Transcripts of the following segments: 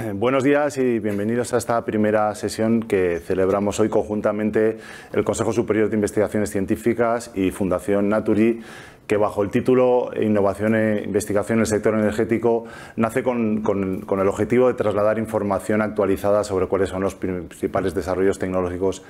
Buenos días y bienvenidos a esta primera sesión que celebramos hoy conjuntamente el Consejo Superior de Investigaciones Científicas y Fundación Naturi que bajo el título Innovación e Investigación en el Sector Energético nace con, con, el objetivo de trasladar información actualizada sobre cuáles son los principales desarrollos tecnológicos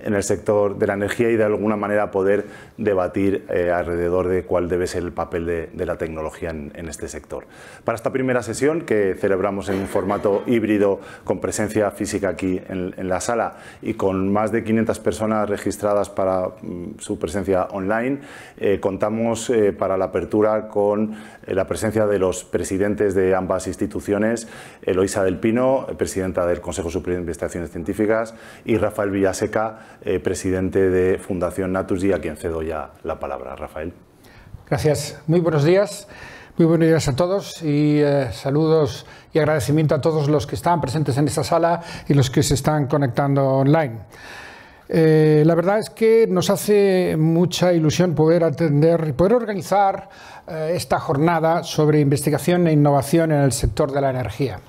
en el sector de la energía y de alguna manera poder debatir eh, alrededor de cuál debe ser el papel de, la tecnología en, este sector. Para esta primera sesión, que celebramos en un formato híbrido con presencia física aquí en, la sala y con más de 500 personas registradas para mm, su presencia online, eh, contamos eh, para la apertura con eh, la presencia de los presidentes de ambas instituciones, Eloisa del Pino, presidenta del Consejo Superior de Investigaciones Científicas, y Rafael Villaseca, eh, presidente de Fundación Naturgy, a quien cedo ya la palabra. Rafael. Gracias. Muy buenos días. Muy buenos días a todos y saludos y agradecimiento a todos los que están presentes en esta sala y los que se están conectando online. Eh, la verdad es que nos hace mucha ilusión poder atender y poder organizar eh, esta jornada sobre investigación e innovación en el sector de la energía.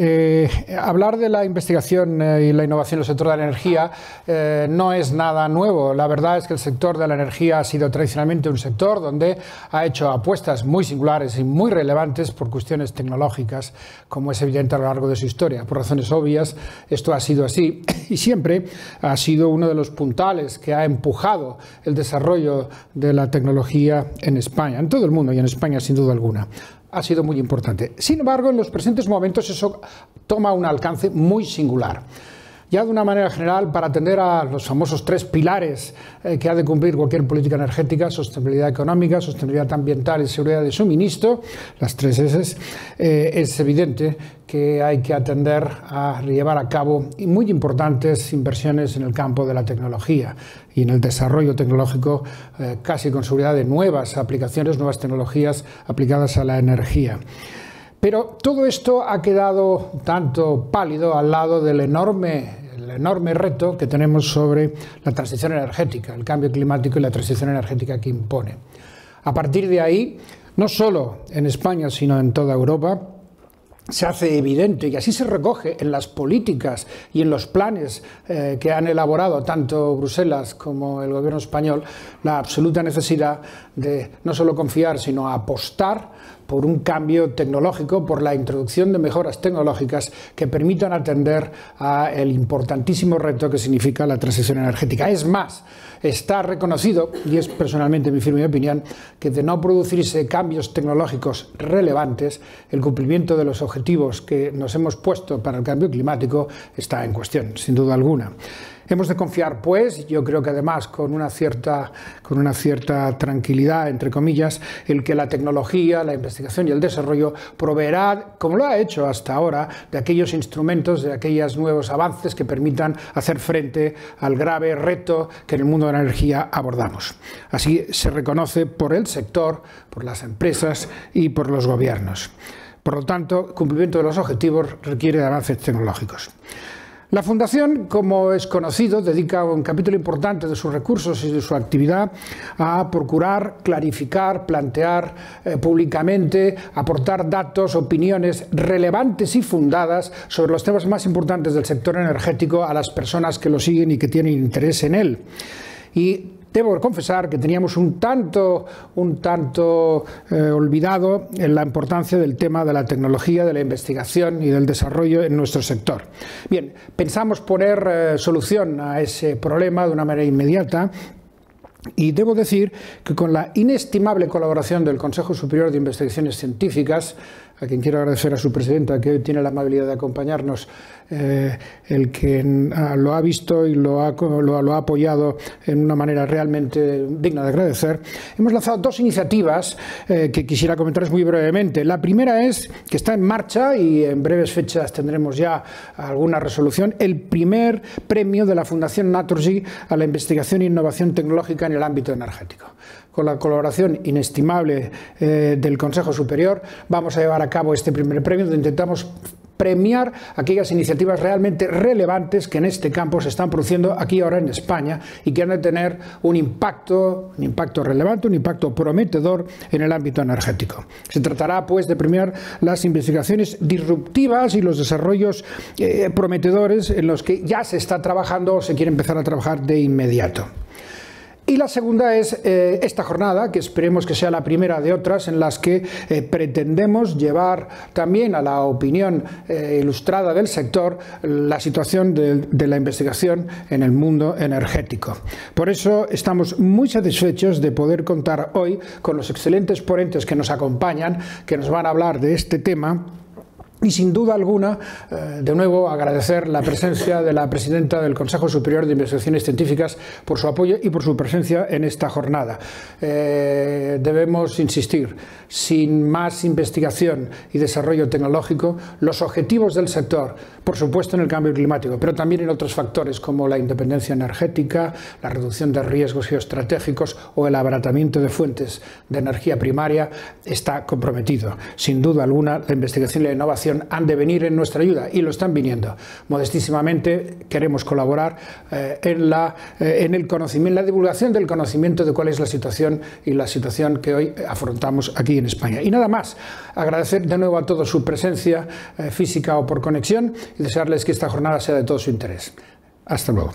Eh, hablar de la investigación eh, y la innovación en el sector de la energía eh, no es nada nuevo. La verdad es que el sector de la energía ha sido tradicionalmente un sector donde ha hecho apuestas muy singulares y muy relevantes por cuestiones tecnológicas, como es evidente a lo largo de su historia. Por razones obvias, esto ha sido así y siempre ha sido uno de los puntales que ha empujado el desarrollo de la tecnología en España, en todo el mundo y en España sin duda alguna ha sido muy importante. Sin embargo, en los presentes momentos eso toma un alcance muy singular ya de una manera general, para atender a los famosos tres pilares eh, que ha de cumplir cualquier política energética, sostenibilidad económica, sostenibilidad ambiental y seguridad de suministro, las tres S, eh, es evidente que hay que atender a llevar a cabo muy importantes inversiones en el campo de la tecnología y en el desarrollo tecnológico eh, casi con seguridad de nuevas aplicaciones, nuevas tecnologías aplicadas a la energía. Pero todo esto ha quedado tanto pálido al lado del enorme enorme reto que tenemos sobre la transición energética, el cambio climático y la transición energética que impone. A partir de ahí, no solo en España, sino en toda Europa, se hace evidente y así se recoge en las políticas y en los planes eh, que han elaborado tanto Bruselas como el gobierno español la absoluta necesidad de no solo confiar, sino apostar por un cambio tecnológico, por la introducción de mejoras tecnológicas que permitan atender al importantísimo reto que significa la transición energética. Es más, está reconocido, y es personalmente mi firme opinión, que de no producirse cambios tecnológicos relevantes, el cumplimiento de los objetivos que nos hemos puesto para el cambio climático está en cuestión, sin duda alguna. Hemos de confiar, pues, yo creo que además con una cierta, tranquilidad, entre comillas, el que la tecnología, la investigación y el desarrollo proveerá, como lo ha hecho hasta ahora, de aquellos instrumentos, de aquellos nuevos avances que permitan hacer frente al grave reto que en el mundo de la energía abordamos. Así se reconoce por el sector, por las empresas y por los gobiernos. Por lo tanto, cumplimiento de los objetivos requiere de avances tecnológicos. La Fundación, como es conocido, dedica un capítulo importante de sus recursos y de su actividad a procurar clarificar, plantear eh, públicamente, aportar datos, opiniones relevantes y fundadas sobre los temas más importantes del sector energético a las personas que lo siguen y que tienen interés en él debo confesar que teníamos un tanto, un tanto eh, olvidado en la importancia del tema de la tecnología, de la investigación y del desarrollo en nuestro sector. Bien, pensamos poner eh, solución a ese problema de una manera inmediata y debo decir que con la inestimable colaboración del Consejo Superior de Investigaciones Científicas a quien quiero agradecer a su presidenta, que hoy tiene la amabilidad de acompañarnos, eh, el que lo ha visto y lo ha, apoyado en una manera realmente digna de agradecer. Hemos lanzado dos iniciativas eh, que quisiera comentarles muy brevemente. La primera es que está en marcha y en breves fechas tendremos ya alguna resolución, el primer premio de la Fundación Naturgy a la investigación e innovación tecnológica en el ámbito energético con la colaboración inestimable eh, del Consejo Superior, vamos a llevar a cabo este primer premio donde intentamos premiar aquellas iniciativas realmente relevantes que en este campo se están produciendo aquí ahora en España y que han de tener un impacto, un impacto relevante, un impacto prometedor en el ámbito energético. Se tratará pues de premiar las investigaciones disruptivas y los desarrollos eh, prometedores en los que ya se está trabajando o se quiere empezar a trabajar de inmediato. Y la segunda es eh, esta jornada, que esperemos que sea la primera de otras, en las que eh, pretendemos llevar también a la opinión eh, ilustrada del sector la situación de, de, la investigación en el mundo energético. Por eso estamos muy satisfechos de poder contar hoy con los excelentes ponentes que nos acompañan, que nos van a hablar de este tema y sin duda alguna, eh, de nuevo, agradecer la presencia de la presidenta del Consejo Superior de Investigaciones Científicas por su apoyo y por su presencia en esta jornada. Eh, debemos insistir, sin más investigación y desarrollo tecnológico, los objetivos del sector, por supuesto en el cambio climático, pero también en otros factores como la independencia energética, la reducción de riesgos geoestratégicos o el abaratamiento de fuentes de energía primaria, está comprometido. Sin duda alguna, la investigación y la innovación han de venir en nuestra ayuda y lo están viniendo. Modestísimamente queremos colaborar eh, en, la, eh, el conocimiento, la divulgación del conocimiento de cuál es la situación y la situación que hoy afrontamos aquí en España. Y nada más, agradecer de nuevo a todos su presencia eh, física o por conexión y desearles que esta jornada sea de todo su interés. Hasta luego.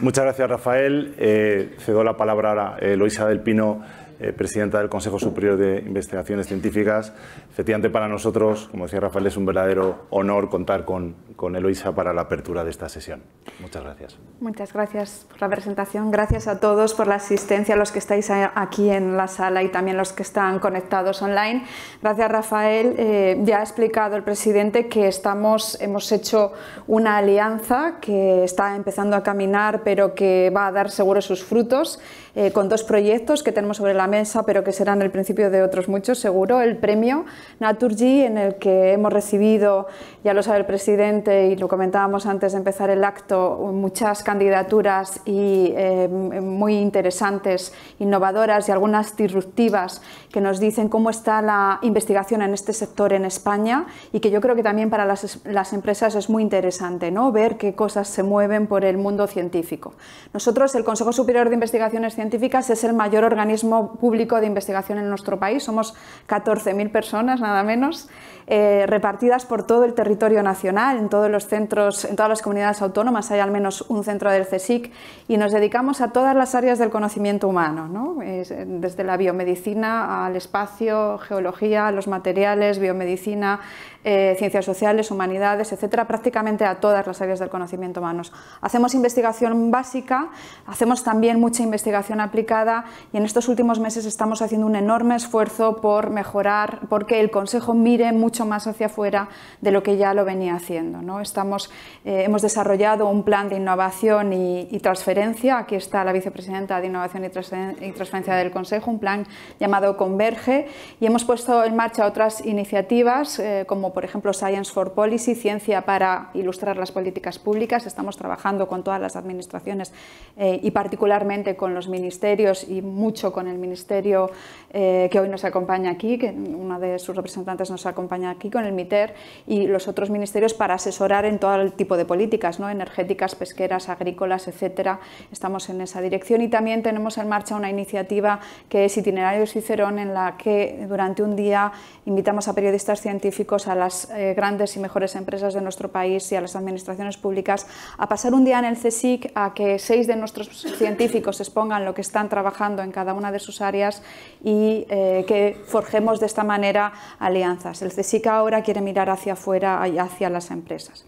Muchas gracias, Rafael. Eh, cedo la palabra a Eloisa del Pino eh, presidenta del Consejo Superior de Investigaciones Científicas. Efectivamente, para nosotros, como decía Rafael, es un verdadero honor contar con, con Eloisa para la apertura de esta sesión. Muchas gracias. Muchas gracias por la presentación. Gracias a todos por la asistencia, los que estáis aquí en la sala y también los que están conectados online. Gracias, Rafael. Eh, ya ha explicado el presidente que estamos, hemos hecho una alianza que está empezando a caminar, pero que va a dar seguro sus frutos eh, con dos proyectos que tenemos sobre la mesa, pero que serán el principio de otros muchos, seguro, el premio Naturgy, en el que hemos recibido, ya lo sabe el presidente y lo comentábamos antes de empezar el acto, muchas candidaturas y, eh, muy interesantes, innovadoras y algunas disruptivas que nos dicen cómo está la investigación en este sector en España y que yo creo que también para las, las empresas es muy interesante ¿no? ver qué cosas se mueven por el mundo científico. Nosotros, el Consejo Superior de Investigaciones Científicas, es el mayor organismo público de investigación en nuestro país. Somos 14.000 personas, nada menos, eh, repartidas por todo el territorio nacional, en todos los centros, en todas las comunidades autónomas hay al menos un centro del CSIC y nos dedicamos a todas las áreas del conocimiento humano, eh, desde la biomedicina al espacio, geología, los materiales, biomedicina, eh, ciencias sociales, humanidades, etcétera, prácticamente a todas las áreas del conocimiento humanos. Hacemos investigación básica, hacemos también mucha investigación aplicada y en estos últimos meses estamos haciendo un enorme esfuerzo por mejorar, porque el Consejo mire mucho más hacia afuera de lo que ya lo venía haciendo. ¿no? Estamos, eh, hemos desarrollado un plan de innovación y, transferencia, aquí está la vicepresidenta de Innovación y, Transferencia del Consejo, un plan llamado Converge, y hemos puesto en marcha otras iniciativas eh, como por ejemplo, Science for Policy, ciencia para ilustrar las políticas públicas. Estamos trabajando con todas las administraciones eh, y particularmente con los ministerios y mucho con el ministerio eh, que hoy nos acompaña aquí, que una de sus representantes nos acompaña aquí, con el MITER y los otros ministerios para asesorar en todo el tipo de políticas, ¿no? energéticas, pesqueras, agrícolas, etcétera. Estamos en esa dirección y también tenemos en marcha una iniciativa que es Itinerario Cicerón, en la que durante un día invitamos a periodistas científicos a las eh, grandes y mejores empresas de nuestro país y a las administraciones públicas a pasar un día en el CSIC a que seis de nuestros científicos expongan lo que están trabajando en cada una de sus áreas y eh, que forjemos de esta manera alianzas. El CSIC ahora quiere mirar hacia afuera y hacia las empresas.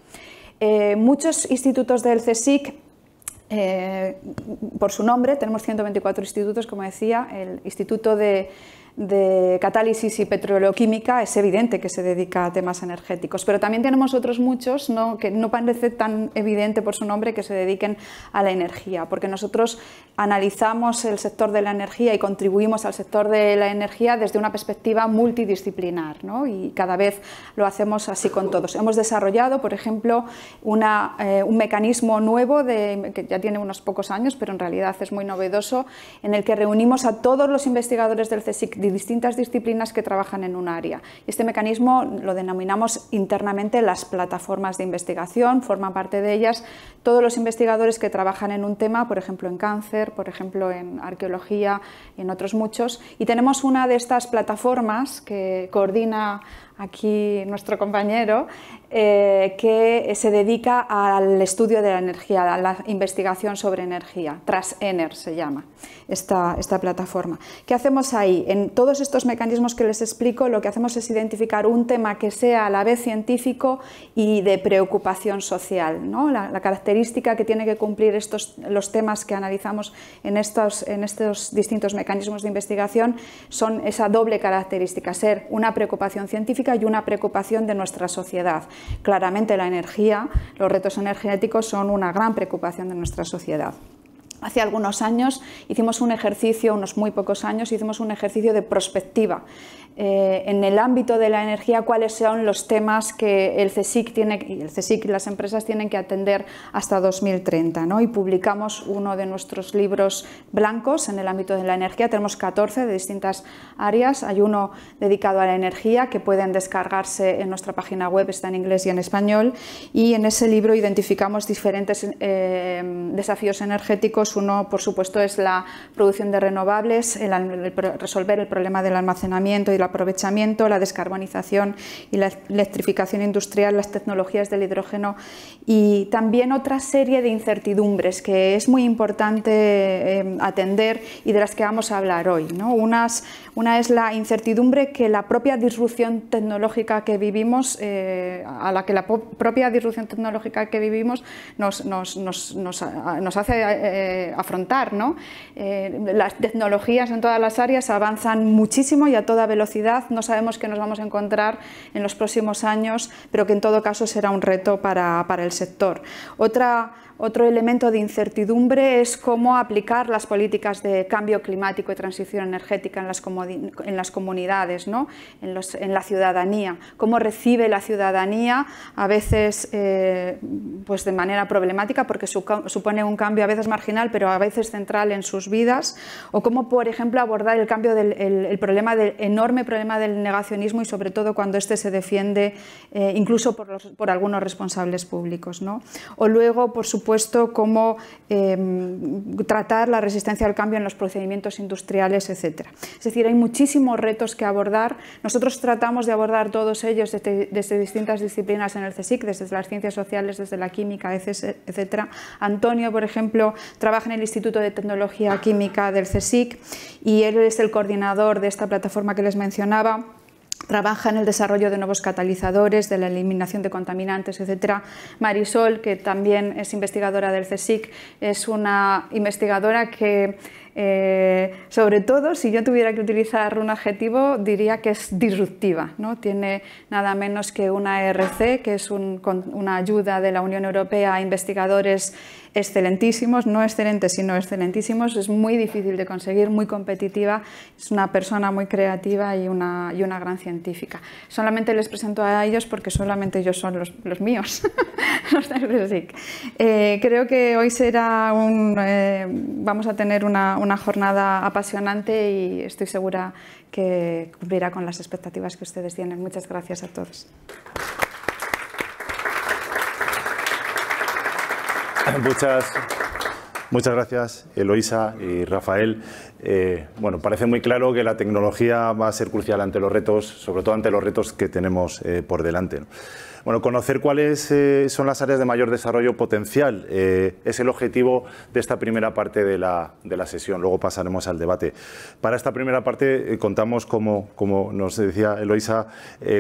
Eh, muchos institutos del CSIC por su nombre, tenemos 124 institutos, como decía, el Instituto de de catálisis y petroleoquímica es evidente que se dedica a temas energéticos, pero también tenemos otros muchos que no parece tan evidente por su nombre que se dediquen a la energía, porque nosotros analizamos el sector de la energía y contribuimos al sector de la energía desde una perspectiva multidisciplinar y cada vez lo hacemos así con todos. Hemos desarrollado, por ejemplo, una, eh, un mecanismo nuevo de, que ya tiene unos pocos años, pero en realidad es muy novedoso, en el que reunimos a todos los investigadores del CSIC de distintas disciplinas que trabajan en un área. Este mecanismo lo denominamos internamente las plataformas de investigación, forman parte de ellas todos los investigadores que trabajan en un tema, por ejemplo en cáncer, por ejemplo en arqueología, y en otros muchos, y tenemos una de estas plataformas que coordina aquí nuestro compañero, eh, que se dedica al estudio de la energía, a la investigación sobre energía, TrasEner se llama esta, plataforma. ¿Qué hacemos ahí? En todos estos mecanismos que les explico, lo que hacemos es identificar un tema que sea a la vez científico y de preocupación social. La, característica que tiene que cumplir los temas que analizamos en estos distintos mecanismos de investigación son esa doble característica, ser una preocupación científica y una preocupación de nuestra sociedad. Claramente la energía, los retos energéticos son una gran preocupación de nuestra sociedad. Hace algunos años hicimos un ejercicio, unos muy pocos años, hicimos un ejercicio de prospectiva eh, en el ámbito de la energía cuáles son los temas que el CSIC tiene y el y las empresas tienen que atender hasta 2030, Y publicamos uno de nuestros libros blancos en el ámbito de la energía. Tenemos 14 de distintas áreas. Hay uno dedicado a la energía que pueden descargarse en nuestra página web, está en inglés y en español. Y en ese libro identificamos diferentes eh, desafíos energéticos. Uno, por supuesto, es la producción de renovables, resolver el problema del almacenamiento y la aprovechamiento, la descarbonización y la electrificación industrial, las tecnologías del hidrógeno y también otra serie de incertidumbres que es muy importante eh, atender y de las que vamos a hablar hoy. una es la incertidumbre que la propia disrupción tecnológica que vivimos, eh, a la que la propia disrupción tecnológica que vivimos nos, hace eh, afrontar. las tecnologías en todas las áreas avanzan muchísimo y a toda velocidad no sabemos qué nos vamos a encontrar en los próximos años, pero que en todo caso será un reto para, el sector. Otra otro elemento de incertidumbre es cómo aplicar las políticas de cambio climático y transición energética en las, en las comunidades, ¿no? en, la ciudadanía, cómo recibe la ciudadanía a veces eh, pues de manera problemática porque supone un cambio a veces marginal pero a veces central en sus vidas, o cómo por ejemplo abordar el cambio del problema del enorme problema del negacionismo y sobre todo cuando este se defiende eh, incluso por, algunos responsables públicos. O luego, por puesto cómo em, tratar la resistencia al cambio en los procedimientos industriales, etc. Es decir, hay muchísimos retos que abordar. Nosotros tratamos de abordar todos ellos desde, desde distintas disciplinas en el CSIC, desde las ciencias sociales, desde la química, etc. Antonio, por ejemplo, trabaja en el Instituto de Tecnología Química del CSIC y él es el coordinador de esta plataforma que les mencionaba trabaja en el desarrollo de nuevos catalizadores, de la eliminación de contaminantes, etc. Marisol, que también es investigadora del CSIC, es una investigadora que, eh, sobre todo, si yo tuviera que utilizar un adjetivo, diría que es disruptiva. ¿no? Tiene nada menos que una ERC, que es una ayuda de la Unión Europea a investigadores excelentísimos, no excelentes, sino excelentísimos. Es muy difícil de conseguir, muy competitiva, es una persona muy creativa y una, y una gran científica. Solamente les presento a ellos porque solamente ellos son los, míos, los eh, creo que hoy será un, eh, vamos a tener una, una jornada apasionante y estoy segura que cumplirá con las expectativas que ustedes tienen. Muchas gracias a todos. Muchas, gracias, Eloisa y Rafael. Eh, bueno, parece muy claro que la tecnología va a ser crucial ante los retos, sobre todo ante los retos que tenemos eh, por delante. Bueno, conocer cuáles eh, son las áreas de mayor desarrollo potencial eh, es el objetivo de esta primera parte de la, sesión. Luego pasaremos al debate. Para esta primera parte eh, contamos, como, como nos decía Eloisa,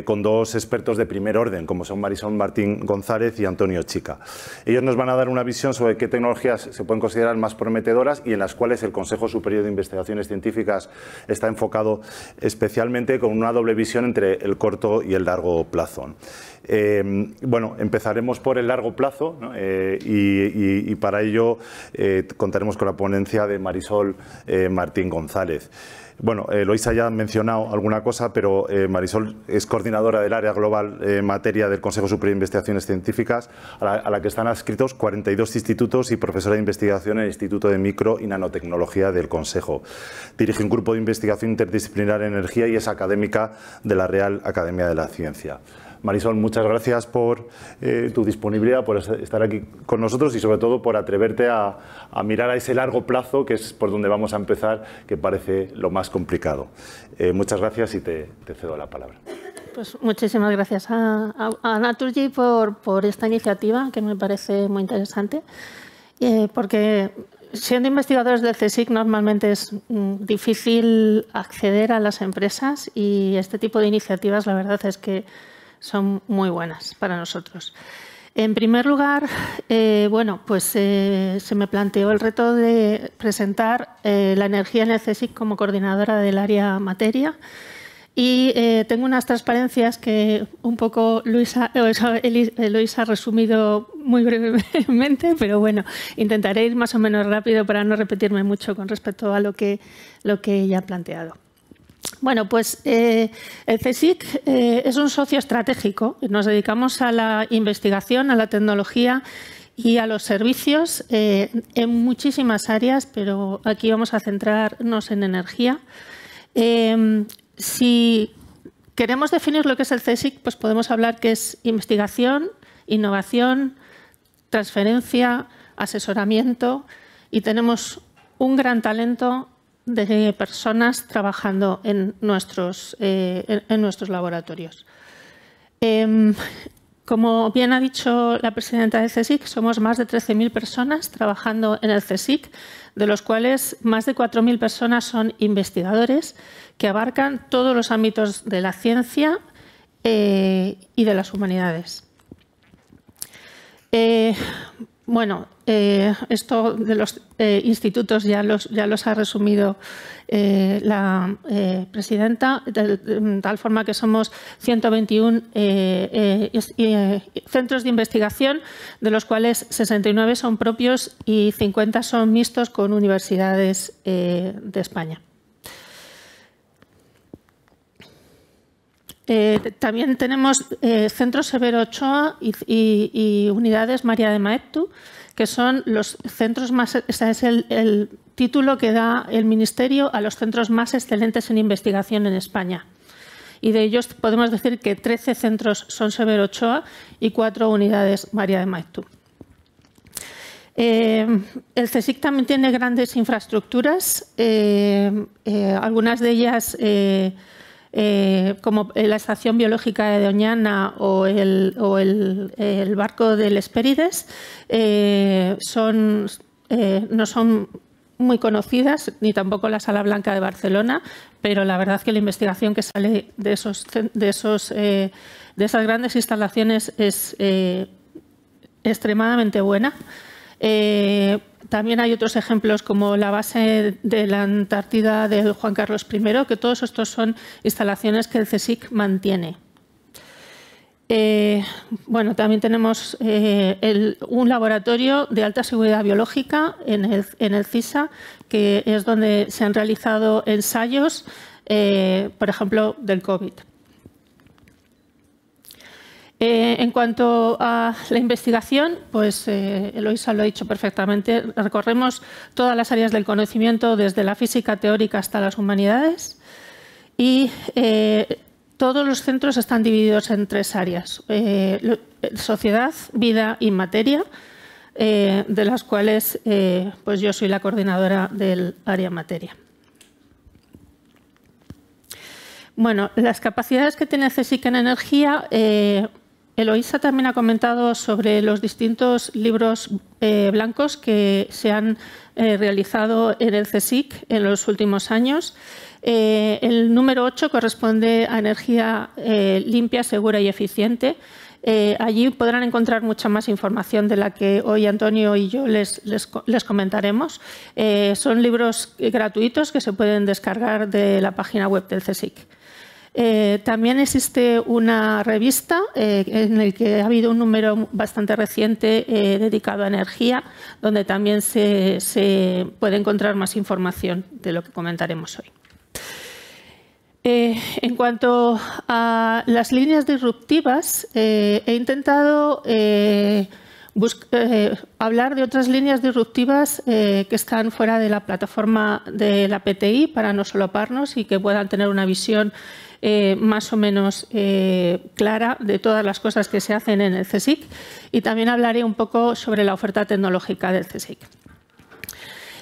con dos expertos de primer orden, como son Marisol Martín González y Antonio Chica. Ellos nos van a dar una visión sobre qué tecnologías se pueden considerar más prometedoras y en las cuales el Consejo Superior de Investigaciones Científicas está enfocado especialmente con una doble visión entre el corto y el largo plazo. Eh, bueno, empezaremos por el largo plazo eh, y, para ello eh, contaremos con la ponencia de Marisol Martín González. Bueno, Loisa ya ha mencionado alguna cosa, pero Marisol es coordinadora del área global en materia del Consejo Superior de Investigaciones Científicas, a la, a la, que están adscritos 42 institutos y profesora de investigación en el Instituto de Micro y Nanotecnología del Consejo. Dirige un grupo de investigación interdisciplinar en energía y es académica de la Real Academia de la Ciencia. Marisol, muchas gracias por eh, tu disponibilidad, por estar aquí con nosotros y sobre todo por atreverte a, mirar a ese largo plazo que es por donde vamos a empezar, que parece lo más complicado. Eh, muchas gracias y te, cedo la palabra. Pues muchísimas gracias a, a, Naturgy por, por, esta iniciativa que me parece muy interesante, eh, porque siendo investigadores del CSIC normalmente es mm, difícil acceder a las empresas y este tipo de iniciativas la verdad es que son muy buenas para nosotros. En primer lugar, eh, bueno, pues eh, se me planteó el reto de presentar eh, la energía en el como coordinadora del área materia. Y tengo unas transparencias que un poco Luisa, ha resumido muy brevemente, pero bueno, intentaré ir más o menos rápido para no repetirme mucho con respecto a lo que, lo que ella ha planteado. Bueno, pues eh, el CSIC eh, es un socio estratégico. Nos dedicamos a la investigación, a la tecnología y a los servicios eh, en muchísimas áreas, pero aquí vamos a centrarnos en energía. Em, si queremos definir lo que es el CSIC, pues podemos hablar que es investigación, innovación, transferencia, asesoramiento y tenemos un gran talento de personas trabajando en nuestros, eh, en nuestros laboratorios. Em, como bien ha dicho la presidenta del CSIC, somos más de 13.000 personas trabajando en el CSIC, de los cuales más de 4.000 personas son investigadores que abarcan todos los ámbitos de la ciencia eh, y de las humanidades. Eh, bueno, eh, esto de los eh, institutos ya los, ya los ha resumido eh, la presidenta, de, de, tal forma que somos 121 centros de investigación, de los cuales 69 son propios y 50 son mixtos con universidades de España. Eh, también tenemos eh, centros Severo Ochoa y, unidades María de Maectu, que son los centros más, ese es el, título que da el Ministerio a los centros más excelentes en investigación en España y de ellos podemos decir que 13 centros son Severo Ochoa y 4 unidades María de Maectu. Eh, el CSIC también tiene grandes infraestructuras, algunas de ellas eh, como la estación biológica de Doñana o el, barco del Espérides, eh, eh, no son muy conocidas, ni tampoco la Sala Blanca de Barcelona, pero la verdad que la investigación que sale de, esas grandes instalaciones es extremadamente buena. También hay otros ejemplos como la base de la Antártida del Juan Carlos I, que todos estos son instalaciones que el CSIC mantiene. Eh, bueno, también tenemos eh, un laboratorio de alta seguridad biológica en el, CISA, que es donde se han realizado ensayos, eh, por ejemplo, del COVID. Eh, en cuanto a la investigación, pues eh, Eloisa lo ha dicho perfectamente, recorremos todas las áreas del conocimiento, desde la física teórica hasta las humanidades, y eh, todos los centros están divididos en tres áreas, sociedad, vida y materia, de las cuales pues yo soy la coordinadora del área materia. Bueno, las capacidades que tiene necesitan en energía, Eloisa también ha comentado sobre los distintos libros eh, blancos que se han eh, realizado en el CSIC en los últimos años. Eh, el número 8 corresponde a energía limpia, segura y eficiente. allí podrán encontrar mucha más información de la que hoy Antonio y yo les, les comentaremos. son libros gratuitos que se pueden descargar de la página web del CSIC. Eh, también existe una revista eh, en la que ha habido un número bastante reciente eh, dedicado a energía, donde también se, se, puede encontrar más información de lo que comentaremos hoy. en cuanto a las líneas disruptivas, he intentado hablar de otras líneas disruptivas que están fuera de la plataforma de la PTI para no solaparnos y que puedan tener una visión eh, más o menos eh, clara de todas las cosas que se hacen en el CSIC y también hablaré un poco sobre la oferta tecnológica del CSIC.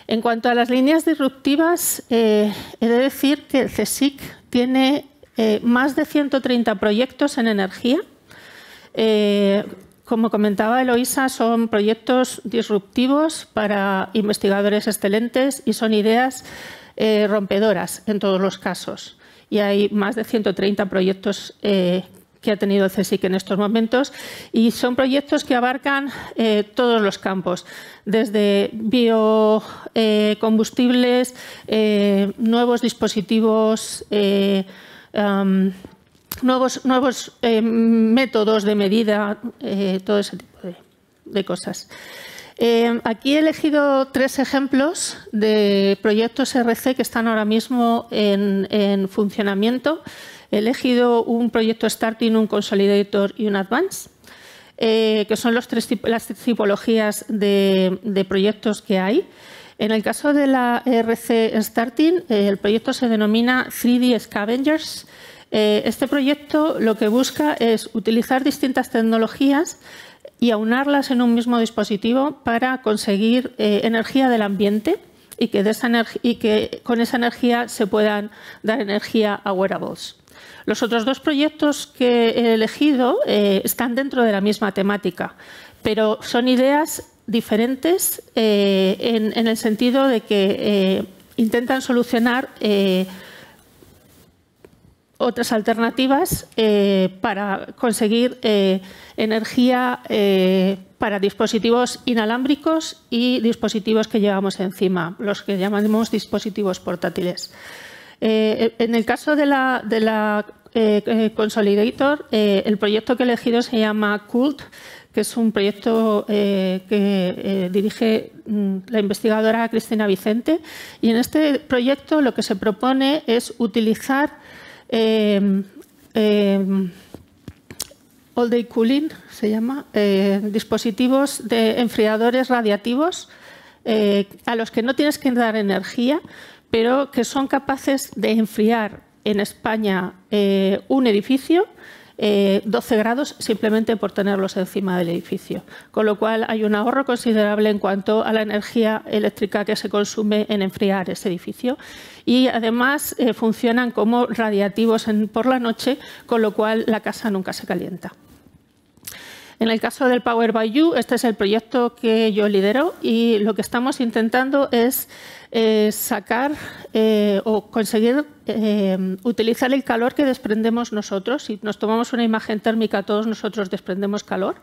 En cuanto a las líneas disruptivas, eh, he de decir que el CSIC tiene más de 130 proyectos en energía. Como comentaba Eloisa, son proyectos disruptivos para investigadores excelentes y son ideas rompedoras en todos los casos y hay más de 130 proyectos eh, que ha tenido el en estos momentos y son proyectos que abarcan eh, todos los campos, desde biocombustibles, eh, nuevos dispositivos, nuevos, nuevos métodos de medida, todo ese tipo de cosas. Eh, aquí he elegido tres ejemplos de proyectos RC que están ahora mismo en, funcionamiento. He elegido un proyecto Starting, un Consolidator y un Advance, eh, que son los tres, las tres tipologías de, proyectos que hay. En el caso de la RC Starting, eh, el proyecto se denomina 3D Scavengers. este proyecto lo que busca es utilizar distintas tecnologías y aunarlas en un mismo dispositivo para conseguir eh, energía del ambiente y que, con esa energía se puedan dar energía a wearables. Los otros dos proyectos que he elegido eh, están dentro de la misma temática, pero son ideas diferentes eh, en, el sentido de que intentan solucionar otras alternativas eh, para conseguir eh, energía eh, para dispositivos inalámbricos y dispositivos que llevamos encima, los que llamamos dispositivos portátiles. E, en el caso de la, de Consolidator, el proyecto que he elegido se llama CULT, que es un proyecto que dirige mm, la investigadora Cristina Vicente. Y en este proyecto lo que se propone es utilizar eh, cooling, se llama, eh, dispositivos de enfriadores radiativos eh, a los que no tienes que dar energía, pero que son capaces de enfriar en España eh, un edificio 12 eh, grados simplemente por tenerlos encima del edificio. Con lo cual hay un ahorro considerable en cuanto a la energía eléctrica que se consume en enfriar ese edificio y además eh, funcionan como radiativos por la noche, con lo cual la casa nunca se calienta. En el caso del Power by You, este es el proyecto que yo lidero y lo que estamos intentando es eh, sacar o conseguir Em, utilizar el calor que desprendemos nosotros. Si nos tomamos una imagen térmica, todos nosotros desprendemos calor.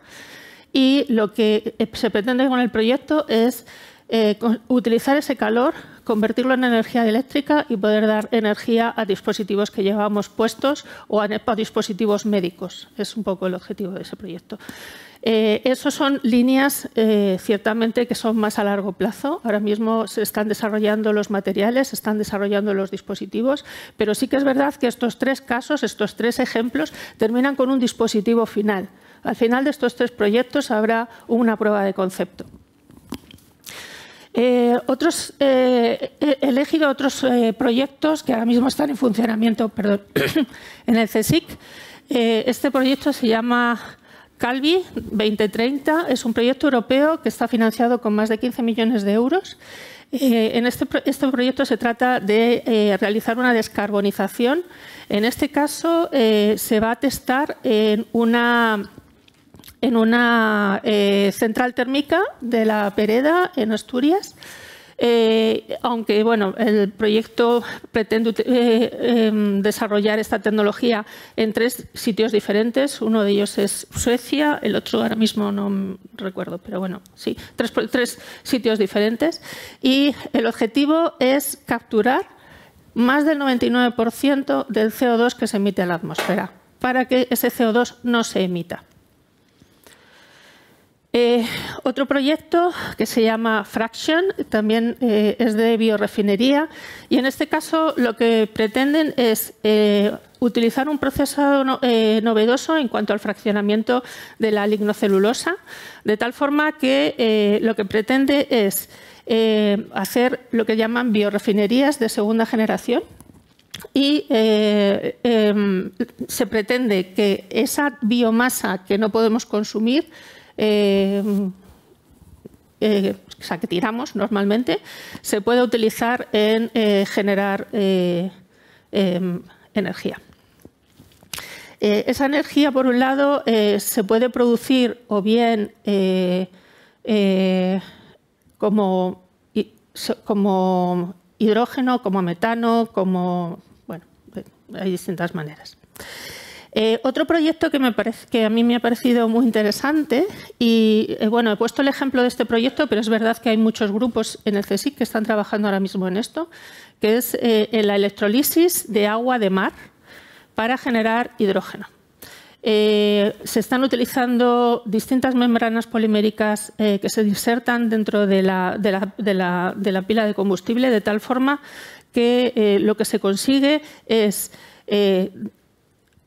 Y lo que eh, se pretende con el proyecto es eh, utilizar ese calor convertirlo en energía eléctrica y poder dar energía a dispositivos que llevamos puestos o a, dispositivos médicos. Es un poco el objetivo de ese proyecto. Eh, esas son líneas, eh, ciertamente, que son más a largo plazo. Ahora mismo se están desarrollando los materiales, se están desarrollando los dispositivos, pero sí que es verdad que estos tres casos, estos tres ejemplos, terminan con un dispositivo final. Al final de estos tres proyectos habrá una prueba de concepto. Eh, otros, eh, he elegido otros eh, proyectos que ahora mismo están en funcionamiento perdón, en el CSIC. este proyecto se llama Calvi 2030. Es un proyecto europeo que está financiado con más de 15 millones de euros. en este, este, proyecto se trata de realizar una descarbonización. En este caso, se va a testar en una en una eh, central térmica de la Pereda, en Asturias. Eh, aunque bueno, el proyecto pretende eh, em, desarrollar esta tecnología en tres sitios diferentes. Uno de ellos es Suecia, el otro ahora mismo no recuerdo, pero bueno, sí, tres, tres sitios diferentes. Y el objetivo es capturar más del 99% del CO2 que se emite en la atmósfera para que ese CO2 no se emita. Eh, otro proyecto que se llama Fraction, también eh, es de biorefinería y en este caso lo que pretenden es eh, utilizar un proceso novedoso en cuanto al fraccionamiento de la lignocelulosa, de tal forma que lo que pretende es hacer lo que llaman biorefinerías de segunda generación, y em, se pretende que esa biomasa que no podemos consumir eh, eh, o sea, que tiramos normalmente, se puede utilizar en eh, generar em, energía. esa energía, por un lado, se puede producir o bien como hidrógeno, como metano, como... Bueno, hay distintas maneras. Eh, otro proyecto que, a mí me ha parecido muy interesante, y eh, bueno, he puesto el ejemplo de este proyecto, pero es verdad que hay muchos grupos en el CSIC que están trabajando ahora mismo en esto, que es eh, la electrolisis de agua de mar para generar hidrógeno. se están utilizando distintas membranas poliméricas que se insertan dentro de la, pila de combustible de tal forma que lo que se consigue es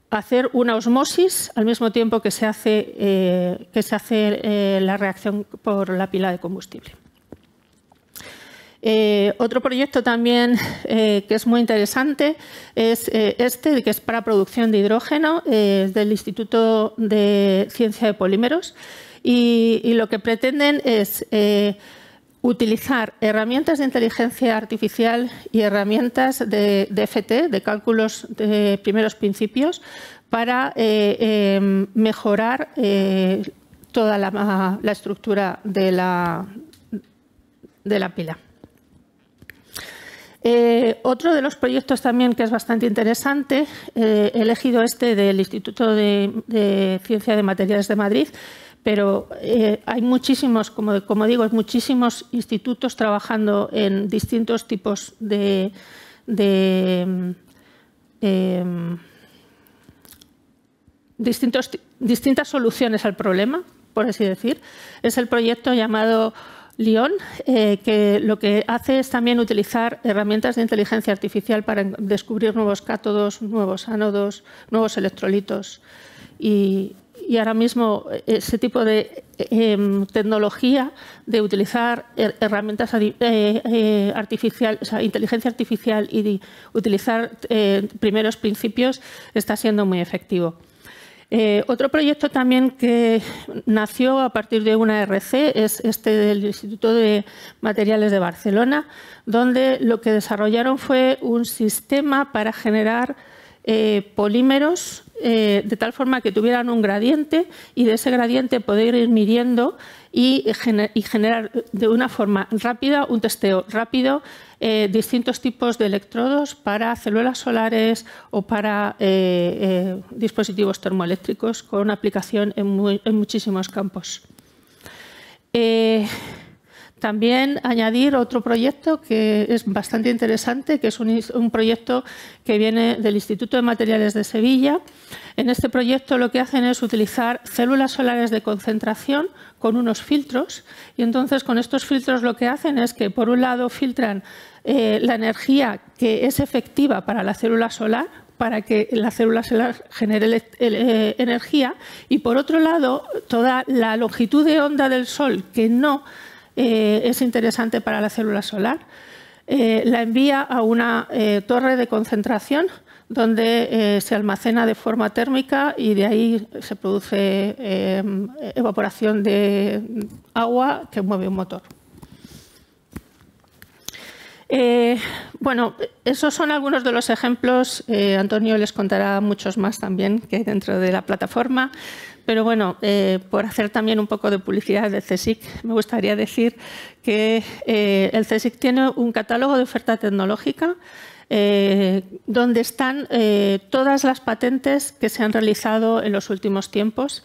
hacer una osmosis al mismo tiempo que se hace, eh, que se hace eh, la reacción por la pila de combustible. Eh, otro proyecto también que es muy interesante es este, que es para producción de hidrógeno, del Instituto de Ciencia de Polímeros. y lo que pretenden es utilizar herramientas de inteligencia artificial y herramientas de, de de cálculos de primeros principios, para eh, em, mejorar eh, toda la, estructura de la, de la pila. Eh, otro de los proyectos también que es bastante interesante, elegido este del Instituto de Ciencia de Materiales de Madrid, pero eh, hay muchísimos, como, digo, muchísimos institutos trabajando en distintos tipos de, em, distintas soluciones al problema, por así decir. Es el proyecto llamado Lyon, eh, que lo que hace es también utilizar herramientas de inteligencia artificial para descubrir nuevos cátodos, nuevos ánodos, nuevos electrolitos y, y ahora mismo eh, ese tipo de em, tecnología de utilizar herramientas eh, eh, artificial, inteligencia artificial y de utilizar eh, primeros principios está siendo muy efectivo. otro proyecto también que nació a partir de una e RC es este del Instituto de Materiales de Barcelona, donde lo que desarrollaron fue un sistema para generar eh, polímeros eh, de tal forma que tuvieran un gradiente y de ese gradiente poder ir midiendo y, eh, generar de una forma rápida un testeo rápido distintos tipos de electrodos para células solares o para dispositivos termoeléctricos con aplicación en muchísimos campos. También añadir otro proyecto que es bastante interesante, que es un, proyecto que viene del Instituto de Materiales de Sevilla. En este proyecto lo que hacen es utilizar células solares de concentración con unos filtros y entonces con estos filtros lo que hacen es que por un lado filtran eh, la energía que es efectiva para la célula solar, para que la célula solar genere eh, energía y por otro lado toda la longitud de onda del Sol que no eh, es interesante para la célula solar. Eh, la envía a una eh, torre de concentración donde se almacena de forma térmica y de ahí se produce evaporación de agua que mueve un motor. bueno, esos son algunos de los ejemplos. Antonio les contará muchos más también que dentro de la plataforma. Pero bueno, eh, por hacer también un poco de publicidad de CSIC, me gustaría decir que eh, el CSIC tiene un catálogo de oferta tecnológica eh, donde están todas las patentes que se han realizado en los últimos tiempos.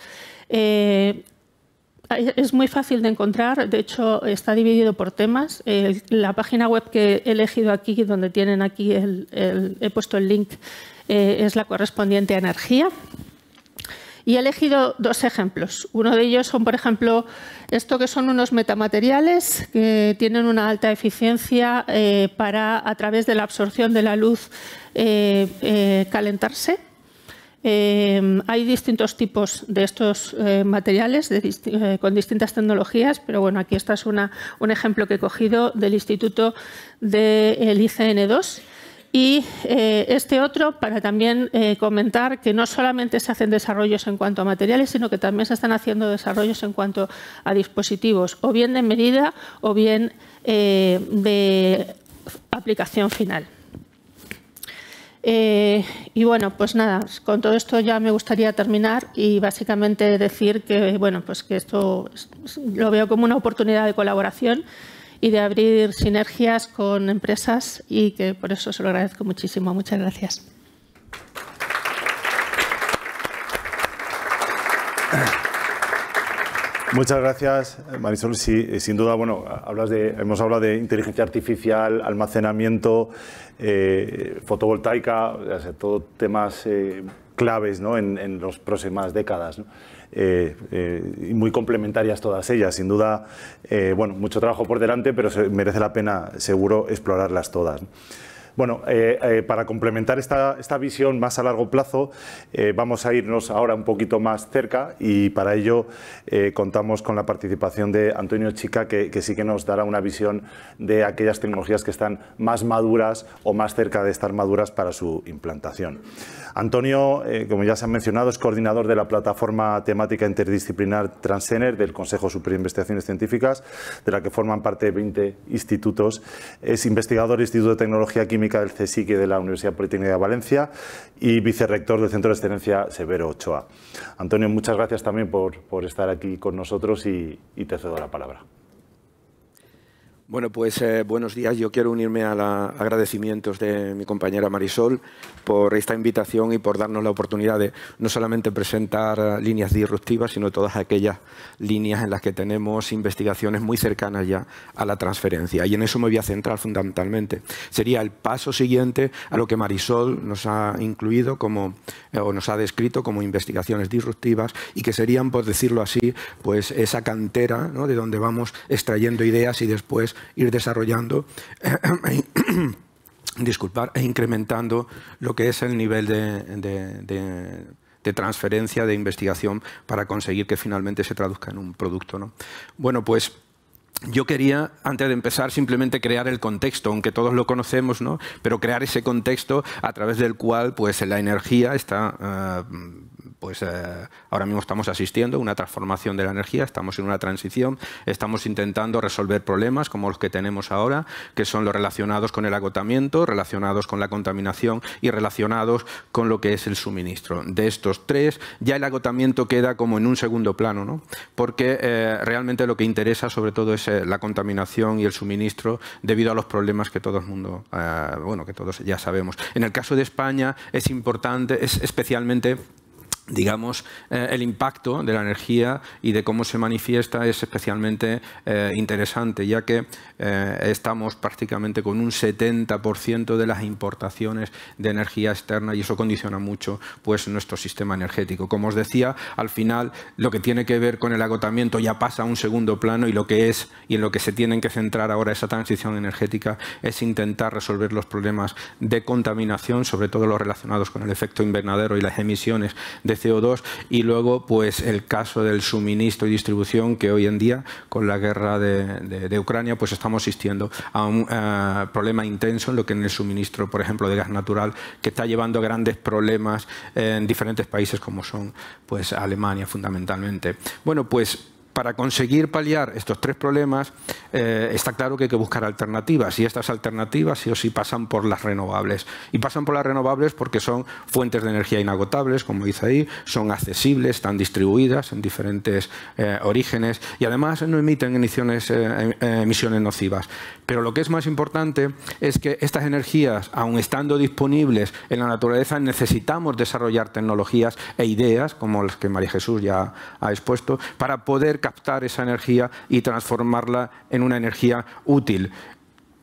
Es muy fácil de encontrar, de hecho está dividido por temas. la página web que he elegido aquí, donde tienen aquí, he puesto el link, es la correspondiente a energía. Y he elegido dos ejemplos. Uno de ellos son, por ejemplo, estos que son unos metamateriales que tienen una alta eficiencia eh, para, a través de la absorción de la luz, eh, eh, calentarse. hay distintos tipos de estos materiales con distintas tecnologías, pero bueno, aquí está es un ejemplo que he cogido del Instituto del ICN2 y eh, este otro, para también eh, comentar que no solamente se hacen desarrollos en cuanto a materiales, sino que también se están haciendo desarrollos en cuanto a dispositivos, o bien de medida o bien eh, de aplicación final. y bueno, pues nada, con todo esto ya me gustaría terminar y básicamente decir que, bueno, pues que esto lo veo como una oportunidad de colaboración y de abrir sinergias con empresas y que por eso se lo agradezco muchísimo. Muchas gracias. Muchas gracias, Marisol. Eh, sin duda, bueno, hablas de, hemos hablado de inteligencia artificial, almacenamiento, eh, fotovoltaica, todo temas eh, claves en, las próximas décadas. Eh, eh, y muy complementarias todas ellas. Sin duda, eh, bueno, mucho trabajo por delante, pero merece la pena, seguro, explorarlas todas. Bueno, eh, eh, para complementar esta, esta, visión más a largo plazo, eh, vamos a irnos ahora un poquito más cerca y para ello contamos con la participación de Antonio Chica, que, sí que nos dará una visión de aquellas tecnologías que están más maduras o más cerca de estar maduras para su implantación. Antonio, como ya se ha mencionado, es coordinador de la plataforma temática interdisciplinar Transcener del Consejo Superior de Investigaciones Científicas, de la que forman parte 20 institutos. Es investigador Instituto de Tecnología Química del CSIC de la Universidad Politécnica de Valencia y vicerrector del Centro de Excelencia Severo Ochoa. Antonio, muchas gracias también por, estar aquí con nosotros y, te cedo la palabra. Bueno, pues eh, buenos días. Yo quiero unirme a los agradecimientos de mi compañera Marisol por esta invitación y por darnos la oportunidad de no solamente presentar líneas disruptivas, sino todas aquellas líneas en las que tenemos investigaciones muy cercanas ya a la transferencia. Y en eso me voy a centrar fundamentalmente. Sería el paso siguiente a lo que Marisol nos ha incluido como, eh, o nos ha descrito como investigaciones disruptivas y que serían, por decirlo así, pues esa cantera de donde vamos extrayendo ideas y después ir desarrollando disculpar, e incrementando lo que es el nivel de, transferencia, de investigación, para conseguir que finalmente se traduzca en un producto. ¿no? Bueno, pues yo quería, antes de empezar, simplemente crear el contexto, aunque todos lo conocemos, ¿no? pero crear ese contexto a través del cual pues, la energía está... Ah, pues eh, ahora mismo estamos asistiendo a una transformación de la energía, estamos en una transición, estamos intentando resolver problemas como los que tenemos ahora, que son los relacionados con el agotamiento, relacionados con la contaminación y relacionados con lo que es el suministro. De estos tres, ya el agotamiento queda como en un segundo plano, ¿no? porque eh, realmente lo que interesa sobre todo es eh, la contaminación y el suministro debido a los problemas que todo el mundo, bueno, que todos ya sabemos. En el caso de España es importante, es especialmente digamos, eh, el impacto de la energía y de cómo se manifiesta es especialmente eh, interesante, ya que eh, estamos prácticamente con un 70% de las importaciones de energía externa y eso condiciona mucho pues, nuestro sistema energético. Como os decía, al final lo que tiene que ver con el agotamiento ya pasa a un segundo plano y lo que es y en lo que se tienen que centrar ahora esa transición energética es intentar resolver los problemas de contaminación, sobre todo los relacionados con el efecto invernadero y las emisiones de CO2 y luego pues el caso del suministro y distribución que hoy en día con la guerra de, Ucrania pues estamos asistiendo a un problema intenso en lo que en el suministro por ejemplo de gas natural que está llevando a grandes problemas en diferentes países como son pues Alemania fundamentalmente. Bueno pues para conseguir paliar estos tres problemas, eh, está claro que hay que buscar alternativas y estas alternativas sí o sí pasan por las renovables. Y pasan por las renovables porque son fuentes de energía inagotables, como dice ahí, son accesibles, están distribuidas en diferentes eh, orígenes y además no emiten emisiones, eh, em, emisiones nocivas. Pero lo que es más importante es que estas energías, aun estando disponibles en la naturaleza, necesitamos desarrollar tecnologías e ideas, como las que María Jesús ya ha expuesto, para poder captar esa energía y transformarla en una energía útil.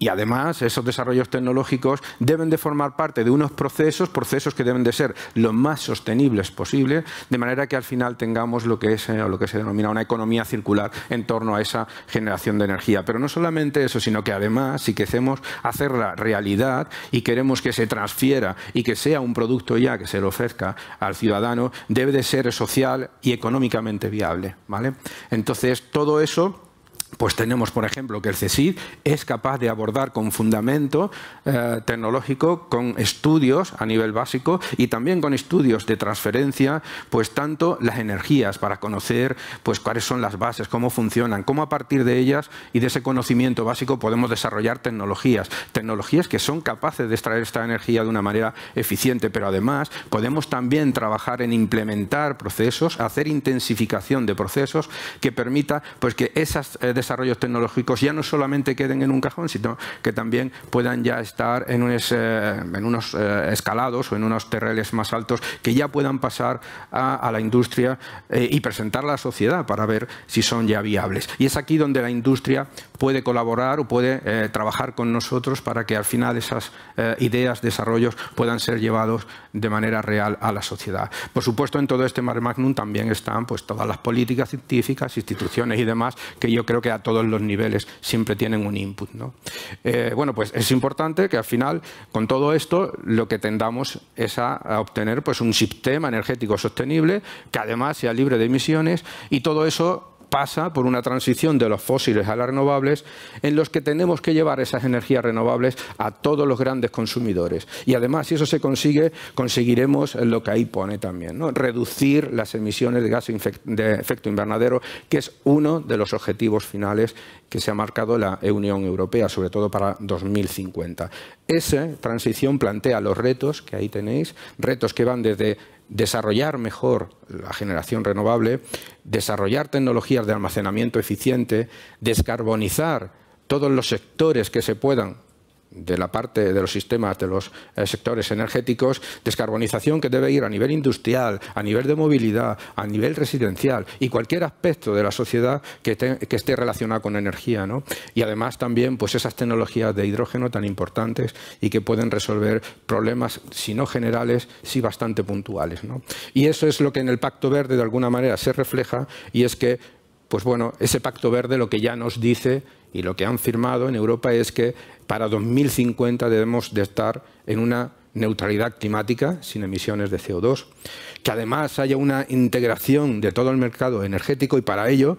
Y además esos desarrollos tecnológicos deben de formar parte de unos procesos, procesos que deben de ser lo más sostenibles posible, de manera que al final tengamos lo que es eh, lo que se denomina una economía circular en torno a esa generación de energía. Pero no solamente eso, sino que además si queremos hacerla realidad y queremos que se transfiera y que sea un producto ya que se le ofrezca al ciudadano, debe de ser social y económicamente viable. ¿vale? Entonces todo eso pues tenemos, por ejemplo, que el CSID es capaz de abordar con fundamento eh, tecnológico, con estudios a nivel básico y también con estudios de transferencia, pues tanto las energías para conocer pues, cuáles son las bases, cómo funcionan, cómo a partir de ellas y de ese conocimiento básico podemos desarrollar tecnologías, tecnologías que son capaces de extraer esta energía de una manera eficiente, pero además podemos también trabajar en implementar procesos, hacer intensificación de procesos que permita pues, que esas eh, desarrollos tecnológicos ya no solamente queden en un cajón, sino que también puedan ya estar en unos, eh, en unos eh, escalados o en unos terreles más altos que ya puedan pasar a, la industria eh, y presentar a la sociedad para ver si son ya viables. Y es aquí donde la industria puede colaborar o puede trabajar con nosotros para que al final esas ideas, desarrollos puedan ser llevados de manera real a la sociedad. Por supuesto, en todo este mar magnum también están pues, todas las políticas científicas, instituciones y demás que yo creo que todos los niveles siempre tienen un input. ¿no? Eh, bueno, pues es importante que al final, con todo esto, lo que tendamos es a, obtener pues, un sistema energético sostenible que además sea libre de emisiones y todo eso pasa por una transición de los fósiles a las renovables en los que tenemos que llevar esas energías renovables a todos los grandes consumidores. Y además, si eso se consigue, conseguiremos lo que ahí pone también, ¿no? reducir las emisiones de gas de efecto invernadero, que es uno de los objetivos finales que se ha marcado la Unión Europea, sobre todo para 2050. Esa transición plantea los retos que ahí tenéis, retos que van desde desarrollar mejor la generación renovable, desarrollar tecnologías de almacenamiento eficiente, descarbonizar todos los sectores que se puedan de la parte de los sistemas, de los eh, sectores energéticos, descarbonización que debe ir a nivel industrial, a nivel de movilidad, a nivel residencial y cualquier aspecto de la sociedad que, esté relacionado con energía. ¿no? Y además también pues esas tecnologías de hidrógeno tan importantes y que pueden resolver problemas, si no generales, sí bastante puntuales. Y eso es lo que en el Pacto Verde de alguna manera se refleja y es que pues bueno, ese pacto verde lo que ya nos dice y lo que han firmado en Europa es que para 2050 debemos de estar en una neutralidad climática sin emisiones de CO2, que además haya una integración de todo el mercado energético y para ello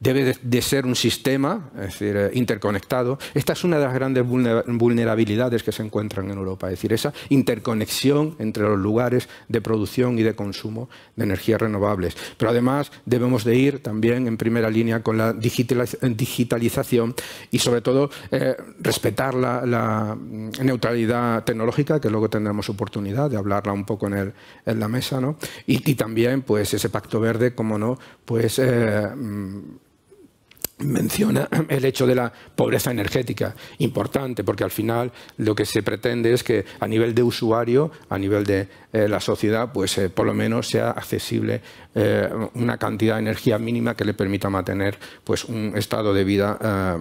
debe de ser un sistema es decir, eh, interconectado. Esta es una de las grandes vulnerabilidades que se encuentran en Europa, es decir, esa interconexión entre los lugares de producción y de consumo de energías renovables. Pero además debemos de ir también en primera línea con la digitalización y sobre todo eh, respetar la, neutralidad tecnológica, que luego tendremos oportunidad de hablarla un poco en, la mesa, ¿no? y, también pues ese pacto verde, como no, pues... Eh, mm, menciona el hecho de la pobreza energética, importante, porque al final lo que se pretende es que a nivel de usuario, a nivel de eh, la sociedad, pues eh, por lo menos sea accesible eh, una cantidad de energía mínima que le permita mantener pues, un estado de vida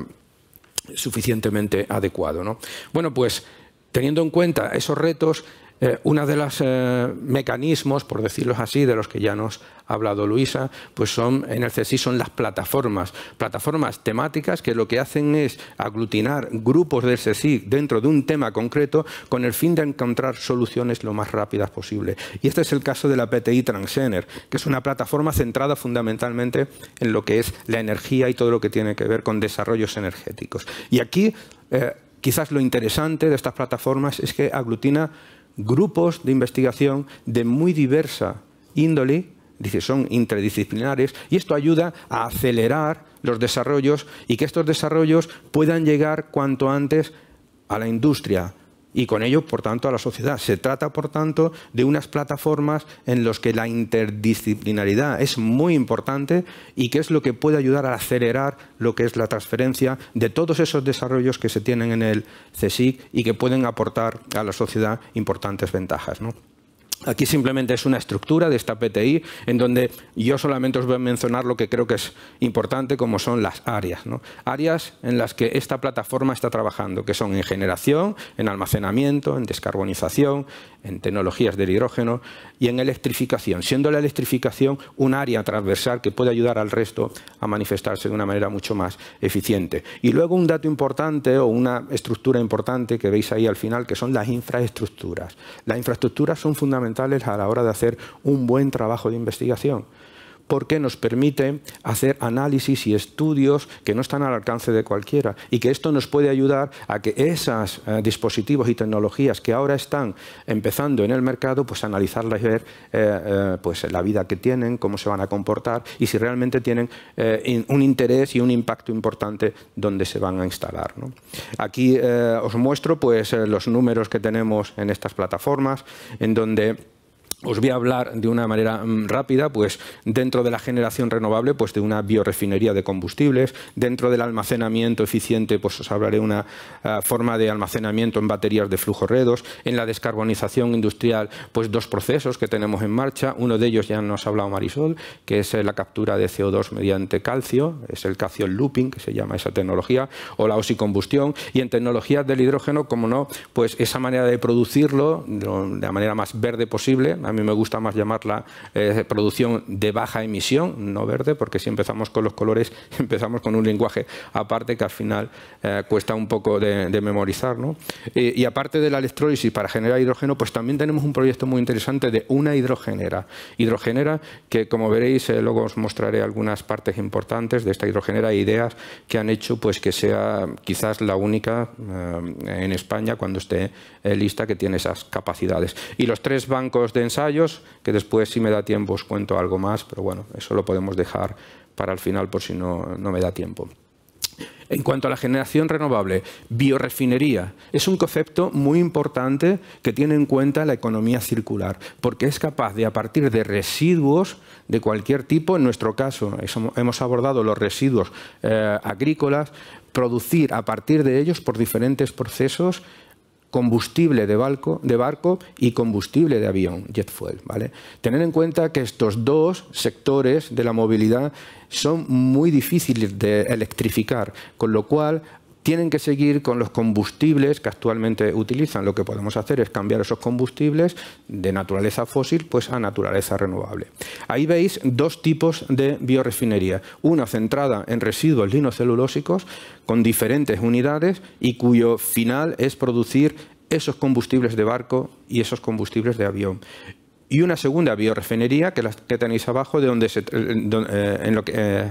suficientemente adecuado. Bueno, pues teniendo en cuenta esos retos, eh, uno de los eh, mecanismos, por decirlo así, de los que ya nos ha hablado Luisa, pues son en el CSI son las plataformas, plataformas temáticas que lo que hacen es aglutinar grupos del CSI dentro de un tema concreto con el fin de encontrar soluciones lo más rápidas posible. Y este es el caso de la PTI Transener, que es una plataforma centrada fundamentalmente en lo que es la energía y todo lo que tiene que ver con desarrollos energéticos. Y aquí eh, quizás lo interesante de estas plataformas es que aglutina grupos de investigación de muy diversa índole, dice, son interdisciplinares, y esto ayuda a acelerar los desarrollos y que estos desarrollos puedan llegar cuanto antes a la industria, y con ello, por tanto, a la sociedad. Se trata, por tanto, de unas plataformas en las que la interdisciplinaridad es muy importante y que es lo que puede ayudar a acelerar lo que es la transferencia de todos esos desarrollos que se tienen en el CSIC y que pueden aportar a la sociedad importantes ventajas. Aquí simplemente es una estructura de esta PTI en donde yo solamente os voy a mencionar lo que creo que es importante, como son las áreas. Áreas en las que esta plataforma está trabajando, que son en generación, en almacenamiento, en descarbonización, en tecnologías del hidrógeno y en electrificación, siendo la electrificación un área transversal que puede ayudar al resto a manifestarse de una manera mucho más eficiente. Y luego un dato importante o una estructura importante que veis ahí al final, que son las infraestructuras. Las infraestructuras son fundamentales a la hora de hacer un buen trabajo de investigación porque nos permite hacer análisis y estudios que no están al alcance de cualquiera y que esto nos puede ayudar a que esos eh, dispositivos y tecnologías que ahora están empezando en el mercado, pues analizarlas y ver eh, eh, pues, la vida que tienen, cómo se van a comportar y si realmente tienen un interés y un impacto importante donde se van a instalar. Aquí os muestro pues, los números que tenemos en estas plataformas, en donde os voy a hablar de una manera mm, rápida, pues dentro de la generación renovable, pues de una biorefinería de combustibles, dentro del almacenamiento eficiente, pues os hablaré una ah, forma de almacenamiento en baterías de flujo redos, en la descarbonización industrial, pues dos procesos que tenemos en marcha, uno de ellos ya nos ha hablado Marisol, que es eh, la captura de CO2 mediante calcio, es el calcio looping, que se llama esa tecnología, o la oxicombustión y en tecnologías del hidrógeno, como no, pues esa manera de producirlo de la manera más verde posible, a mí me gusta más llamarla eh, producción de baja emisión, no verde, porque si empezamos con los colores empezamos con un lenguaje aparte que al final eh, cuesta un poco de, memorizar. Eh, y aparte de la electrólisis para generar hidrógeno, pues también tenemos un proyecto muy interesante de una hidrogenera. Hidrogenera que, como veréis, luego os mostraré algunas partes importantes de esta hidrogenera e ideas que han hecho pues, que sea quizás la única en España cuando esté lista que tiene esas capacidades. Y los tres bancos de que después si me da tiempo os cuento algo más, pero bueno, eso lo podemos dejar para el final por si no, me da tiempo. En cuanto a la generación renovable, biorefinería es un concepto muy importante que tiene en cuenta la economía circular, porque es capaz de, a partir de residuos de cualquier tipo, en nuestro caso hemos abordado los residuos eh, agrícolas, producir a partir de ellos por diferentes procesos combustible de barco, de barco y combustible de avión, jet fuel. ¿vale? Tener en cuenta que estos dos sectores de la movilidad son muy difíciles de electrificar, con lo cual tienen que seguir con los combustibles que actualmente utilizan. Lo que podemos hacer es cambiar esos combustibles de naturaleza fósil pues a naturaleza renovable. Ahí veis dos tipos de biorefinería. Una centrada en residuos linocelulósicos con diferentes unidades y cuyo final es producir esos combustibles de barco y esos combustibles de avión y una segunda biorefinería que, que tenéis abajo, de donde se, eh, eh, en lo que, eh,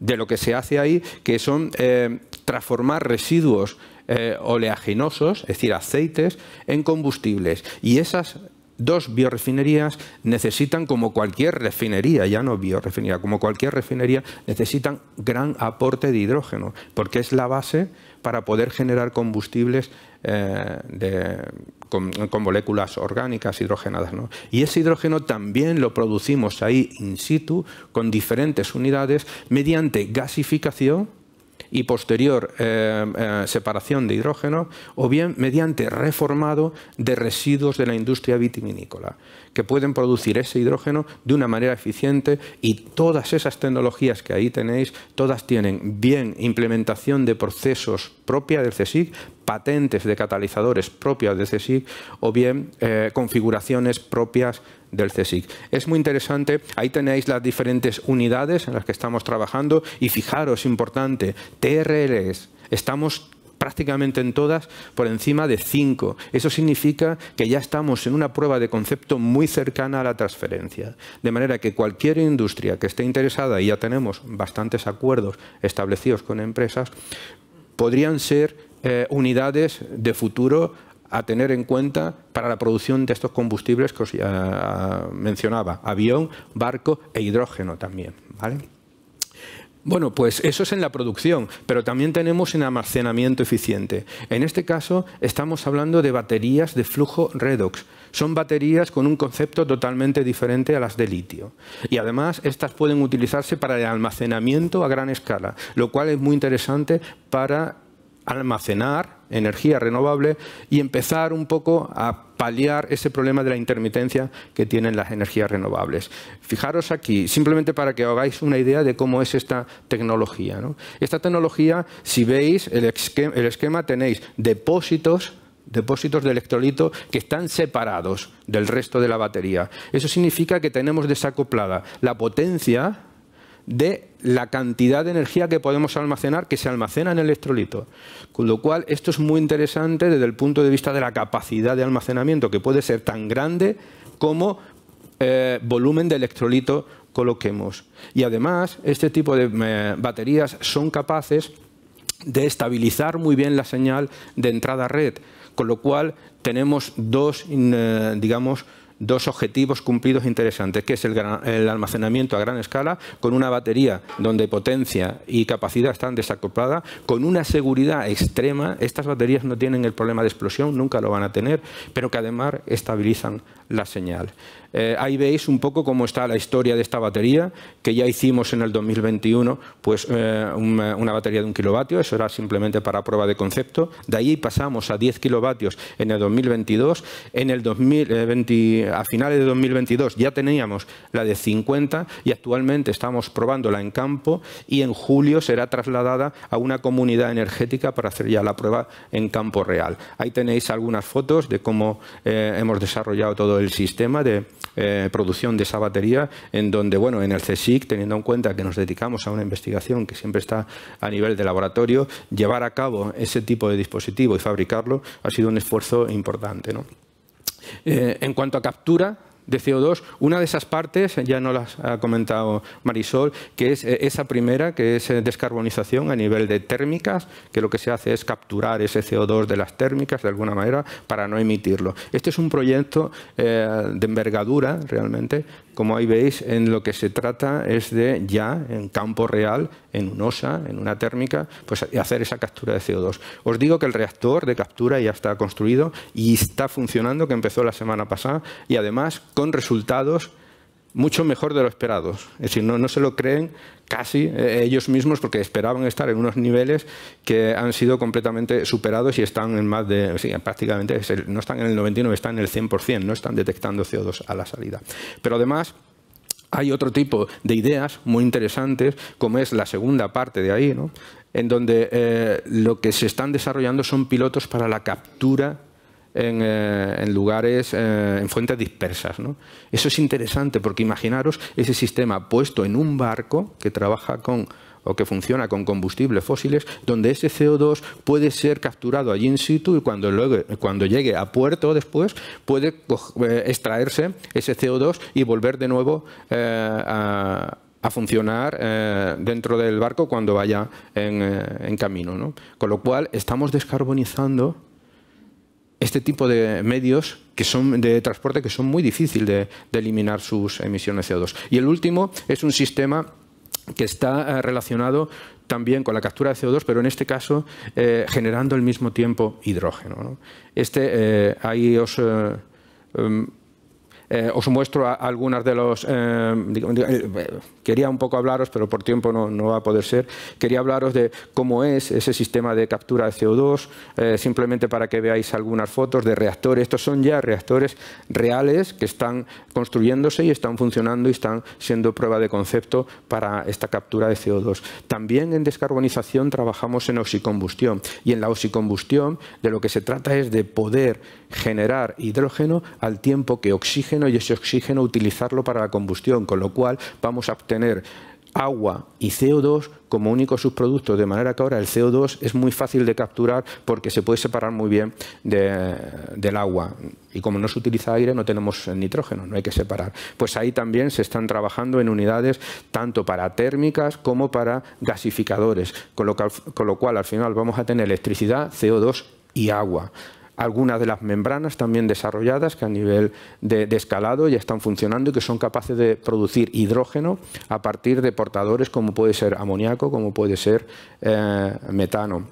de lo que se hace ahí, que son eh, transformar residuos eh, oleaginosos, es decir, aceites, en combustibles. Y esas dos biorefinerías necesitan, como cualquier refinería, ya no biorefinería, como cualquier refinería, necesitan gran aporte de hidrógeno, porque es la base para poder generar combustibles eh, con, moléculas orgánicas hidrogenadas. Y ese hidrógeno también lo producimos ahí in situ con diferentes unidades mediante gasificación y posterior eh, eh, separación de hidrógeno, o bien mediante reformado de residuos de la industria vitivinícola, que pueden producir ese hidrógeno de una manera eficiente y todas esas tecnologías que ahí tenéis, todas tienen bien implementación de procesos propia del CSIC, patentes de catalizadores propias del CSIC o bien eh, configuraciones propias del CSIC. Es muy interesante, ahí tenéis las diferentes unidades en las que estamos trabajando y fijaros, importante, TRLs, estamos prácticamente en todas por encima de 5. Eso significa que ya estamos en una prueba de concepto muy cercana a la transferencia. De manera que cualquier industria que esté interesada, y ya tenemos bastantes acuerdos establecidos con empresas, podrían ser eh, unidades de futuro a tener en cuenta para la producción de estos combustibles que os eh, mencionaba, avión, barco e hidrógeno también. ¿vale? Bueno, pues eso es en la producción, pero también tenemos en almacenamiento eficiente. En este caso estamos hablando de baterías de flujo redox. Son baterías con un concepto totalmente diferente a las de litio. Y además estas pueden utilizarse para el almacenamiento a gran escala, lo cual es muy interesante para almacenar energía renovable y empezar un poco a paliar ese problema de la intermitencia que tienen las energías renovables. Fijaros aquí, simplemente para que hagáis una idea de cómo es esta tecnología. Esta tecnología, si veis el esquema, tenéis depósitos depósitos de electrolito que están separados del resto de la batería. Eso significa que tenemos desacoplada la potencia de la cantidad de energía que podemos almacenar, que se almacena en el electrolito. Con lo cual, esto es muy interesante desde el punto de vista de la capacidad de almacenamiento, que puede ser tan grande como eh, volumen de electrolito coloquemos. Y además, este tipo de eh, baterías son capaces de estabilizar muy bien la señal de entrada red, con lo cual tenemos dos, eh, digamos, dos objetivos cumplidos interesantes, que es el, almacenamiento a gran escala con una batería donde potencia y capacidad están desacopladas, con una seguridad extrema. Estas baterías no tienen el problema de explosión, nunca lo van a tener, pero que además estabilizan la señal. Eh, ahí veis un poco cómo está la historia de esta batería, que ya hicimos en el 2021, pues eh, una, batería de un kilovatio, eso era simplemente para prueba de concepto. De ahí pasamos a 10 kilovatios en el 2022. En el 2020, a finales de 2022 ya teníamos la de 50 y actualmente estamos probándola en campo y en julio será trasladada a una comunidad energética para hacer ya la prueba en campo real. Ahí tenéis algunas fotos de cómo eh, hemos desarrollado todo el sistema de eh, producción de esa batería, en donde, bueno, en el CSIC, teniendo en cuenta que nos dedicamos a una investigación que siempre está a nivel de laboratorio, llevar a cabo ese tipo de dispositivo y fabricarlo ha sido un esfuerzo importante. Eh, en cuanto a captura de CO2, una de esas partes, ya no las ha comentado Marisol, que es eh, esa primera, que es eh, descarbonización a nivel de térmicas, que lo que se hace es capturar ese CO2 de las térmicas de alguna manera para no emitirlo. Este es un proyecto de envergadura realmente como ahí veis, en lo que se trata es de ya, en campo real, en un OSA, en una térmica, pues hacer esa captura de CO2. Os digo que el reactor de captura ya está construido y está funcionando, que empezó la semana pasada, y además con resultados mucho mejor de lo esperados. Es decir, no, no se lo creen casi eh, ellos mismos porque esperaban estar en unos niveles que han sido completamente superados y están en más de, prácticamente no están en el 99, están en el 100%, no están detectando CO2 a la salida. Pero además... Hay otro tipo de ideas muy interesantes, como es la segunda parte de ahí, ¿no? en donde eh, lo que se están desarrollando son pilotos para la captura eh, en, lugares, eh, en fuentes dispersas. Eso es interesante porque imaginaros ese sistema puesto en un barco que trabaja con o que funciona con combustibles fósiles, donde ese CO2 puede ser capturado allí in situ y cuando, cuando llegue a puerto después puede eh, extraerse ese CO2 y volver de nuevo a, funcionar dentro del barco cuando vaya en, camino. Con lo cual estamos descarbonizando este tipo de medios que son de transporte que son muy difíciles de, eliminar sus emisiones de CO2. Y el último es un sistema que está eh, relacionado también con la captura de CO2, pero en este caso eh, generando al mismo tiempo hidrógeno. Este, eh, ahí os... Em, muestro algunas de los em, quería un poco hablaros, pero por tiempo no, va a poder ser, quería hablaros de cómo es ese sistema de captura de CO2, eh, simplemente para que veáis algunas fotos de reactores. Estos son ya reactores reales que están construyéndose y están funcionando y están siendo prueba de concepto para esta captura de CO2. También en descarbonización trabajamos en oxicombustión y en la oxicombustión de lo que se trata es de poder generar hidrógeno al tiempo que oxígeno y ese oxígeno utilizarlo para la combustión, con lo cual vamos a tener agua y CO2 como únicos subproductos, de manera que ahora el CO2 es muy fácil de capturar porque se puede separar muy bien del agua. Y como no se utiliza aire, no tenemos nitrógeno, no hay que separar. Pues ahí también se están trabajando en unidades tanto para térmicas como para gasificadores, con lo cual al final vamos a tener electricidad, CO2 y agua algunas de las membranas también desarrolladas que a nivel de, escalado ya están funcionando y que son capaces de producir hidrógeno a partir de portadores como puede ser amoníaco, como puede ser eh, metano.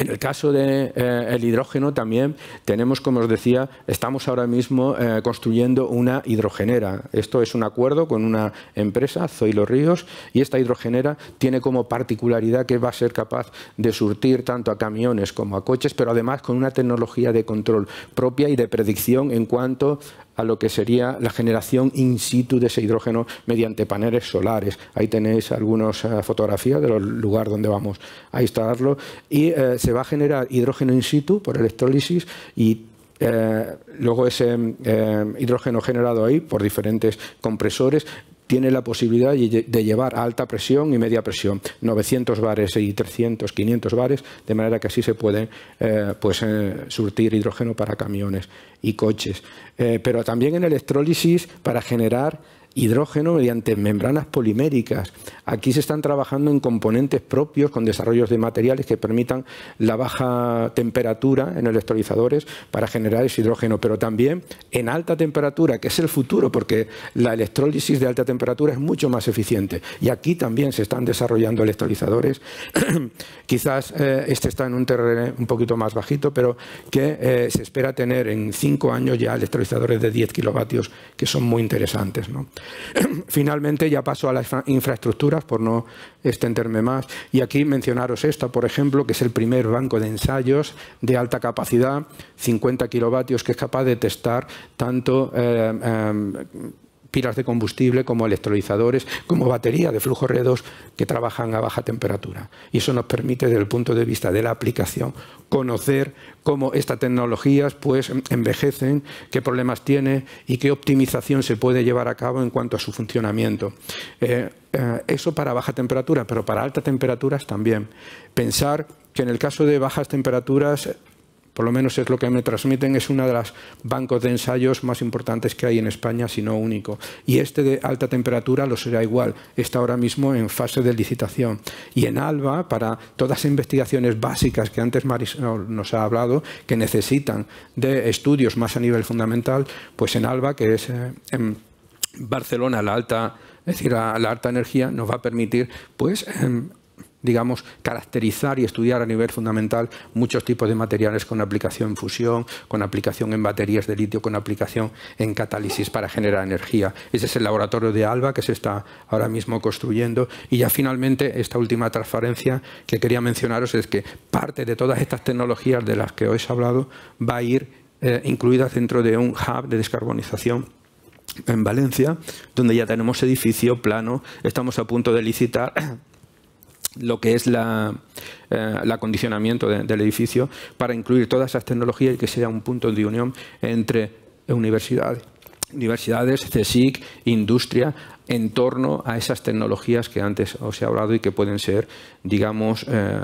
En el caso del de, eh, hidrógeno también tenemos, como os decía, estamos ahora mismo eh, construyendo una hidrogenera. Esto es un acuerdo con una empresa, Zoilo Ríos, y esta hidrogenera tiene como particularidad que va a ser capaz de surtir tanto a camiones como a coches, pero además con una tecnología de control propia y de predicción en cuanto a lo que sería la generación in situ de ese hidrógeno mediante paneles solares. Ahí tenéis algunas eh, fotografías del lugar donde vamos a instalarlo. Y eh, se va a generar hidrógeno in situ por electrólisis y eh, luego ese eh, hidrógeno generado ahí por diferentes compresores tiene la posibilidad de llevar a alta presión y media presión, 900 bares y 300, 500 bares, de manera que así se pueden eh, pues, surtir hidrógeno para camiones y coches. pero también en electrólisis para generar hidrógeno mediante membranas poliméricas. Aquí se están trabajando en componentes propios con desarrollos de materiales que permitan la baja temperatura en electrolizadores para generar ese hidrógeno, pero también en alta temperatura, que es el futuro, porque la electrólisis de alta temperatura es mucho más eficiente. Y aquí también se están desarrollando electrolizadores. Quizás eh, este está en un terreno un poquito más bajito, pero que eh, se espera tener en cinco años ya electrolizadores de 10 kilovatios, que son muy interesantes. ¿no? Finalmente ya paso a las infraestructuras, por no extenderme más, y aquí mencionaros esta, por ejemplo, que es el primer banco de ensayos de alta capacidad, 50 kilovatios, que es capaz de testar tanto... Eh, em, pilas de combustible, como electrolizadores, como batería de flujo redos que trabajan a baja temperatura. Y eso nos permite, desde el punto de vista de la aplicación, conocer cómo estas tecnologías pues, envejecen, qué problemas tiene y qué optimización se puede llevar a cabo en cuanto a su funcionamiento. Eh, eh, eso para baja temperatura, pero para altas temperaturas también. Pensar que en el caso de bajas temperaturas por lo menos es lo que me transmiten, es uno de los bancos de ensayos más importantes que hay en España, si no único. Y este de alta temperatura lo será igual, está ahora mismo en fase de licitación. Y en ALBA, para todas las investigaciones básicas que antes Marisol nos ha hablado, que necesitan de estudios más a nivel fundamental, pues en ALBA, que es eh, en Barcelona la alta es decir, la, alta energía nos va a permitir pues, em, digamos, caracterizar y estudiar a nivel fundamental muchos tipos de materiales con aplicación en fusión, con aplicación en baterías de litio, con aplicación en catálisis para generar energía. Ese es el laboratorio de ALBA que se está ahora mismo construyendo. Y ya finalmente, esta última transferencia que quería mencionaros es que parte de todas estas tecnologías de las que os he hablado va a ir eh, incluida dentro de un hub de descarbonización en Valencia, donde ya tenemos edificio plano, estamos a punto de licitar lo que es la, el eh, acondicionamiento del edificio para incluir todas esas tecnologías y que sea un punto de unión entre universidades, universidades CSIC, industria, en torno a esas tecnologías que antes os he hablado y que pueden ser, digamos, eh,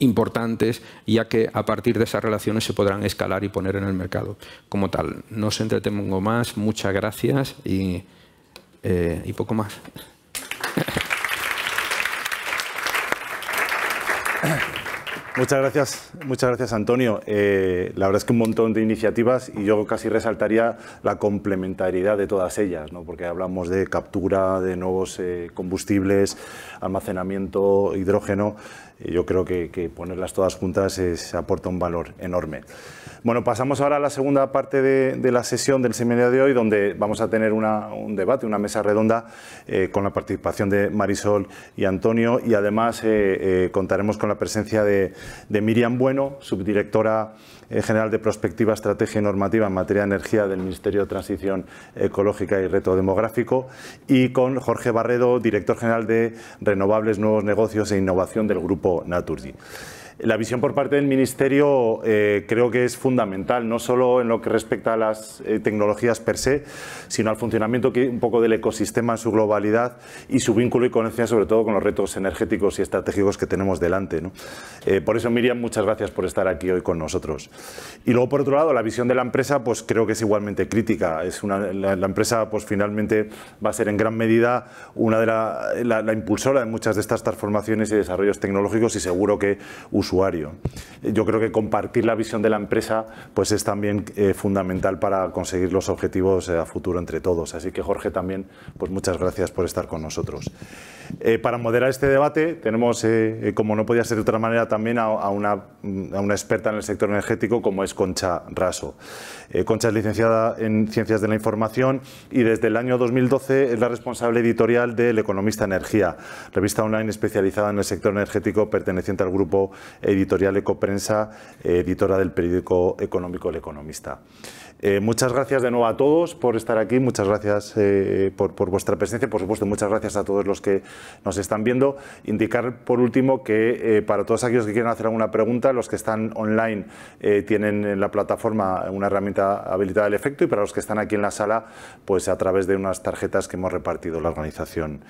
importantes, ya que a partir de esas relaciones se podrán escalar y poner en el mercado. Como tal, no os entretengo más, muchas gracias y eh, poco más. Muchas gracias, muchas gracias Antonio. Eh, la verdad es que un montón de iniciativas y yo casi resaltaría la complementariedad de todas ellas, ¿no? porque hablamos de captura, de nuevos eh, combustibles, almacenamiento, hidrógeno yo creo que, ponerlas todas juntas es, aporta un valor enorme. Bueno, pasamos ahora a la segunda parte de, la sesión del seminario de hoy, donde vamos a tener un debate, una mesa redonda eh, con la participación de Marisol y Antonio y además eh, eh, contaremos con la presencia de Miriam Bueno, subdirectora eh, general de Prospectiva, Estrategia y Normativa en materia de energía del Ministerio de Transición Ecológica y Reto Demográfico, y con Jorge Barredo, Director General de Renovables, Nuevos Negocios e Innovación del Grupo Naturgy. La visión por parte del Ministerio eh, creo que es fundamental, no solo en lo que respecta a las eh, tecnologías per se, sino al funcionamiento un poco del ecosistema en su globalidad y su vínculo y conexión sobre todo con los retos energéticos y estratégicos que tenemos delante. Eh, por eso, Miriam, muchas gracias por estar aquí hoy con nosotros. Y luego, por otro lado, la visión de la empresa pues creo que es igualmente crítica. Es la, empresa pues finalmente va a ser en gran medida una de la, impulsora de muchas de estas transformaciones y desarrollos tecnológicos y seguro que usuario. Eh, yo creo que compartir la visión de la empresa pues es también eh, fundamental para conseguir los objetivos eh, a futuro entre todos. Así que Jorge también, pues muchas gracias por estar con nosotros. Eh, para moderar este debate tenemos, eh, eh, como no podía ser de otra manera, también mm, a, una, experta en el sector energético como es Concha Raso. Concha es licenciada en Ciencias de la Información y desde el año 2012 es la responsable editorial de El Economista Energía, revista online especializada en el sector energético perteneciente al grupo editorial Ecoprensa, editora del periódico económico El Economista. Eh, muchas gracias de nuevo a todos por estar aquí, muchas gracias eh, por, vuestra presencia, por supuesto, muchas gracias a todos los que nos están viendo. Indicar por último que eh, para todos aquellos que quieran hacer alguna pregunta, los que están online tienen en la plataforma una herramienta habilitada al efecto y para los que están aquí en la sala, pues a través de unas tarjetas que hemos repartido la organización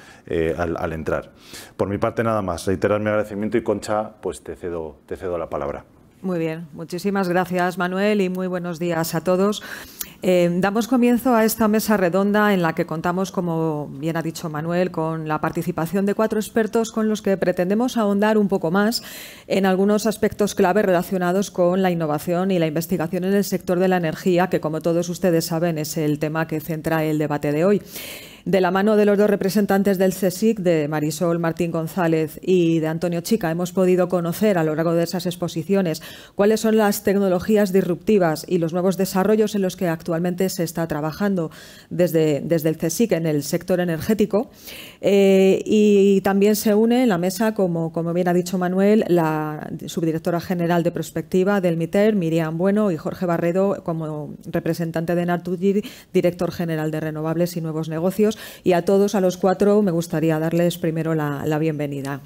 al, entrar. Por mi parte nada más, reiterar mi agradecimiento y Concha, pues te cedo, te cedo la palabra. Muy bien, muchísimas gracias Manuel y muy buenos días a todos. Eh, damos comienzo a esta mesa redonda en la que contamos, como bien ha dicho Manuel, con la participación de cuatro expertos con los que pretendemos ahondar un poco más en algunos aspectos clave relacionados con la innovación y la investigación en el sector de la energía, que como todos ustedes saben es el tema que centra el debate de hoy. De la mano de los dos representantes del CSIC, de Marisol Martín González y de Antonio Chica, hemos podido conocer a lo largo de esas exposiciones cuáles son las tecnologías disruptivas y los nuevos desarrollos en los que actualmente se está trabajando desde, desde el CSIC en el sector energético. Eh, y también se une en la mesa, como, como bien ha dicho Manuel, la subdirectora general de Prospectiva del MITER, Miriam Bueno, y Jorge Barredo como representante de Naturgy, director general de Renovables y Nuevos Negocios y a todos, a los cuatro, me gustaría darles primero la, bienvenida.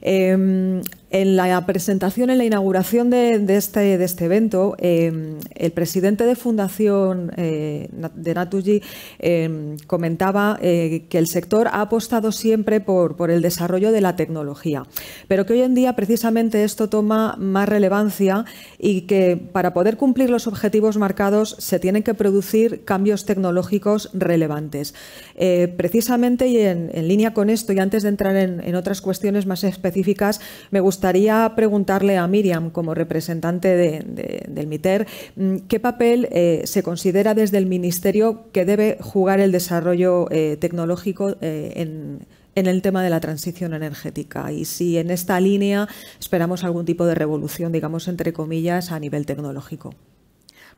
Em, en la presentación, en la inauguración de, este, este, evento, em, el presidente de Fundación eh, de Natuji em, comentaba eh, que el sector ha apostado siempre por, el desarrollo de la tecnología, pero que hoy en día precisamente esto toma más relevancia y que para poder cumplir los objetivos marcados se tienen que producir cambios tecnológicos relevantes. Eh, precisamente y en, línea con esto, y antes de entrar en, en otras cuestiones más específicas, me gustaría me gustaría preguntarle a Miriam, como representante del MITER, mm, ¿qué papel eh, se considera desde el Ministerio que debe jugar el desarrollo eh, tecnológico eh, en el tema de la transición energética y si en esta línea esperamos algún tipo de revolución, digamos, entre comillas, a nivel tecnológico?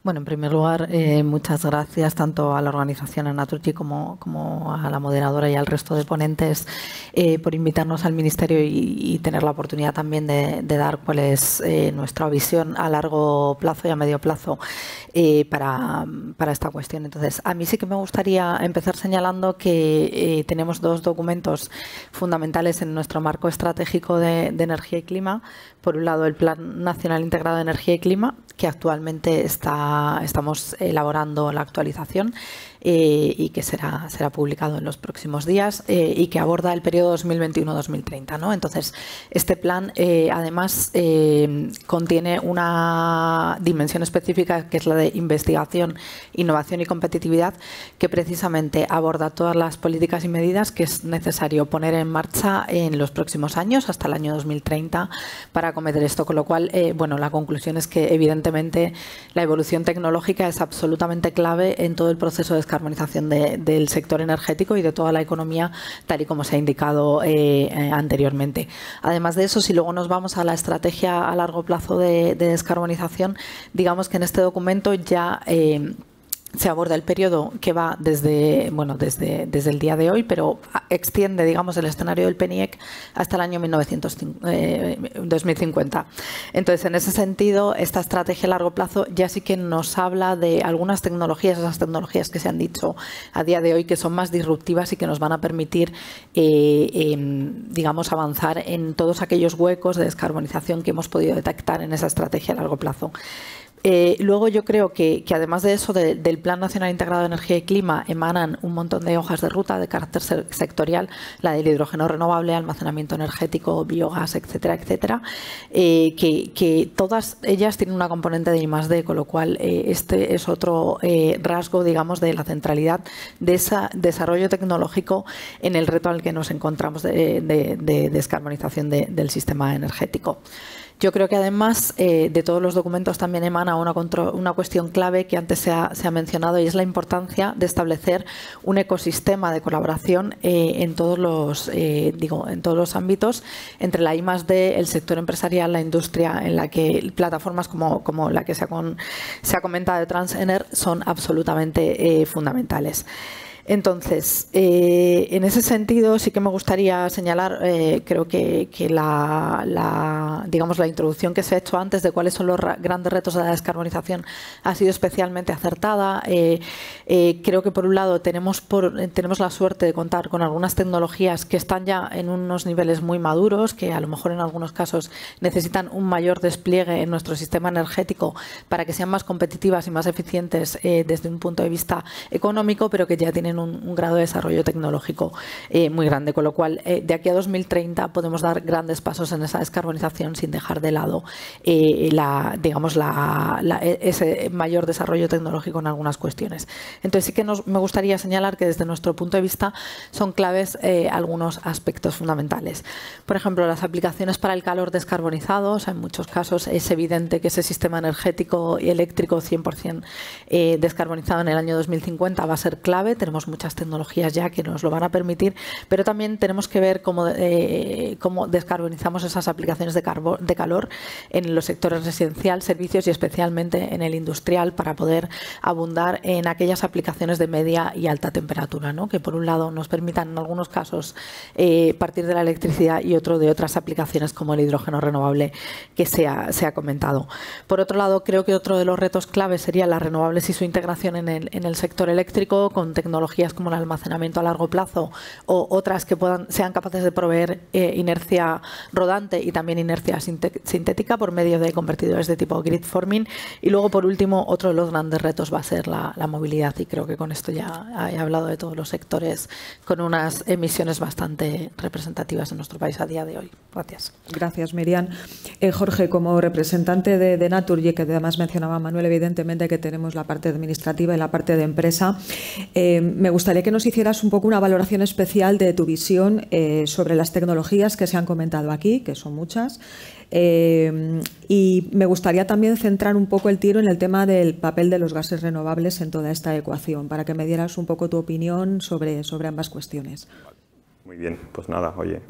Bueno, en primer lugar, eh, muchas gracias tanto a la organización Anatrucci como, como a la moderadora y al resto de ponentes eh, por invitarnos al Ministerio y, tener la oportunidad también de, dar cuál es eh, nuestra visión a largo plazo y a medio plazo para, esta cuestión. Entonces, a mí sí que me gustaría empezar señalando que tenemos dos documentos fundamentales en nuestro marco estratégico de energía y clima. Por un lado, el Plan Nacional Integrado de Energía y Clima, que actualmente está, estamos elaborando la actualización eh, y que será, será publicado en los próximos días eh, y que aborda el periodo 2021-2030. ¿no? Entonces, este plan eh, además contiene una dimensión específica que es la de investigación, innovación y competitividad que precisamente aborda todas las políticas y medidas que es necesario poner en marcha en los próximos años hasta el año 2030 para acometer esto. Con lo cual, bueno, la conclusión es que evidentemente la evolución tecnológica es absolutamente clave en todo el proceso de descarbonización del sector energético y de toda la economía, tal y como se ha indicado eh, eh, anteriormente. Además de eso, si luego nos vamos a la estrategia a largo plazo de, descarbonización, digamos que en este documento ya... Eh, se aborda el periodo que va desde, bueno, desde, desde el día de hoy, pero extiende digamos, el escenario del PENIEC hasta el año 2050. Eh, Entonces, en ese sentido, esta estrategia a largo plazo ya sí que nos habla de algunas tecnologías, esas tecnologías que se han dicho a día de hoy que son más disruptivas y que nos van a permitir eh, em, digamos, avanzar en todos aquellos huecos de descarbonización que hemos podido detectar en esa estrategia a largo plazo. Eh, luego yo creo que, además de eso, del Plan Nacional Integrado de Energía y Clima, emanan un montón de hojas de ruta de carácter sectorial, la del hidrógeno renovable, almacenamiento energético, biogás, etcétera, etcétera, eh, que, todas ellas tienen una componente de I con lo cual eh, este es otro rasgo, digamos, de la centralidad de ese desarrollo tecnológico en el reto al que nos encontramos de descarbonización del sistema energético. Yo creo que además eh, de todos los documentos también emana una, una cuestión clave que antes se ha, mencionado y es la importancia de establecer un ecosistema de colaboración eh, en todos los eh, digo en todos los ámbitos entre la I el sector empresarial, la industria, en la que plataformas como, como la que se ha, se ha comentado de Transener son absolutamente fundamentales. Entonces, eh, en ese sentido sí que me gustaría señalar, eh, creo que, la, digamos, la introducción que se ha hecho antes de cuáles son los grandes retos de la descarbonización ha sido especialmente acertada. Eh, creo que por un lado tenemos, tenemos la suerte de contar con algunas tecnologías que están ya en unos niveles muy maduros, que a lo mejor en algunos casos necesitan un mayor despliegue en nuestro sistema energético para que sean más competitivas y más eficientes desde un punto de vista económico, pero que ya tienen un, grado de desarrollo tecnológico eh, muy grande, con lo cual eh, de aquí a 2030 podemos dar grandes pasos en esa descarbonización sin dejar de lado eh, digamos, e, ese mayor desarrollo tecnológico en algunas cuestiones. Entonces sí que me gustaría señalar que desde nuestro punto de vista son claves algunos aspectos fundamentales. Por ejemplo, las aplicaciones para el calor descarbonizados, en muchos casos es evidente que ese sistema energético y eléctrico 100% descarbonizado en el año 2050 va a ser clave. Tenemos muchas tecnologías ya que nos lo van a permitir, pero también tenemos que ver cómo, eh, cómo descarbonizamos esas aplicaciones de, calor en los sectores residencial, servicios y especialmente en el industrial para poder abundar en aquellas aplicaciones de media y alta temperatura, que por un lado nos permitan en algunos casos eh, partir de la electricidad y otro de otras aplicaciones como el hidrógeno renovable que se ha, comentado. Por otro lado, creo que otro de los retos clave sería las renovables y su integración en el, en el sector eléctrico con tecnologías como el almacenamiento a largo plazo o otras que puedan, sean capaces de proveer eh, inercia rodante y también inercia sintética por medio de convertidores de tipo grid forming. Y luego, por último, otro de los grandes retos va a ser la, movilidad y creo que con esto ya he hablado de todos los sectores con unas emisiones bastante representativas en nuestro país a día de hoy. Gracias. Gracias, Miriam. Eh, Jorge, como representante de, de Naturgy, que además mencionaba Manuel, evidentemente que tenemos la parte administrativa y la parte de empresa, eh, me gustaría que nos hicieras un poco una valoración especial de tu visión eh, sobre las tecnologías que se han comentado aquí, que son muchas. Eh, y me gustaría también centrar un poco el tiro en el tema del papel de los gases renovables en toda esta ecuación, para que me dieras un poco tu opinión sobre, sobre ambas cuestiones. Muy bien, pues nada, oye,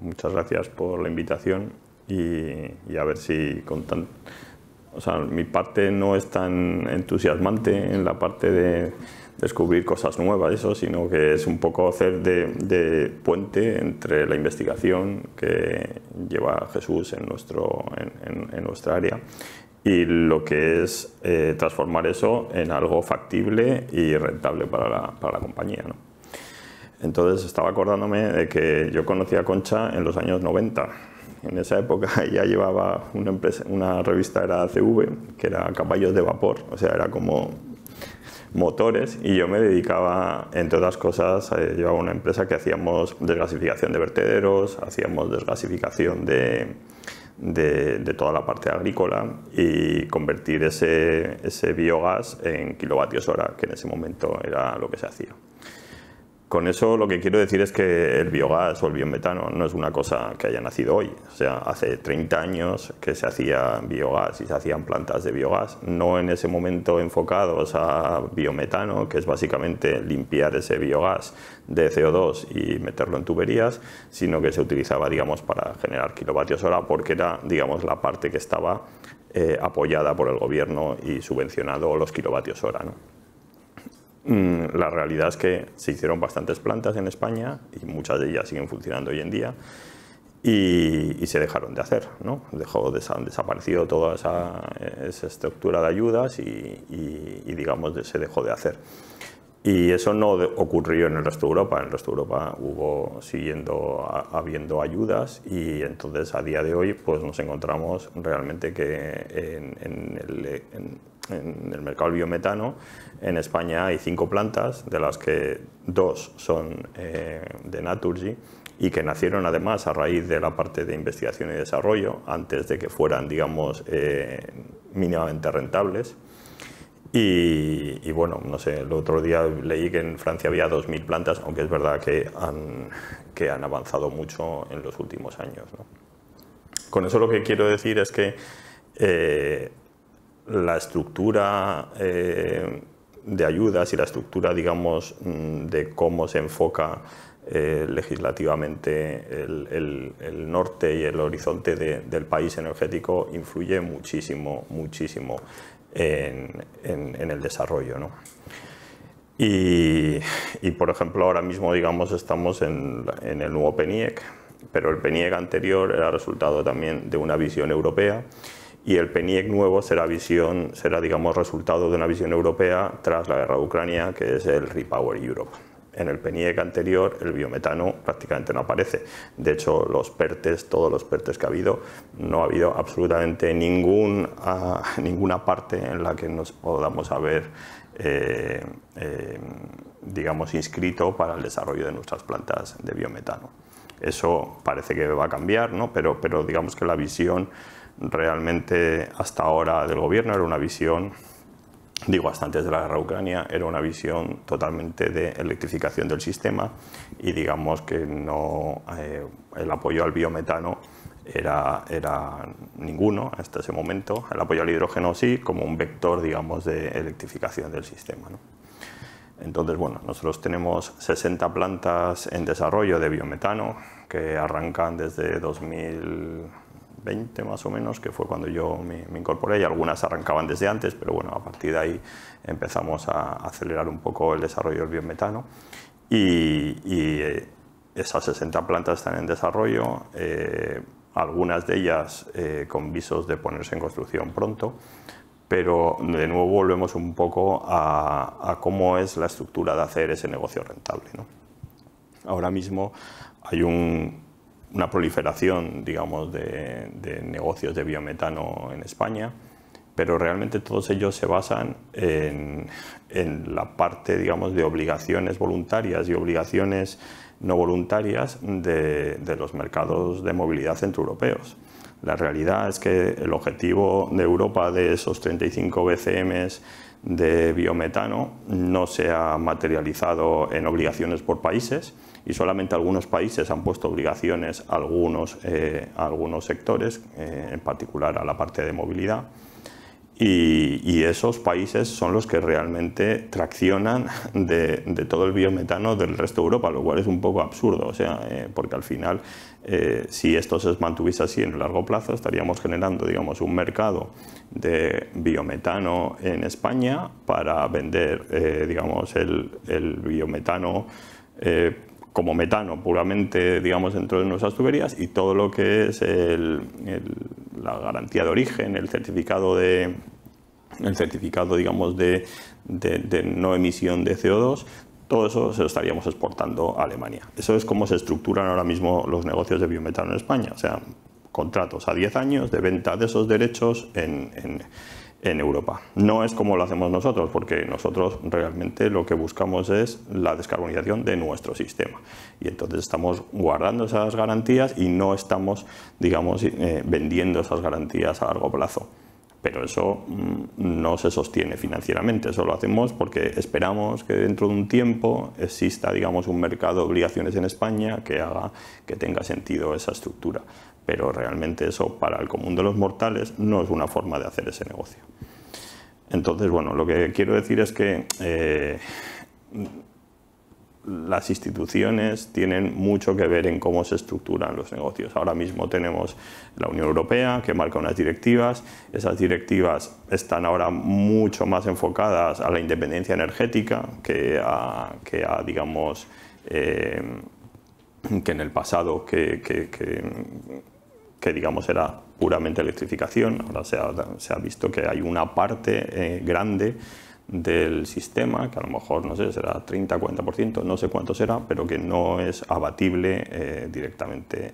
muchas gracias por la invitación y, y a ver si con O sea, mi parte no es tan entusiasmante en la parte de descubrir cosas nuevas, eso, sino que es un poco hacer de, de puente entre la investigación que lleva Jesús en, nuestro, en, en, nuestra área y lo que es eh, transformar eso en algo factible y rentable para la, para la compañía. ¿no? Entonces estaba acordándome de que yo conocí a Concha en los años 90. En esa época ella llevaba una, empresa, una revista, era CV, que era Caballos de Vapor, o sea, era como motores y yo me dedicaba, entre otras cosas, a eh, llevaba una empresa que hacíamos desgasificación de vertederos, hacíamos desgasificación de, toda la parte agrícola y convertir ese, ese biogás en kilovatios hora, que en ese momento era lo que se hacía. Con eso lo que quiero decir es que el biogás o el biometano no es una cosa que haya nacido hoy. O sea, hace 30 años que se hacía biogás y se hacían plantas de biogás, no en ese momento enfocados a biometano, que es básicamente limpiar ese biogás de CO2 y meterlo en tuberías, sino que se utilizaba, digamos, para generar kilovatios hora porque era, digamos, la parte que estaba eh, apoyada por el gobierno y subvencionado los kilovatios hora. ¿no? Mm, la realidad es que se hicieron bastantes plantas en España y muchas de ellas siguen funcionando hoy en día y, se dejaron de hacer. ¿no? Dejó, han desaparecido toda esa, estructura de ayudas y, y, y, digamos se dejó de hacer. Y eso no ocurrió en el resto de Europa. En el resto de Europa hubo siguiendo habiendo ayudas y entonces a día de hoy pues nos encontramos realmente que en, el, en el mercado del biometano, en España hay cinco plantas, de las que dos son eh, de Naturgy y que nacieron además a raíz de la parte de investigación y desarrollo, antes de que fueran, digamos, eh, mínimamente rentables. Y, bueno, no sé, el otro día leí que en Francia había 2.000 plantas, aunque es verdad que han, que han avanzado mucho en los últimos años. Con eso lo que quiero decir es que eh, la estructura eh, de ayudas y la estructura, digamos, mm, de cómo se enfoca eh, legislativamente el, norte y el horizonte del país energético influye muchísimo, muchísimo en, el desarrollo. ¿no? Y, por ejemplo, ahora mismo, digamos, estamos en, en el nuevo PENIEC, pero el PENIEC anterior era resultado también de una visión europea y el PENIEC nuevo será, visión, será digamos, resultado de una visión europea tras la guerra de Ucrania, que es el Repower Europe. En el PENIEC anterior el biometano prácticamente no aparece. De hecho, los PERTES, todos los PERTES que ha habido, no ha habido absolutamente ningún, ah, ninguna parte en la que nos podamos haber eh, eh, digamos, inscrito para el desarrollo de nuestras plantas de biometano. Eso parece que va a cambiar, ¿no? pero, pero digamos que la visión realmente hasta ahora del gobierno era una visión, digo hasta antes de la guerra ucrania, era una visión totalmente de electrificación del sistema y digamos que no eh, el apoyo al biometano era, era ninguno hasta ese momento, el apoyo al hidrógeno sí, como un vector digamos de electrificación del sistema. Entonces, bueno, nosotros tenemos 60 plantas en desarrollo de biometano que arrancan desde 2000 20 más o menos, que fue cuando yo me, incorporé y algunas arrancaban desde antes, pero bueno, a partir de ahí empezamos a acelerar un poco el desarrollo del biometano y, eh, esas 60 plantas están en desarrollo, eh, algunas de ellas eh, con visos de ponerse en construcción pronto, pero de nuevo volvemos un poco a, cómo es la estructura de hacer ese negocio rentable. Ahora mismo hay un, una proliferación, digamos, de, negocios de biometano en España, pero realmente todos ellos se basan en, la parte, digamos, de obligaciones voluntarias y obligaciones no voluntarias de, los mercados de movilidad centroeuropeos. La realidad es que el objetivo de Europa de esos 35 BCMs de biometano no se ha materializado en obligaciones por países, y solamente algunos países han puesto obligaciones a algunos, eh, algunos sectores, eh, en particular a la parte de movilidad. Y, esos países son los que realmente traccionan de, todo el biometano del resto de Europa, lo cual es un poco absurdo, o sea, eh, porque al final, si esto se mantuviese así en el largo plazo, estaríamos generando, digamos, un mercado de biometano en España para vender, digamos, el, el biometano como metano puramente, digamos, dentro de nuestras tuberías y todo lo que es la garantía de origen, el certificado de el certificado, digamos, de, no emisión de CO2, todo eso se lo estaríamos exportando a Alemania. Eso es como se estructuran ahora mismo los negocios de biometano en España, o sea, contratos a 10 años de venta de esos derechos en en Europa. No es como lo hacemos nosotros, porque nosotros realmente lo que buscamos es la descarbonización de nuestro sistema. Y entonces estamos guardando esas garantías y no estamos, digamos, eh, vendiendo esas garantías a largo plazo. Pero eso mm, no se sostiene financieramente, eso lo hacemos porque esperamos que dentro de un tiempo exista, digamos, un mercado de obligaciones en España que haga que tenga sentido esa estructura pero realmente eso para el común de los mortales no es una forma de hacer ese negocio. Entonces, bueno, lo que quiero decir es que eh, las instituciones tienen mucho que ver en cómo se estructuran los negocios. Ahora mismo tenemos la Unión Europea que marca unas directivas, esas directivas están ahora mucho más enfocadas a la independencia energética que a, que digamos, eh, que en el pasado que que digamos era puramente electrificación, ahora se ha, visto que hay una parte eh, grande del sistema, que a lo mejor, no sé, será 30, 40%, no sé cuánto será, pero que no es abatible eh, directamente,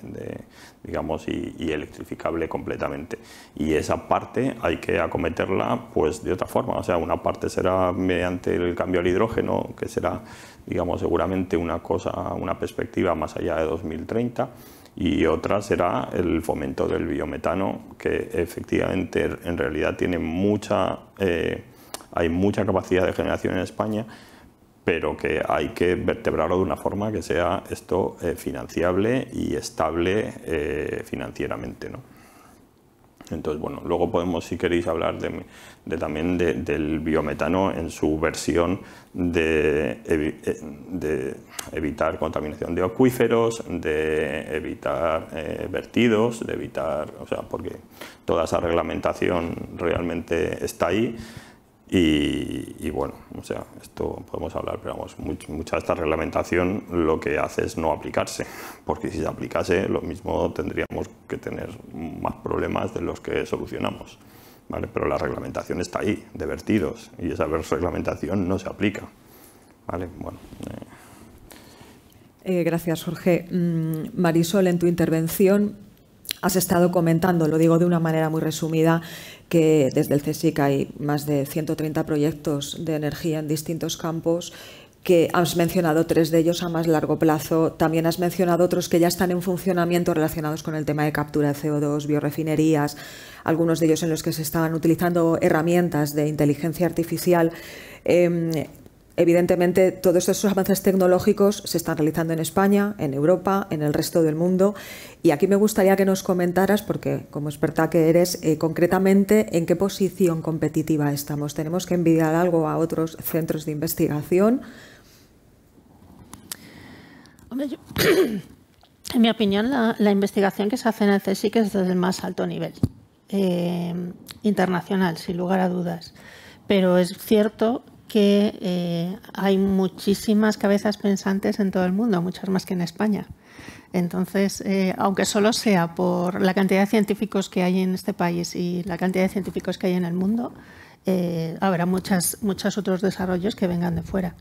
digamos, y, y, electrificable completamente. Y esa parte hay que acometerla, pues, de otra forma. O sea, una parte será mediante el cambio al hidrógeno, que será, digamos, seguramente una cosa, una perspectiva más allá de 2030, y otra será el fomento del biometano, que efectivamente en realidad tiene mucha, eh, hay mucha capacidad de generación en España, pero que hay que vertebrarlo de una forma que sea esto eh, financiable y estable eh, financieramente. ¿no? Entonces, bueno, luego podemos, si queréis, hablar de, también del biometano en su versión eh, de, evitar contaminación de acuíferos, de evitar eh, vertidos, de evitar, o sea, porque toda esa reglamentación realmente está ahí y, bueno, o sea, esto podemos hablar, pero vamos, mucha de esta reglamentación lo que hace es no aplicarse, porque si se aplicase, lo mismo tendríamos que tener más problemas de los que solucionamos. ¿vale? Pero la reglamentación está ahí, de vertidos, y esa reglamentación no se aplica. ¿vale? Bueno, eh. Eh, gracias, Jorge. Mm, Marisol, en tu intervención has estado comentando, lo digo de una manera muy resumida, que desde el CSIC hay más de 130 proyectos de energía en distintos campos que has mencionado tres de ellos a más largo plazo. También has mencionado otros que ya están en funcionamiento relacionados con el tema de captura de CO2, biorefinerías, algunos de ellos en los que se estaban utilizando herramientas de inteligencia artificial. Em, Evidentemente, todos esos avances tecnológicos se están realizando en España, en Europa, en el resto del mundo. Y aquí me gustaría que nos comentaras, porque como experta que eres, eh, concretamente en qué posición competitiva estamos. ¿Tenemos que envidiar algo a otros centros de investigación? Hombre, en mi opinión, la, investigación que se hace en el CSIC es desde el más alto nivel, eh, internacional, sin lugar a dudas. Pero es cierto que eh, hay muchísimas cabezas pensantes en todo el mundo, muchas más que en España. Entonces, eh, aunque solo sea por la cantidad de científicos que hay en este país y la cantidad de científicos que hay en el mundo, eh, habrá muchas, muchos otros desarrollos que vengan de fuera.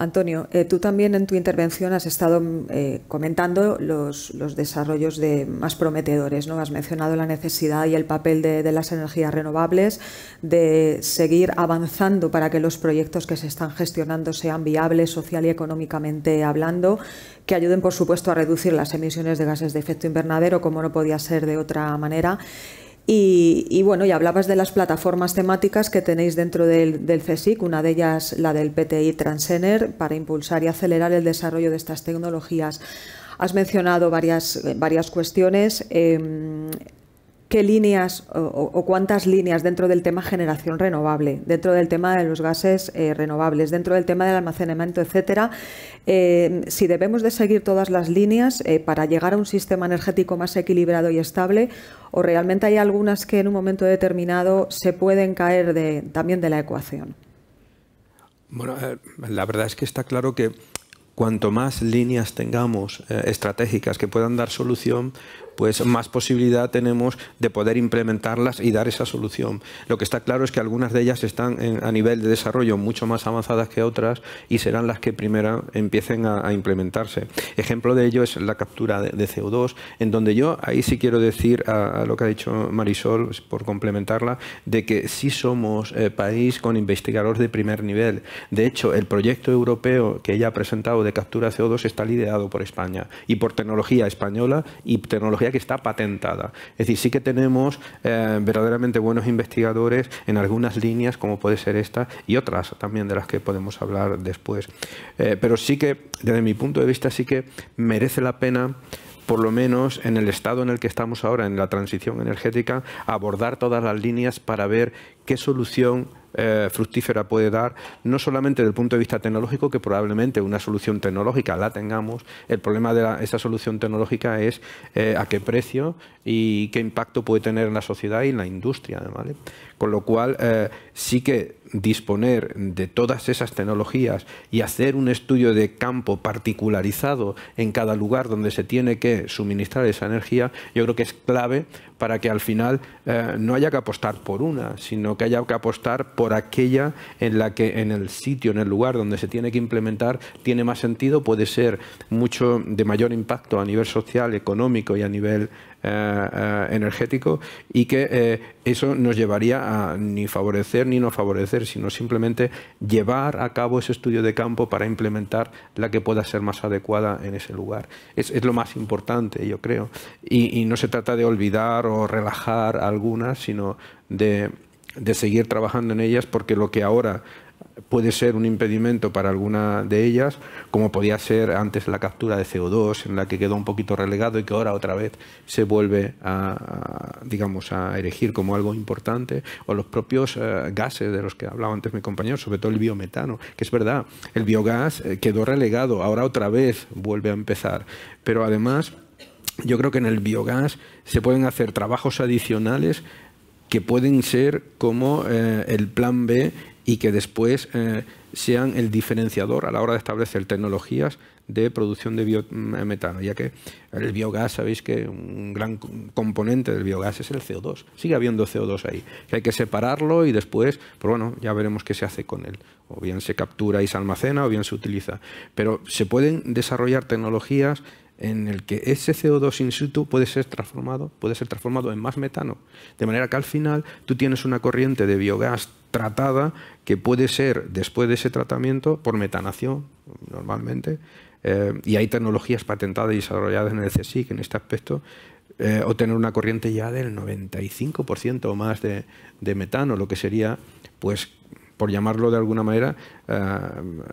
Antonio, eh, tú también en tu intervención has estado mm, eh, comentando los, desarrollos de, más prometedores, ¿no? Has mencionado la necesidad y el papel de, de, las energías renovables, de seguir avanzando para que los proyectos que se están gestionando sean viables social y económicamente hablando, que ayuden, por supuesto, a reducir las emisiones de gases de efecto invernadero, como no podía ser de otra manera. Y, bueno, y hablabas de las plataformas temáticas que tenéis dentro del, del, CSIC, una de ellas la del PTI Transener, para impulsar y acelerar el desarrollo de estas tecnologías. Has mencionado varias, eh, varias cuestiones. Em, qué líneas o, cuántas líneas dentro del tema generación renovable, dentro del tema de los gases eh, renovables, dentro del tema del almacenamiento, etcétera, eh, si debemos de seguir todas las líneas eh, para llegar a un sistema energético más equilibrado y estable, o realmente hay algunas que en un momento determinado se pueden caer también de la ecuación. Bueno, la verdad es que está claro que cuanto más líneas tengamos estratégicas que puedan dar solución, pues más posibilidad tenemos de poder implementarlas y dar esa solución. Lo que está claro es que algunas de ellas están a nivel de desarrollo mucho más avanzadas que otras y serán las que primero empiecen a, implementarse. Ejemplo de ello es la captura de, CO2, en donde yo ahí sí quiero decir a, lo que ha dicho Marisol, pues, por complementarla, de que sí somos eh, país con investigadores de primer nivel. De hecho, el proyecto europeo que ella ha presentado de captura de CO2 está liderado por España y por tecnología española y tecnología que está patentada. Es decir, sí que tenemos eh, verdaderamente buenos investigadores en algunas líneas, como puede ser esta, y otras también de las que podemos hablar después. Eh, pero sí que, desde mi punto de vista, sí que merece la pena por lo menos en el estado en el que estamos ahora, en la transición energética, abordar todas las líneas para ver qué solución eh, fructífera puede dar, no solamente desde el punto de vista tecnológico, que probablemente una solución tecnológica la tengamos, el problema de esa solución tecnológica es eh, a qué precio y qué impacto puede tener en la sociedad y en la industria. ¿vale? Con lo cual, eh, sí que disponer de todas esas tecnologías y hacer un estudio de campo particularizado en cada lugar donde se tiene que suministrar esa energía, yo creo que es clave para que al final eh, no haya que apostar por una, sino que haya que apostar por aquella en la que en el sitio, en el lugar donde se tiene que implementar, tiene más sentido, puede ser mucho de mayor impacto a nivel social, económico y a nivel eh, eh, energético y que eh, eso nos llevaría a ni favorecer ni no favorecer, sino simplemente llevar a cabo ese estudio de campo para implementar la que pueda ser más adecuada en ese lugar. Es, lo más importante, yo creo. Y, no se trata de olvidar o relajar algunas, sino de, de seguir trabajando en ellas porque lo que ahora puede ser un impedimento para alguna de ellas, como podía ser antes la captura de CO2, en la que quedó un poquito relegado y que ahora otra vez se vuelve a, digamos, a erigir como algo importante, o los propios eh, gases de los que hablaba antes mi compañero, sobre todo el biometano, que es verdad, el biogás eh, quedó relegado, ahora otra vez vuelve a empezar, pero además yo creo que en el biogás se pueden hacer trabajos adicionales que pueden ser como eh, el plan B y que después eh, sean el diferenciador a la hora de establecer tecnologías de producción de biometano, ya que el biogás, sabéis que un gran componente del biogás es el CO2. Sigue habiendo CO2 ahí, que hay que separarlo y después, pues bueno, ya veremos qué se hace con él. O bien se captura y se almacena o bien se utiliza. Pero se pueden desarrollar tecnologías en el que ese CO2 in situ puede ser transformado, puede ser transformado en más metano. De manera que al final tú tienes una corriente de biogás tratada que puede ser, después de ese tratamiento, por metanación normalmente, eh, y hay tecnologías patentadas y desarrolladas en el CSIC en este aspecto, o eh, obtener una corriente ya del 95% o más de metano, lo que sería pues por llamarlo de alguna manera, eh,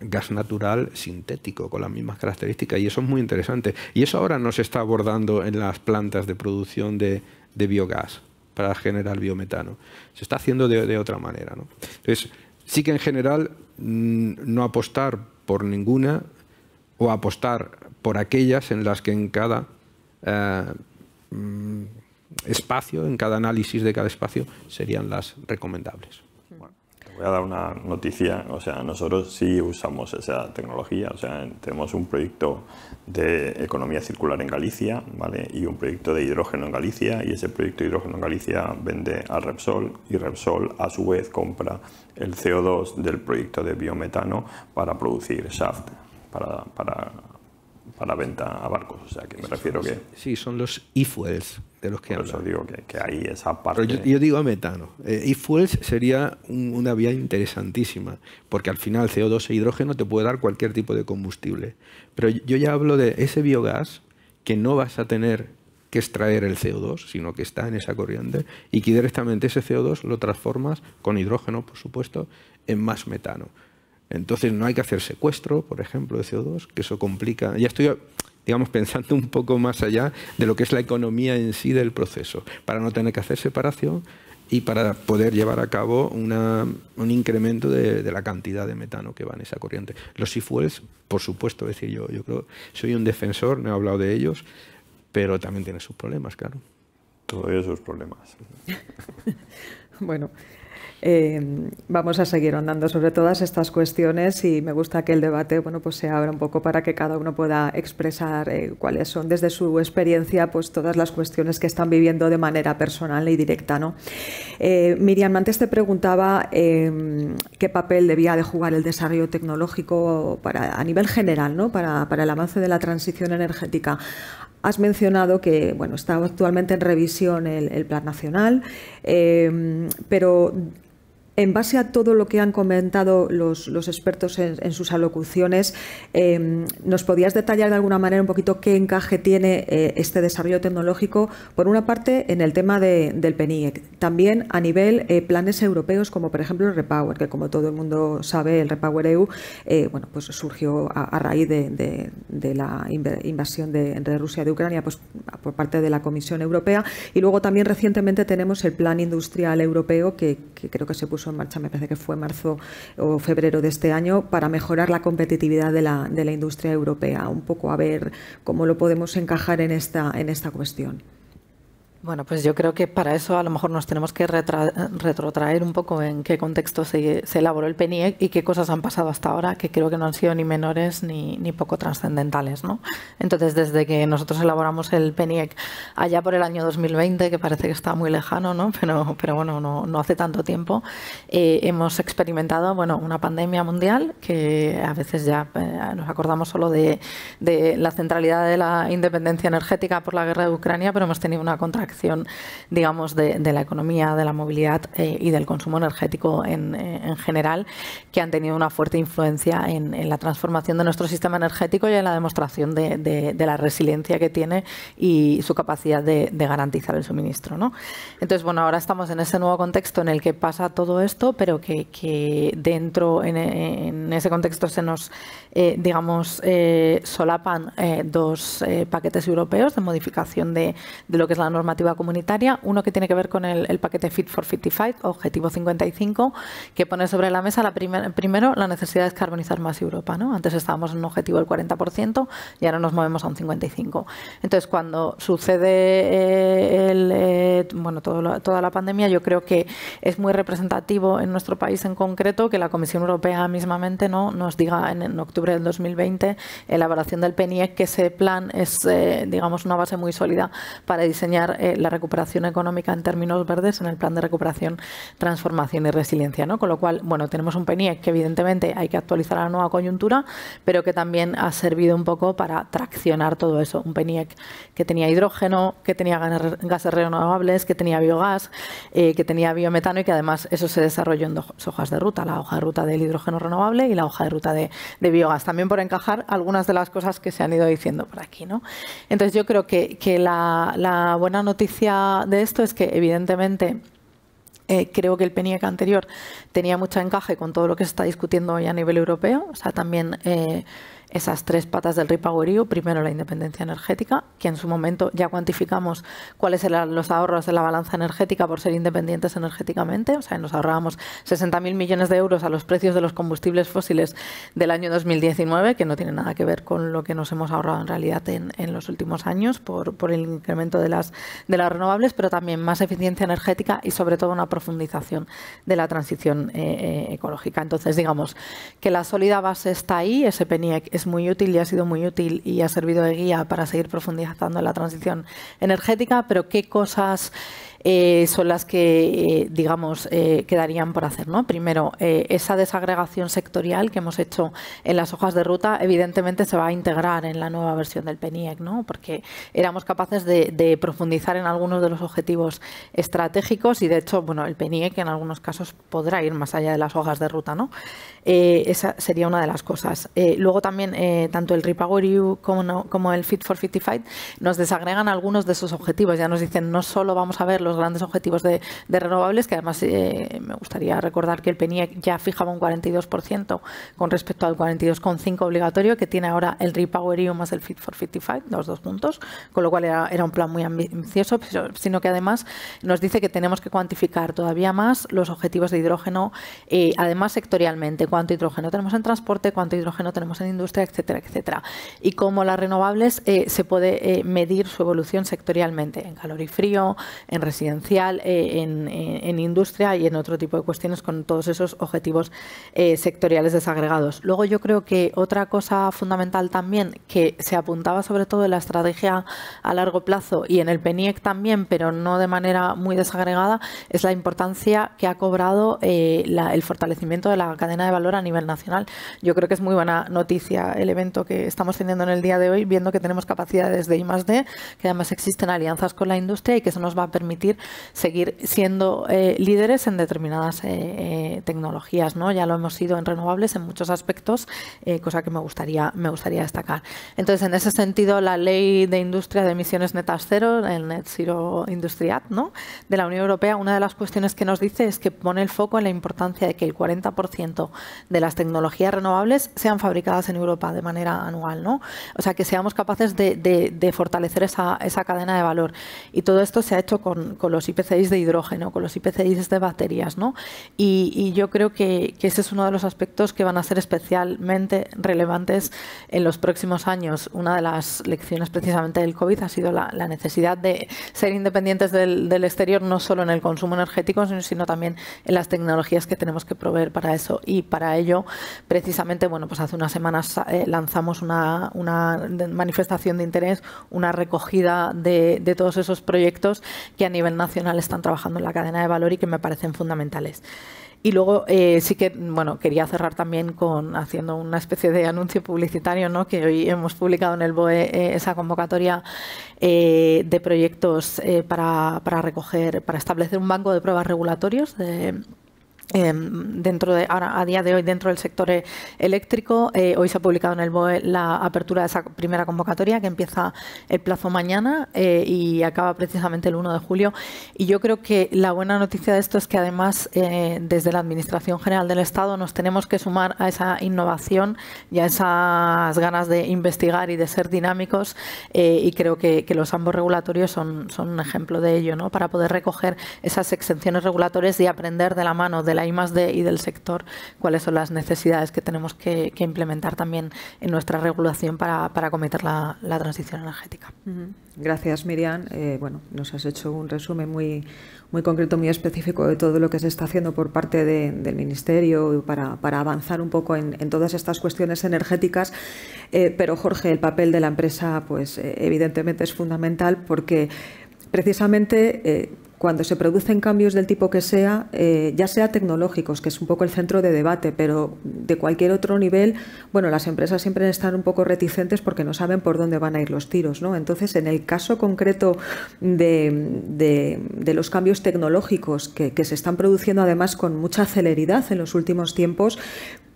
gas natural sintético, con las mismas características. Y eso es muy interesante. Y eso ahora no se está abordando en las plantas de producción de, biogás para generar biometano. Se está haciendo de, otra manera. Entonces, sí que en general mm, no apostar por ninguna o apostar por aquellas en las que en cada... Eh, mm, espacio, en cada análisis de cada espacio, serían las recomendables voy a dar una noticia, o sea, nosotros sí usamos esa tecnología, o sea, tenemos un proyecto de economía circular en Galicia, ¿vale? Y un proyecto de hidrógeno en Galicia, y ese proyecto de hidrógeno en Galicia vende a Repsol, y Repsol a su vez compra el CO2 del proyecto de biometano para producir shaft, para para venta a barcos. O sea, que me refiero que... Sí, son los e-fuels de los que hablo. Por digo que, que, ahí esa parte... yo, digo metano. Eh, e-fuels sería una vía interesantísima, porque al final CO2 e hidrógeno te puede dar cualquier tipo de combustible. Pero yo ya hablo de ese biogás que no vas a tener que extraer el CO2, sino que está en esa corriente, y que directamente ese CO2 lo transformas con hidrógeno, por supuesto, en más metano. Entonces no hay que hacer secuestro, por ejemplo, de CO2, que eso complica. Ya estoy, digamos, pensando un poco más allá de lo que es la economía en sí del proceso, para no tener que hacer separación y para poder llevar a cabo un incremento de, la cantidad de metano que va en esa corriente. Los e por supuesto, decir, yo, yo creo, soy un defensor, no he hablado de ellos, pero también tiene sus problemas, claro. Todavía sus problemas. bueno. Em, vamos a seguir andando sobre todas estas cuestiones y me gusta que el debate bueno, pues se abra un poco para que cada uno pueda expresar eh, cuáles son desde su experiencia pues, todas las cuestiones que están viviendo de manera personal y directa. ¿no? Eh, Miriam, antes te preguntaba em, qué papel debía de jugar el desarrollo tecnológico para, a nivel general ¿no? para, el avance de la transición energética. Has mencionado que bueno, está actualmente en revisión el, Plan Nacional, em, pero en base a todo lo que han comentado los, expertos en, sus alocuciones, em, ¿nos podías detallar de alguna manera un poquito qué encaje tiene eh, este desarrollo tecnológico, por una parte, en el tema del PENIEC, también a nivel eh, planes europeos, como por ejemplo el Repower, que como todo el mundo sabe, el Repower EU eh, bueno, pues surgió a, raíz de, la invasión de, Rusia de Ucrania pues, por parte de la Comisión Europea. Y luego también recientemente tenemos el Plan Industrial Europeo, que creo que se puso en marcha, me parece que fue marzo o febrero de este año, para mejorar la competitividad de la, industria europea, un poco a ver cómo lo podemos encajar en esta cuestión. Bueno, pues yo creo que para eso a lo mejor nos tenemos que retrotraer un poco en qué contexto se, elaboró el PENIEC y qué cosas han pasado hasta ahora, que creo que no han sido ni menores ni, poco trascendentales. ¿no? Entonces, desde que nosotros elaboramos el PENIEC allá por el año 2020, que parece que está muy lejano, ¿no? pero, pero bueno, no, hace tanto tiempo, eh, hemos experimentado bueno, una pandemia mundial que a veces ya eh, nos acordamos solo de, de la centralidad de la independencia energética por la guerra de Ucrania, pero hemos tenido una contra acción, digamos, de, la economía, de la movilidad eh, y del consumo energético eh, en, general, que han tenido una fuerte influencia en, la transformación de nuestro sistema energético y en la demostración de, la resiliencia que tiene y su capacidad de, garantizar el suministro. ¿no? Entonces, bueno, ahora estamos en ese nuevo contexto en el que pasa todo esto, pero que, dentro, en, ese contexto, se nos, eh, digamos, solapan dos paquetes europeos de modificación de, de lo que es la normativa comunitaria, uno que tiene que ver con el, paquete Fit for 55, Objetivo 55, que pone sobre la mesa la primero la necesidad de descarbonizar más Europa. ¿no? Antes estábamos en un objetivo del 40% y ahora nos movemos a un 55%. Entonces, cuando sucede eh, el, eh, bueno, toda la pandemia, yo creo que es muy representativo en nuestro país en concreto que la Comisión Europea mismamente ¿no? nos diga en, octubre del 2020 elaboración del PENIEC que ese plan es, eh, digamos, una base muy sólida para diseñar eh, la recuperación económica en términos verdes en el plan de recuperación, transformación y resiliencia. ¿no? Con lo cual, bueno, tenemos un PENIEC que evidentemente hay que actualizar a la nueva coyuntura, pero que también ha servido un poco para traccionar todo eso. Un PENIEC que tenía hidrógeno, que tenía gases renovables, que tenía biogás, eh, que tenía biometano y que además eso se desarrolló en dos hojas de ruta, la hoja de ruta del hidrógeno renovable y la hoja de ruta de, biogás. También por encajar algunas de las cosas que se han ido diciendo por aquí. Entonces yo creo que, la, buena noticia de esto es que evidentemente... Eh, creo que el PENIEC anterior tenía mucho encaje con todo lo que se está discutiendo hoy a nivel europeo. O sea, también eh, esas tres patas del e U. Primero, la independencia energética, que en su momento ya cuantificamos cuáles eran los ahorros de la balanza energética por ser independientes energéticamente. O sea, nos ahorrábamos 60.000 millones de euros a los precios de los combustibles fósiles del año 2019, que no tiene nada que ver con lo que nos hemos ahorrado en realidad en, los últimos años por, por, el incremento de las, de las renovables, pero también más eficiencia energética y sobre todo una profundización de la transición eh, eh, ecológica. Entonces, digamos que la sólida base está ahí, ese PNIEC es muy útil y ha sido muy útil y ha servido de guía para seguir profundizando en la transición energética, pero qué cosas eh, son las que, eh, digamos, eh, quedarían por hacer. ¿no? Primero, esa desagregación sectorial que hemos hecho en las hojas de ruta, evidentemente se va a integrar en la nueva versión del PENIEC, ¿no? porque éramos capaces de, profundizar en algunos de los objetivos estratégicos y, de hecho, bueno, el PENIEC en algunos casos podrá ir más allá de las hojas de ruta. ¿no? esa sería una de las cosas. luego también, tanto el Repower como, como el Fit for 55 nos desagregan algunos de esos objetivos. Ya nos dicen, no solo vamos a ver los grandes objetivos de, renovables, que además eh, me gustaría recordar que el PENIEC ya fijaba un 42% con respecto al 42,5% obligatorio que tiene ahora el Repower más el Fit for 55, los dos puntos, con lo cual era, un plan muy ambicioso, sino que además nos dice que tenemos que cuantificar todavía más los objetivos de hidrógeno, eh, además sectorialmente, cuánto hidrógeno tenemos en transporte, cuánto hidrógeno tenemos en industria, etcétera, etcétera. Y cómo las renovables eh, se puede medir su evolución sectorialmente, en calor y frío, en residuos residencial, eh, eh, en, industria y en otro tipo de cuestiones con todos esos objetivos eh, sectoriales desagregados. Luego yo creo que otra cosa fundamental también que se apuntaba sobre todo en la estrategia a largo plazo y en el PENIEC también, pero no de manera muy desagregada, es la importancia que ha cobrado el fortalecimiento de la cadena de valor a nivel nacional. Yo creo que es muy buena noticia el evento que estamos teniendo en el día de hoy, viendo que tenemos capacidades de I+.D., que además existen alianzas con la industria y que eso nos va a permitir seguir siendo eh, líderes en determinadas eh, eh, tecnologías. ¿no? Ya lo hemos sido en renovables en muchos aspectos, cosa que me gustaría, me gustaría destacar. Entonces, en ese sentido, la ley de industria de emisiones netas cero, el Net Zero Industrial ¿no? de la Unión Europea, una de las cuestiones que nos dice es que pone el foco en la importancia de que el 40% de las tecnologías renovables sean fabricadas en Europa de manera anual. ¿no? O sea, que seamos capaces de, fortalecer esa, cadena de valor. Y todo esto se ha hecho con, con los IPCIs de hidrógeno, con los IPCIs de baterías. ¿no? Y, yo creo que, ese es uno de los aspectos que van a ser especialmente relevantes en los próximos años. Una de las lecciones precisamente del COVID ha sido la, necesidad de ser independientes del, exterior, no solo en el consumo energético, sino, también en las tecnologías que tenemos que proveer para eso. Y para ello, precisamente, bueno, pues hace unas semanas eh, lanzamos una, manifestación de interés, una recogida de todos esos proyectos que a nivel nacional están trabajando en la cadena de valor y que me parecen fundamentales. Y luego eh, sí que bueno quería cerrar también con haciendo una especie de anuncio publicitario, ¿no? Que hoy hemos publicado en el BOE eh, esa convocatoria eh, de proyectos para, para recoger, para establecer un banco de pruebas regulatorios de Em, dentro de ahora a día de hoy dentro del sector eh, eléctrico eh, hoy se ha publicado en el BOE la apertura de esa primera convocatoria que empieza el plazo mañana eh, y acaba precisamente el 1 de julio y yo creo que la buena noticia de esto es que además desde la administración general del estado nos tenemos que sumar a esa innovación y a esas ganas de investigar y de ser dinámicos y creo que, los ambos regulatorios son, son un ejemplo de ello ¿no? para poder recoger esas exenciones regulatorias y aprender de la mano de más de y del sector, cuáles son las necesidades que tenemos que, implementar también en nuestra regulación para, para acometer la, transición energética. Gracias, Miriam. Eh, bueno, nos has hecho un resumen muy, muy concreto, muy específico de todo lo que se está haciendo por parte del Ministerio para, para, avanzar un poco en, todas estas cuestiones energéticas. Eh, pero, Jorge, el papel de la empresa, pues eh, evidentemente es fundamental porque precisamente cuando se producen cambios del tipo que sea, eh, ya sea tecnológicos, que es un poco el centro de debate, pero de cualquier otro nivel, bueno, las empresas siempre están un poco reticentes porque no saben por dónde van a ir los tiros, ¿no? Entonces, en el caso concreto de, los cambios tecnológicos que, que se están produciendo además con mucha celeridad en los últimos tiempos,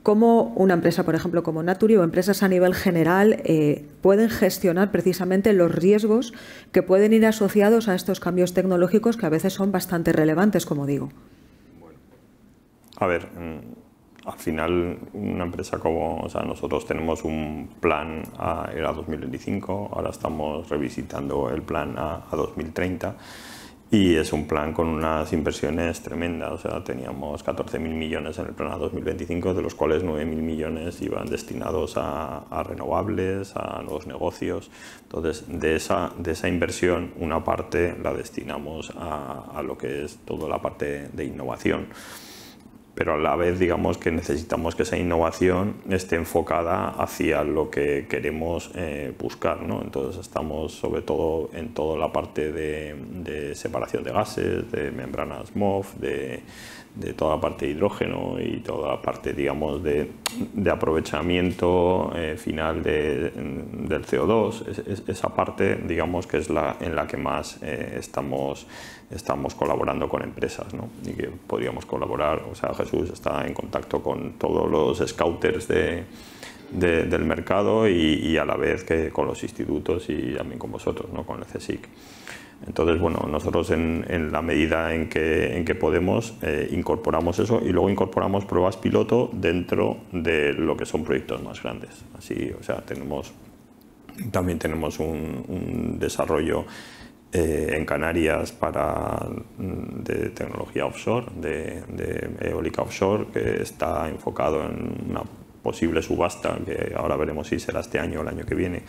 cómo una empresa, por ejemplo, como Naturio o empresas a nivel general eh, pueden gestionar precisamente los riesgos que pueden ir asociados a estos cambios tecnológicos que a veces son bastante relevantes, como digo. a ver, mm, al final una empresa como, o sea, nosotros tenemos un plan a, era 2025, ahora estamos revisitando el plan a 2030 y es un plan con unas inversiones tremendas, o sea, teníamos 14.000 millones en el plan a 2025, de los cuales 9.000 millones iban destinados a, renovables, a nuevos negocios. Entonces, de esa, de esa inversión, una parte la destinamos a lo que es toda la parte de innovación pero a la vez digamos que necesitamos que esa innovación esté enfocada hacia lo que queremos eh, buscar. ¿no? Entonces estamos sobre todo en toda la parte de, separación de gases, de membranas MOF, de, toda la parte de hidrógeno y toda la parte digamos de, aprovechamiento eh, final del CO2. esa parte digamos que es la en la que más eh, estamos estamos colaborando con empresas ¿no? y que podríamos colaborar. O sea, Jesús está en contacto con todos los scouters de, del mercado y, a la vez que con los institutos y también con vosotros, ¿no? con el CSIC. Entonces, bueno, nosotros en, la medida en que, en que podemos eh, incorporamos eso y luego incorporamos pruebas piloto dentro de lo que son proyectos más grandes. Así, o sea, tenemos, también tenemos un, un desarrollo eh, en Canarias para, mm, de tecnología offshore, de, de, eólica offshore, que está enfocado en una posible subasta, que ahora veremos si será este año o el año que viene,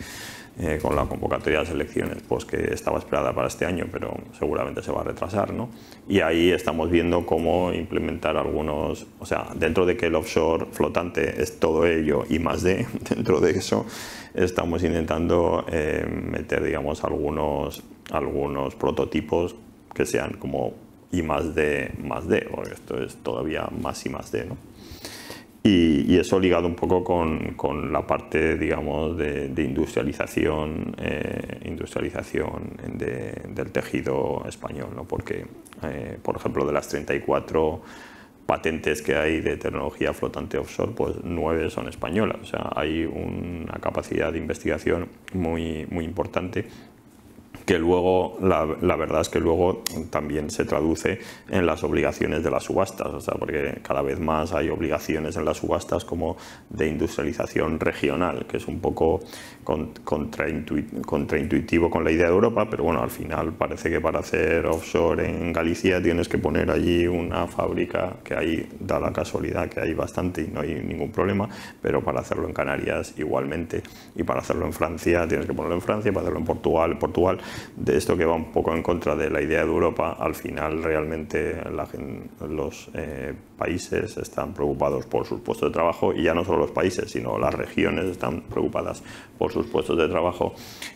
eh, con la convocatoria de selecciones pues que estaba esperada para este año, pero seguramente se va a retrasar, ¿no? Y ahí estamos viendo cómo implementar algunos, o sea, dentro de que el offshore flotante es todo ello y más de, dentro de eso estamos intentando eh, meter, digamos, algunos algunos prototipos que sean como I más D más D, porque esto es todavía más I más D, ¿no? Y, eso ligado un poco con, con la parte, digamos, de, industrialización, eh, industrialización del tejido español, ¿no? Porque, eh, por ejemplo, de las 34 patentes que hay de tecnología flotante offshore, pues nueve son españolas. O sea, hay una capacidad de investigación muy, muy importante que luego, la, verdad es que luego también se traduce en las obligaciones de las subastas, o sea, porque cada vez más hay obligaciones en las subastas como de industrialización regional, que es un poco contraintuitivo, contraintuitivo con la idea de Europa, pero bueno, al final parece que para hacer offshore en Galicia tienes que poner allí una fábrica, que ahí da la casualidad que hay bastante y no hay ningún problema, pero para hacerlo en Canarias igualmente, y para hacerlo en Francia tienes que ponerlo en Francia, para hacerlo en Portugal, Portugal, de esto que va un poco en contra de la idea de Europa, al final realmente los eh, países están preocupados por sus puestos de trabajo y ya no solo los países, sino las regiones están preocupadas por sus puestos de trabajo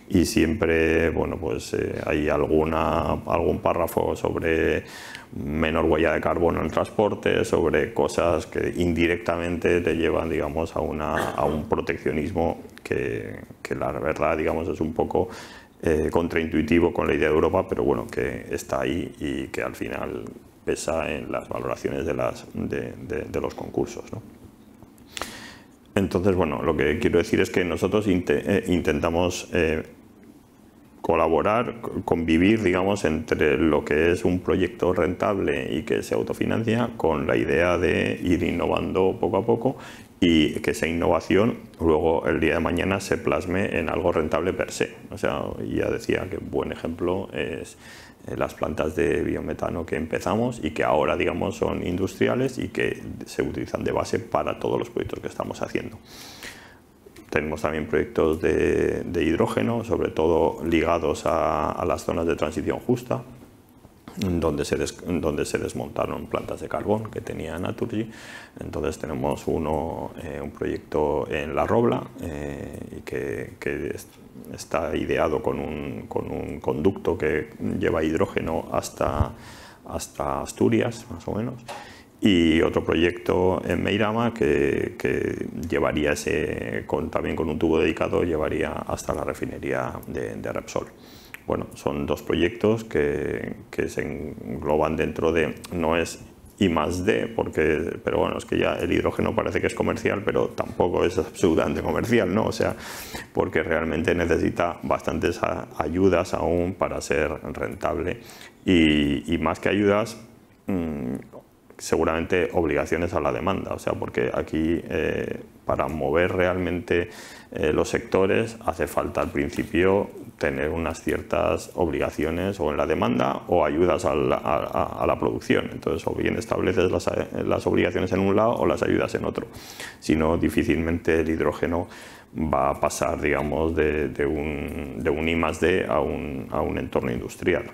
y siempre bueno, pues, eh, hay alguna, algún párrafo sobre menor huella de carbono en transporte, sobre cosas que indirectamente te llevan digamos, a, un proteccionismo que, que la verdad digamos, es un poco eh, contraintuitivo con la idea de Europa, pero bueno, que está ahí y que al final pesa en las valoraciones de, las, de, los concursos. Entonces, bueno, lo que quiero decir es que nosotros eh, intentamos eh, colaborar, convivir, digamos, entre lo que es un proyecto rentable y que se autofinancia con la idea de ir innovando poco a poco y que esa innovación luego el día de mañana se plasme en algo rentable per se. O sea, ya decía que un buen ejemplo es eh, las plantas de biometano que empezamos y que ahora, digamos, son industriales y que se utilizan de base para todos los proyectos que estamos haciendo. Tenemos también proyectos de, hidrógeno, sobre todo ligados a las zonas de transición justa, donde se, donde se desmontaron plantas de carbón que tenía Naturgy. Entonces tenemos uno, eh, un proyecto en La Robla eh, y que, que, está ideado con un, con un conducto que lleva hidrógeno hasta, hasta Asturias, más o menos y otro proyecto en Meirama que, que, llevaría ese, también con un tubo dedicado, llevaría hasta la refinería de, de Repsol. Bueno, son dos proyectos que, se engloban dentro de, no es I más D, porque, pero bueno, es que ya el hidrógeno parece que es comercial, pero tampoco es absolutamente comercial, ¿no? O sea, porque realmente necesita bastantes ayudas aún para ser rentable y, más que ayudas, mm, seguramente obligaciones a la demanda, o sea, porque aquí eh, para mover realmente eh, los sectores hace falta al principio tener unas ciertas obligaciones o en la demanda o ayudas a la, producción. Entonces, o bien estableces las, obligaciones en un lado o las ayudas en otro. Si no, difícilmente el hidrógeno va a pasar, digamos, de, un, de un I más D a un, a un entorno industrial.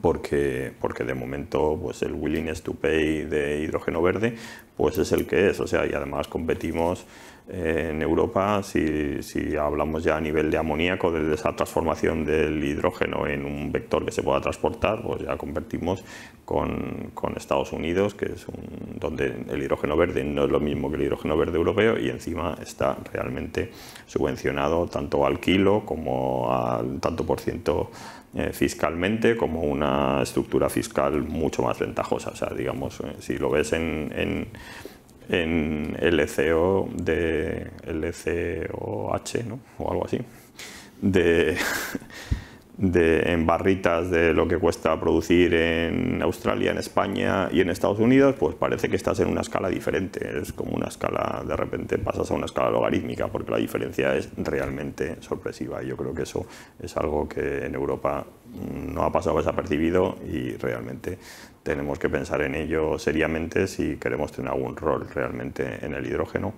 Porque, porque, de momento pues el willingness to pay de hidrógeno verde pues es el que es, o sea, y además competimos eh, en Europa, si, hablamos ya a nivel de amoníaco, de esa transformación del hidrógeno en un vector que se pueda transportar, pues ya convertimos con, Estados Unidos, que es un, donde el hidrógeno verde no es lo mismo que el hidrógeno verde europeo y encima está realmente subvencionado tanto al kilo como al tanto por ciento eh, fiscalmente como una estructura fiscal mucho más ventajosa. O sea, digamos, eh, si lo ves en en LCO de LCOH ¿no? o algo así de, de, en barritas de lo que cuesta producir en Australia, en España y en Estados Unidos, pues parece que estás en una escala diferente. Es como una escala, de repente pasas a una escala logarítmica porque la diferencia es realmente sorpresiva. y Yo creo que eso es algo que en Europa mm, no ha pasado desapercibido y realmente tenemos que pensar en ello seriamente si queremos tener algún rol realmente en el hidrógeno,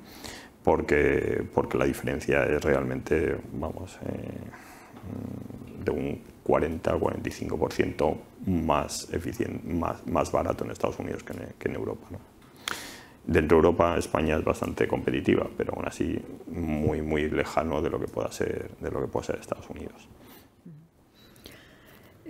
porque, la diferencia es realmente, vamos, eh, de un 40 45% más, más, barato en Estados Unidos que en, Europa. Dentro de Europa, España es bastante competitiva, pero aún así muy, muy lejano de lo que pueda ser, de lo que pueda ser Estados Unidos.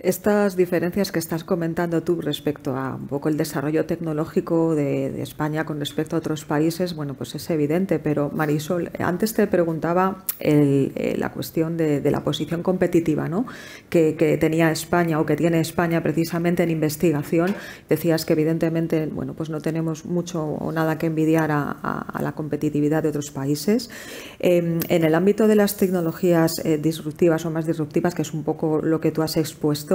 Estas diferencias que estás comentando tú respecto a un poco el desarrollo tecnológico de, España con respecto a otros países, bueno, pues es evidente, pero Marisol, antes te preguntaba eh, la cuestión de, la posición competitiva ¿no? que, tenía España o que tiene España precisamente en investigación. Decías que evidentemente, bueno, pues no tenemos mucho o nada que envidiar a, la competitividad de otros países. Em, en el ámbito de las tecnologías eh, disruptivas o más disruptivas, que es un poco lo que tú has expuesto,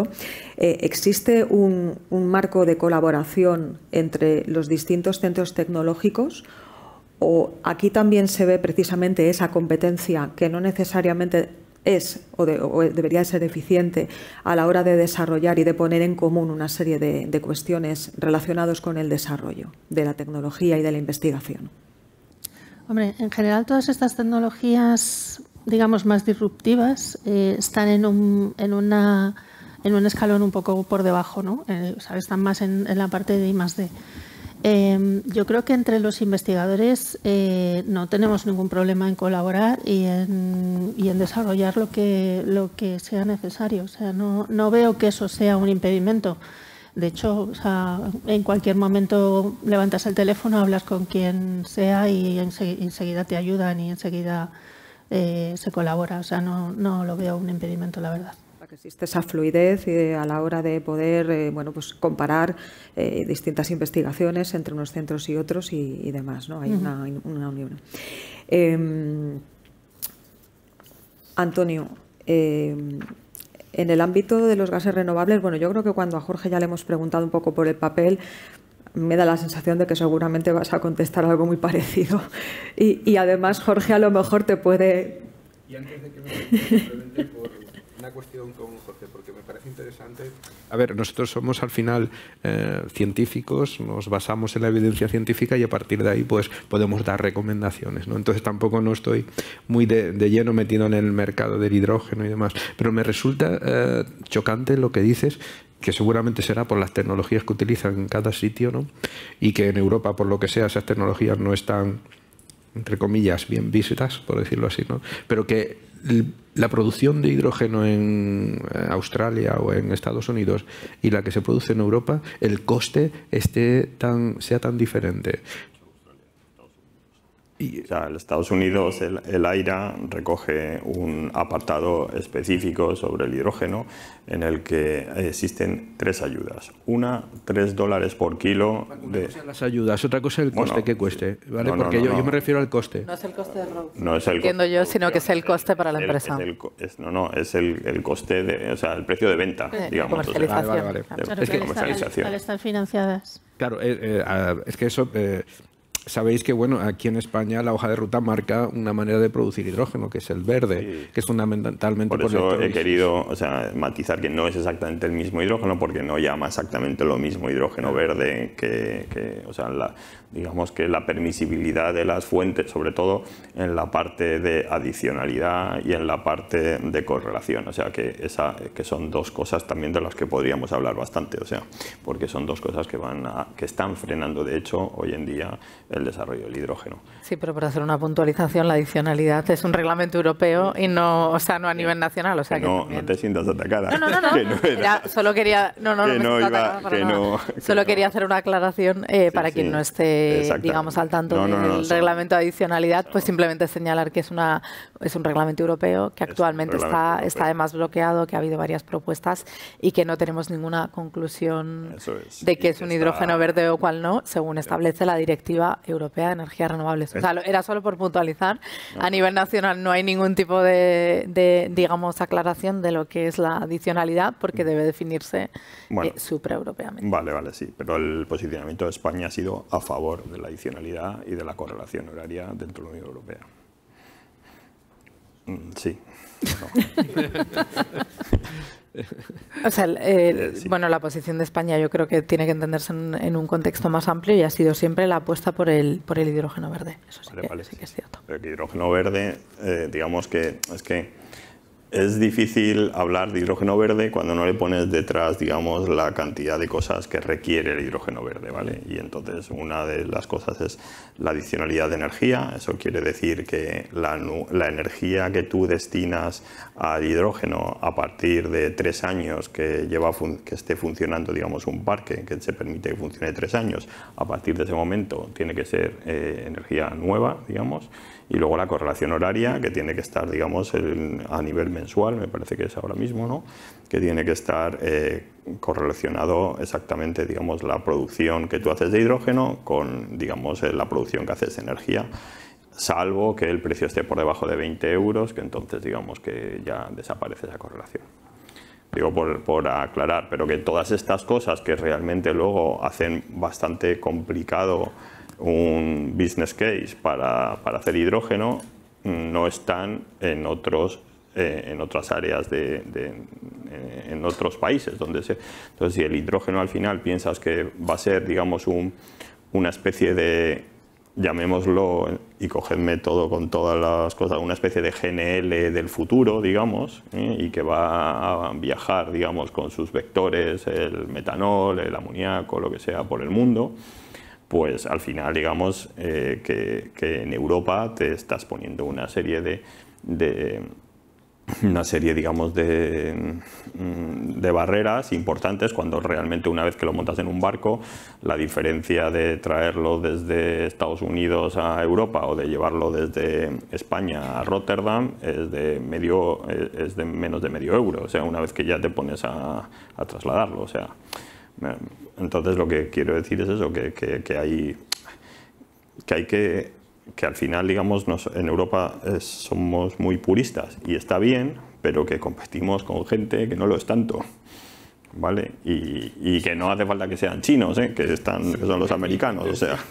eh, existe un, marco de colaboración entre los distintos centros tecnológicos o aquí también se ve precisamente esa competencia que no necesariamente es o, debería ser eficiente a la hora de desarrollar y de poner en común una serie de, cuestiones relacionadas con el desarrollo de la tecnología y de la investigación. Hombre, en general todas estas tecnologías, digamos, más disruptivas eh, están en una en un escalón un poco por debajo, ¿no? Eh, están más en, la parte de I más D. Em, yo creo que entre los investigadores eh, no tenemos ningún problema en colaborar y en, desarrollar lo que, sea necesario. O sea, no, veo que eso sea un impedimento. De hecho, en cualquier momento levantas el teléfono, hablas con quien sea y enseguida te ayudan y enseguida eh, se colabora. O sea, no lo veo un impedimento, la verdad que existe esa fluidez a la hora de poder eh, bueno, pues comparar eh, distintas investigaciones entre unos centros y otros y, demás. ¿no? Hay una, unión. Em, Antonio, em, en el ámbito de los gases renovables, bueno, yo creo que cuando a Jorge ya le hemos preguntado un poco por el papel, me da la sensación de que seguramente vas a contestar algo muy parecido. Y, además, Jorge, a lo mejor te puede... Y antes de que me por cuestión con Jorge, porque me parece interesante. A ver, nosotros somos al final eh, científicos, nos basamos en la evidencia científica y a partir de ahí pues podemos dar recomendaciones. ¿no? Entonces tampoco no estoy muy de, lleno metido en el mercado del hidrógeno y demás, pero me resulta eh, chocante lo que dices que seguramente será por las tecnologías que utilizan en cada sitio, ¿no? Y que en Europa, por lo que sea, esas tecnologías no están, entre comillas, bien vistas, por decirlo así, ¿no? Pero que la producción de hidrógeno en eh, Australia o en Estados Unidos y la que se produce en Europa, el coste esté tan, sea tan diferente en Estados Unidos eh, el, el, AIRA recoge un apartado específico sobre el hidrógeno en el que existen tres ayudas. Una, tres dólares por kilo. Una de... cosa las ayudas, otra cosa el coste que cueste, ¿vale? Porque yo, me refiero al coste. No es el coste de Entiendo yo, sino que es el coste para la empresa. no, no, es el, coste, de, o sea, el precio de venta, digamos. comercialización. financiadas. Claro, eh, eh, es que eso sabéis que bueno, aquí en España la hoja de ruta marca una manera de producir hidrógeno, que es el verde, que es fundamentalmente por eso he querido o sea, matizar que no es exactamente el mismo hidrógeno, porque no llama exactamente lo mismo hidrógeno verde que, o sea, la, digamos que la permisibilidad de las fuentes, sobre todo en la parte de adicionalidad y en la parte de correlación, o sea que, esa, que son dos cosas también de las que podríamos hablar bastante, o sea, porque son dos cosas que, van a, que están frenando de hecho hoy en día el desarrollo del hidrógeno. Sí, pero para hacer una puntualización, la adicionalidad es un reglamento europeo y no, o sea, no a nivel nacional, o sea que... No, no te sientas atacada. No, no, no, solo quería... No, no, no, Solo quería hacer una aclaración eh, para quien no esté digamos, al tanto del reglamento de adicionalidad, pues simplemente señalar que es, una, es un reglamento europeo que actualmente está, está además bloqueado, que ha habido varias propuestas y que no tenemos ninguna conclusión de que es un hidrógeno verde o cual no, según establece la Directiva Europea de Energías Renovables. O sea, era solo por puntualizar. A nivel nacional no hay ningún tipo de, digamos, aclaración de lo que es la adicionalidad porque mm. debe definirse eh, bueno, supraeuropeamente. Vale, vale, sí. Pero el posicionamiento de España ha sido a favor de la adicionalidad y de la correlación horaria dentro de la Unión Europea. Mm, eh, eh, sí. bueno, la posición de España yo creo que tiene que entenderse en, un contexto más amplio y ha sido siempre la apuesta por el, por el hidrógeno verde. Eso sí, es cierto. El hidrógeno verde, eh, digamos que es que es difícil hablar de hidrógeno verde cuando no le pones detrás, digamos, la cantidad de cosas que requiere el hidrógeno verde, ¿vale? Y entonces una de las cosas es la adicionalidad de energía, eso quiere decir que la, energía que tú destinas al hidrógeno a partir de tres años que, lleva que esté funcionando, digamos, un parque, que se permite que funcione tres años, a partir de ese momento tiene que ser eh, energía nueva, digamos, y luego la correlación horaria, que tiene que estar, digamos, a nivel mensual, me parece que es ahora mismo, ¿no? que tiene que estar eh, correlacionado exactamente, digamos, la producción que tú haces de hidrógeno con, digamos, eh, la producción que haces de energía, salvo que el precio esté por debajo de 20 euros, que entonces, digamos, que ya desaparece esa correlación. Digo por, por aclarar, pero que todas estas cosas que realmente luego hacen bastante complicado un business case para, hacer hidrógeno mm, no están en otros eh, otras áreas de, eh, en otros países donde se entonces si el hidrógeno al final piensas que va a ser digamos una especie de llamémoslo y cogedme todo con todas las cosas una especie de GNL del futuro digamos eh, y que va a viajar digamos con sus vectores el metanol el amoníaco lo que sea por el mundo pues al final digamos eh, que, en Europa te estás poniendo una serie de, una serie, digamos, mm, de, barreras importantes cuando realmente una vez que lo montas en un barco, la diferencia de traerlo desde Estados Unidos a Europa o de llevarlo desde España a Rotterdam es de, medio, es de menos de medio euro, o sea, una vez que ya te pones a, trasladarlo, o sea... Eh, entonces lo que quiero decir es eso, que, que, hay que, hay que, que al final, digamos, en Europa eh, somos muy puristas y está bien, pero que competimos con gente que no lo es tanto. ¿vale? Y, que no hace falta que sean chinos, ¿eh? que, están, son los americanos, o sea.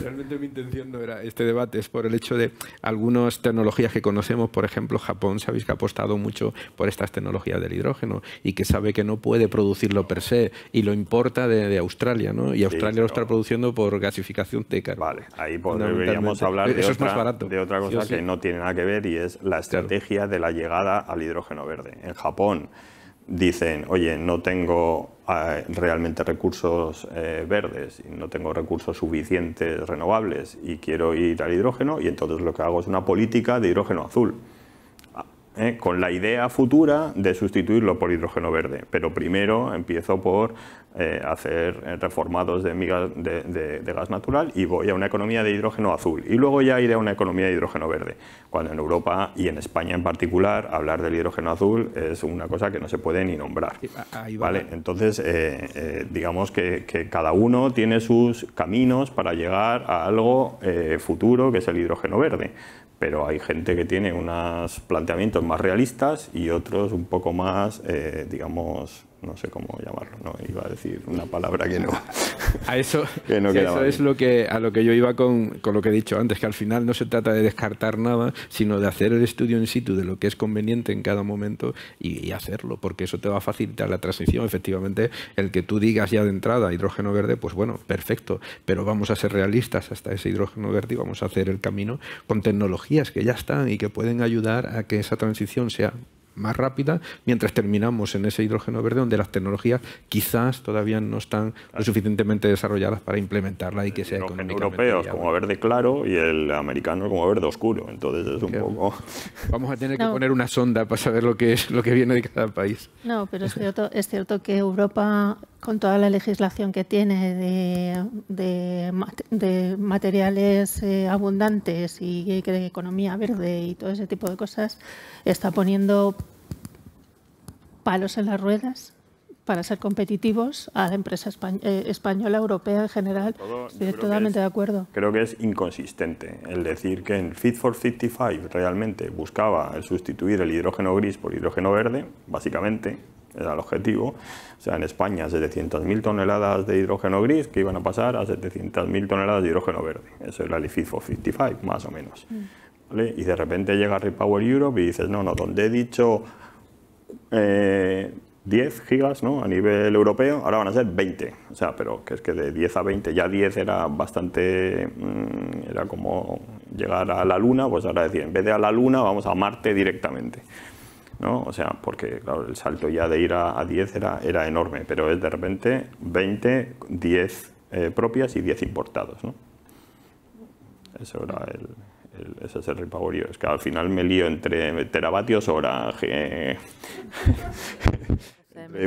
Realmente mi intención no era este debate, es por el hecho de algunas tecnologías que conocemos, por ejemplo, Japón, sabéis que ha apostado mucho por estas tecnologías del hidrógeno y que sabe que no puede producirlo per se y lo importa de, Australia, ¿no? Y Australia lo está produciendo por gasificación de carbón. Vale, ahí podríamos pues hablar de, otra, de otra cosa que no tiene nada que ver y es la estrategia de la llegada al hidrógeno verde. En Japón dicen, oye, no tengo ah, realmente recursos eh, verdes, no tengo recursos suficientes renovables y quiero ir al hidrógeno, y entonces lo que hago es una política de hidrógeno azul, ah, eh, con la idea futura de sustituirlo por hidrógeno verde. Pero primero empiezo por eh, hacer eh, reformados de de, gas natural y voy a una economía de hidrógeno azul y luego ya iré a una economía de hidrógeno verde. Cuando en Europa y en España en particular hablar del hidrógeno azul es una cosa que no se puede ni nombrar. ¿vale? Entonces, eh, digamos que, cada uno tiene sus caminos para llegar a algo futuro que es el hidrógeno verde pero hay gente que tiene unos planteamientos más realistas y otros un poco más, digamos, no sé cómo llamarlo, no iba a decir una palabra que no. A eso, es lo que, a lo que yo iba con, con, lo que he dicho antes, que al final no se trata de descartar nada, sino de hacer el estudio in situ de lo que es conveniente en cada momento y, y hacerlo, porque eso te va a facilitar la transición. Efectivamente, el que tú digas ya de entrada hidrógeno verde, pues bueno, perfecto, pero vamos a ser realistas hasta ese hidrógeno verde y vamos a hacer el camino con tecnologías que ya están y que pueden ayudar a que esa transición sea más rápida, mientras terminamos en ese hidrógeno verde donde las tecnologías quizás todavía no están lo suficientemente desarrolladas para implementarla y que sea económicamente europeos como verde claro y el americano como verde oscuro, entonces Vamos a tener que poner una sonda para saber lo que es lo que viene de cada país. No, pero es cierto, es cierto que Europa, con toda la legislación que tiene de, materiales eh, abundantes y, y eh, de economía verde y todo ese tipo de cosas, está poniendo palos en las ruedas para ser competitivos a la empresa eh, española, europea en general. Estoy totalmente de acuerdo. Creo que es inconsistente el decir que en Fit for 55 realmente buscaba sustituir el hidrógeno gris por hidrógeno verde, básicamente era el objetivo. O sea, en España 700.000 toneladas de hidrógeno gris que iban a pasar a 700.000 toneladas de hidrógeno verde. Eso era el Fit for 55, más o menos. Mm. Y de repente llega Repower Europe y dices, no, no, donde he dicho 10 eh, gigas ¿no? a nivel europeo, ahora van a ser 20. O sea, pero que es que de 10 a 20, ya 10 era bastante, mm, era como llegar a la Luna, pues ahora decir, en vez de a la Luna vamos a Marte directamente. O sea, porque claro, el salto ya de ir a, 10 era, era enorme, pero es de repente 20, 10 eh, propias y 10 importados. ¿no? Eso era el ese es el Es que al final me lío entre teravatios hora.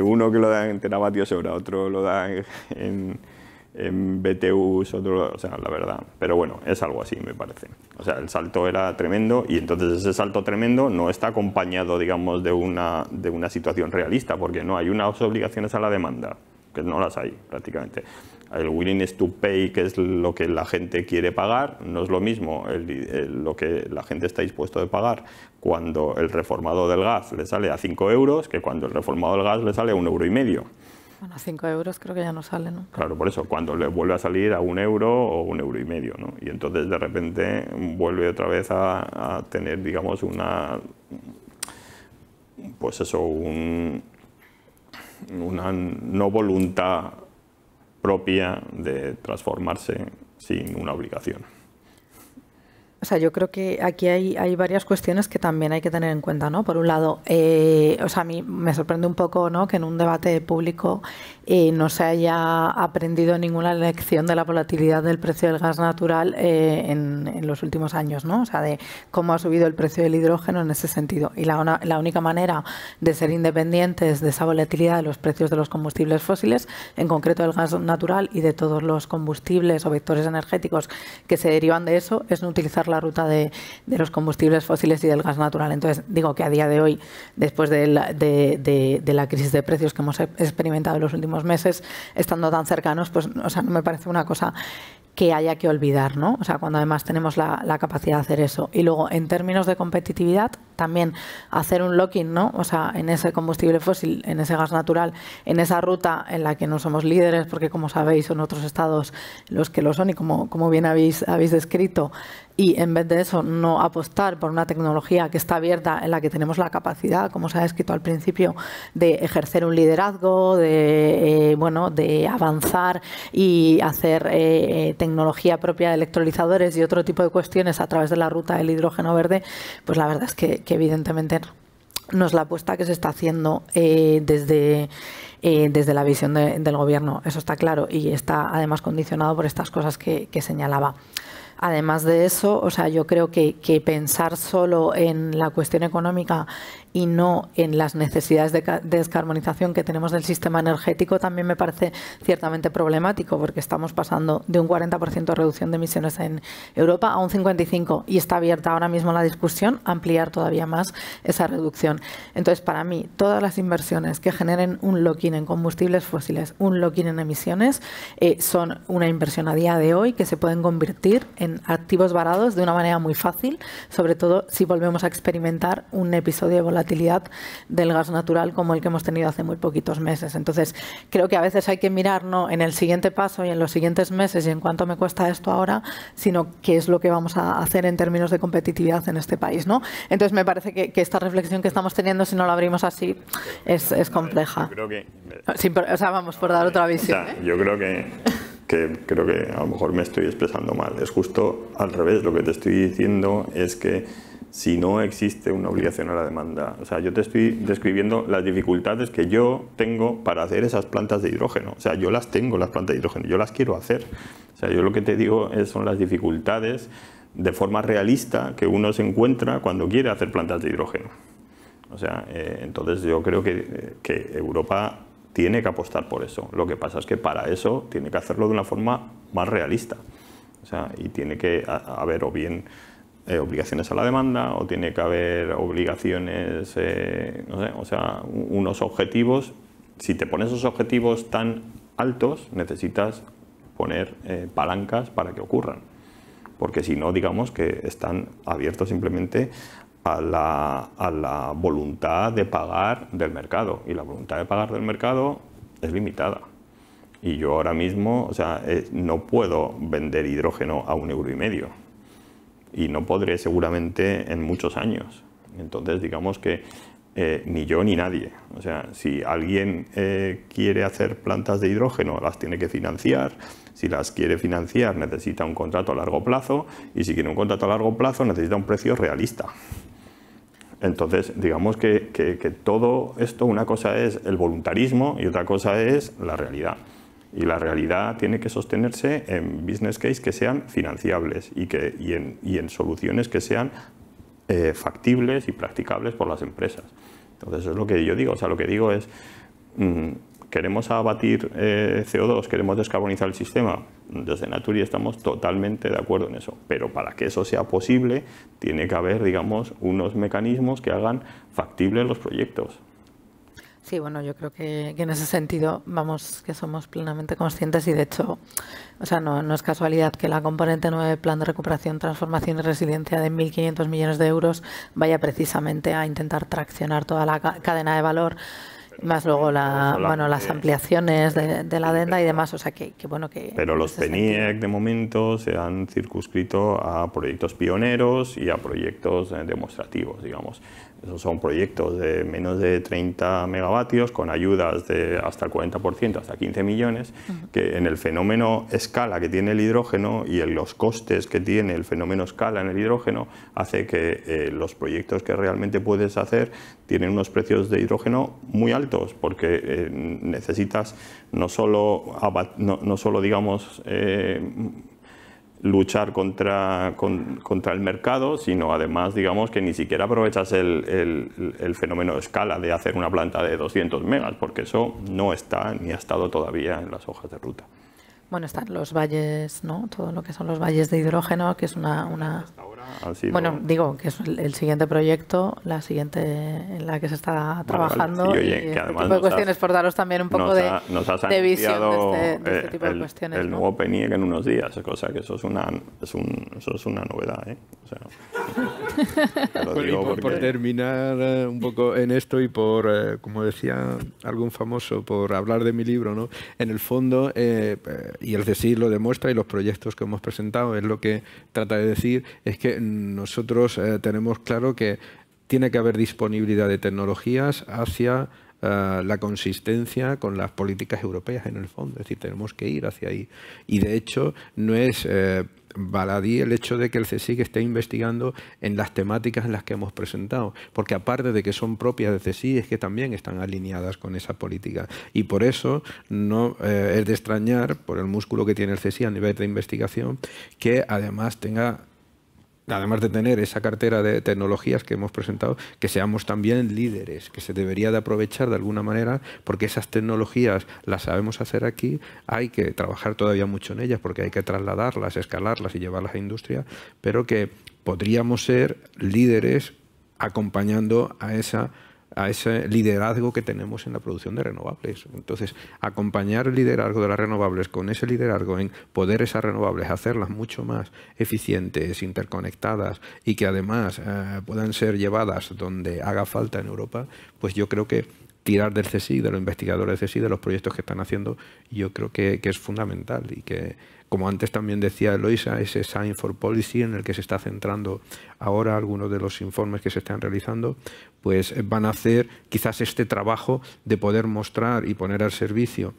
uno que lo da en teravatios hora, otro lo da en, en BTUs, otro, o sea, la verdad. Pero bueno, es algo así, me parece. O sea, el salto era tremendo y entonces ese salto tremendo no está acompañado, digamos, de una, de una situación realista, porque no hay unas obligaciones a la demanda, que no las hay prácticamente. El willingness to pay, que es lo que la gente quiere pagar, no es lo mismo lo que la gente está dispuesto de pagar cuando el reformado del gas le sale a 5 euros que cuando el reformado del gas le sale a un euro y medio. Bueno, a 5 euros creo que ya no sale, ¿no? Claro, por eso, cuando le vuelve a salir a un euro o un euro y medio, ¿no? Y entonces de repente vuelve otra vez a, tener, digamos, una. Pues eso, un, una no voluntad propia de transformarse sin una obligación. O sea, yo creo que aquí hay, varias cuestiones que también hay que tener en cuenta, ¿no? Por un lado, eh, o sea, a mí me sorprende un poco, ¿no? Que en un debate público eh, no se haya aprendido ninguna lección de la volatilidad del precio del gas natural eh, en, los últimos años, ¿no? O sea, de cómo ha subido el precio del hidrógeno en ese sentido. Y la, única manera de ser independientes de esa volatilidad de los precios de los combustibles fósiles, en concreto del gas natural y de todos los combustibles o vectores energéticos que se derivan de eso, es no utilizar la ruta de, los combustibles fósiles y del gas natural. Entonces, digo que a día de hoy, después de la, crisis de precios que hemos experimentado en los últimos meses, estando tan cercanos, pues sea, no me parece una cosa que haya que olvidar, ¿no? O sea, cuando además tenemos la, capacidad de hacer eso. Y luego, en términos de competitividad, también hacer un locking, ¿no? O sea, en ese combustible fósil, en ese gas natural, en esa ruta en la que no somos líderes, porque como sabéis, son otros estados los que lo son y como, como bien habéis, habéis descrito, y en vez de eso no apostar por una tecnología que está abierta en la que tenemos la capacidad, como se ha escrito al principio, de ejercer un liderazgo, de, eh, bueno, de avanzar y hacer eh, eh, tecnología propia de electrolizadores y otro tipo de cuestiones a través de la ruta del hidrógeno verde, pues la verdad es que, evidentemente no es la apuesta que se está haciendo desde, desde la visión del gobierno, eso está claro, y está además condicionado por estas cosas que señalaba. Además de eso, o sea, yo creo que, que pensar solo en la cuestión económica y no en las necesidades de descarbonización que tenemos del sistema energético también me parece ciertamente problemático porque estamos pasando de un 40% de reducción de emisiones en Europa a un 55% y está abierta ahora mismo la discusión ampliar todavía más esa reducción. Entonces, para mí, todas las inversiones que generen un lock-in en combustibles fósiles, un lock-in en emisiones, eh, son una inversión a día de hoy que se pueden convertir en activos varados de una manera muy fácil, sobre todo si volvemos a experimentar un episodio de volatilidad volatilidad del gas natural como el que hemos tenido hace muy poquitos meses. Entonces, creo que a veces hay que mirar no en el siguiente paso y en los siguientes meses y en cuánto me cuesta esto ahora, sino qué es lo que vamos a hacer en términos de competitividad en este país. ¿no? Entonces, me parece que, esta reflexión que estamos teniendo, si no la abrimos así, es, compleja. Yo creo que... o sea, vamos por dar otra visión. ¿eh? Yo creo que que creo que a lo mejor me estoy expresando mal. Es justo al revés, lo que te estoy diciendo es que si no existe una obligación a la demanda. O sea, yo te estoy describiendo las dificultades que yo tengo para hacer esas plantas de hidrógeno. O sea, yo las tengo, las plantas de hidrógeno, yo las quiero hacer. O sea, yo lo que te digo es, son las dificultades de forma realista que uno se encuentra cuando quiere hacer plantas de hidrógeno. O sea, eh, entonces yo creo que, que Europa tiene que apostar por eso. Lo que pasa es que para eso tiene que hacerlo de una forma más realista. O sea, y tiene que haber o bien eh, obligaciones a la demanda o tiene que haber obligaciones, eh, no sé, o sea, unos objetivos. Si te pones esos objetivos tan altos, necesitas poner eh, palancas para que ocurran. Porque si no, digamos que están abiertos simplemente a la, a la voluntad de pagar del mercado. Y la voluntad de pagar del mercado es limitada. Y yo ahora mismo, o sea, no puedo vender hidrógeno a un euro y medio y no podré seguramente en muchos años. Entonces, digamos que eh, ni yo ni nadie. O sea, si alguien eh, quiere hacer plantas de hidrógeno, las tiene que financiar. Si las quiere financiar, necesita un contrato a largo plazo. Y si quiere un contrato a largo plazo, necesita un precio realista. Entonces, digamos que, que, que todo esto, una cosa es el voluntarismo y otra cosa es la realidad. Y la realidad tiene que sostenerse en business case que sean financiables y, que, en, soluciones que sean eh, factibles y practicables por las empresas. Entonces, eso es lo que yo digo. O sea, lo que digo es, mm, queremos abatir eh, CO2, queremos descarbonizar el sistema. Desde Naturi estamos totalmente de acuerdo en eso. Pero para que eso sea posible, tiene que haber, digamos, unos mecanismos que hagan factibles los proyectos. Sí, bueno, yo creo que, en ese sentido vamos, que somos plenamente conscientes y de hecho, o sea, no, es casualidad que la componente 9 Plan de Recuperación, Transformación y Resiliencia de 1.500 millones de euros vaya precisamente a intentar traccionar toda la cadena de valor más luego la, las ampliaciones de, la adenda y demás, o sea que, que bueno que... Pero los PENIEC e de momento se han circunscrito a proyectos pioneros y a proyectos eh, demostrativos, digamos son proyectos de menos de 30 megavatios con ayudas de hasta el 40%, hasta 15 millones, que en el fenómeno escala que tiene el hidrógeno y en los costes que tiene el fenómeno escala en el hidrógeno hace que eh, los proyectos que realmente puedes hacer tienen unos precios de hidrógeno muy altos porque eh, necesitas no solo, digamos, eh, luchar contra, contra el mercado, sino además, digamos, que ni siquiera aprovechas el, fenómeno de escala de hacer una planta de 200 megas, porque eso no está ni ha estado todavía en las hojas de ruta. Bueno, están los valles, ¿no? Todo lo que son los valles de hidrógeno, que es una... una... Bueno, digo que es el, siguiente proyecto, la siguiente en la que se está trabajando. Este cuestiones, por daros también un poco de, visión de este, este eh, tipo de cuestiones. El nuevo PENIEC en unos días, eh, cosa que eso es una, una novedad. ¿eh? por, terminar eh, un poco en esto y por, como decía algún famoso, por hablar de mi libro, ¿no? en el fondo, y el decir lo demuestra y los proyectos que hemos presentado, es lo que trata de decir, es que nosotros eh, tenemos claro que tiene que haber disponibilidad de tecnologías hacia eh, la consistencia con las políticas europeas en el fondo. Es decir, tenemos que ir hacia ahí. Y de hecho, no es eh, baladí el hecho de que el CSIC esté investigando en las temáticas en las que hemos presentado, porque aparte de que son propias del CSIC, es que también están alineadas con esa política. Y por eso no es de extrañar, por el músculo que tiene el CSIC a nivel de investigación, que además tenga además de tener esa cartera de tecnologías que hemos presentado, que seamos también líderes, que se debería de aprovechar de alguna manera, porque esas tecnologías las sabemos hacer aquí, hay que trabajar todavía mucho en ellas, porque hay que trasladarlas, escalarlas y llevarlas a industria, pero que podríamos ser líderes acompañando a esa a ese liderazgo que tenemos en la producción de renovables. Entonces, acompañar el liderazgo de las renovables con ese liderazgo en poder esas renovables, hacerlas mucho más eficientes, interconectadas y que además eh, puedan ser llevadas donde haga falta en Europa, pues yo creo que tirar del CSI, de los investigadores del CSI, de los proyectos que están haciendo, yo creo que, que es fundamental y que como antes también decía Eloisa, ese Sign for Policy en el que se está centrando ahora algunos de los informes que se están realizando, pues van a hacer quizás este trabajo de poder mostrar y poner al servicio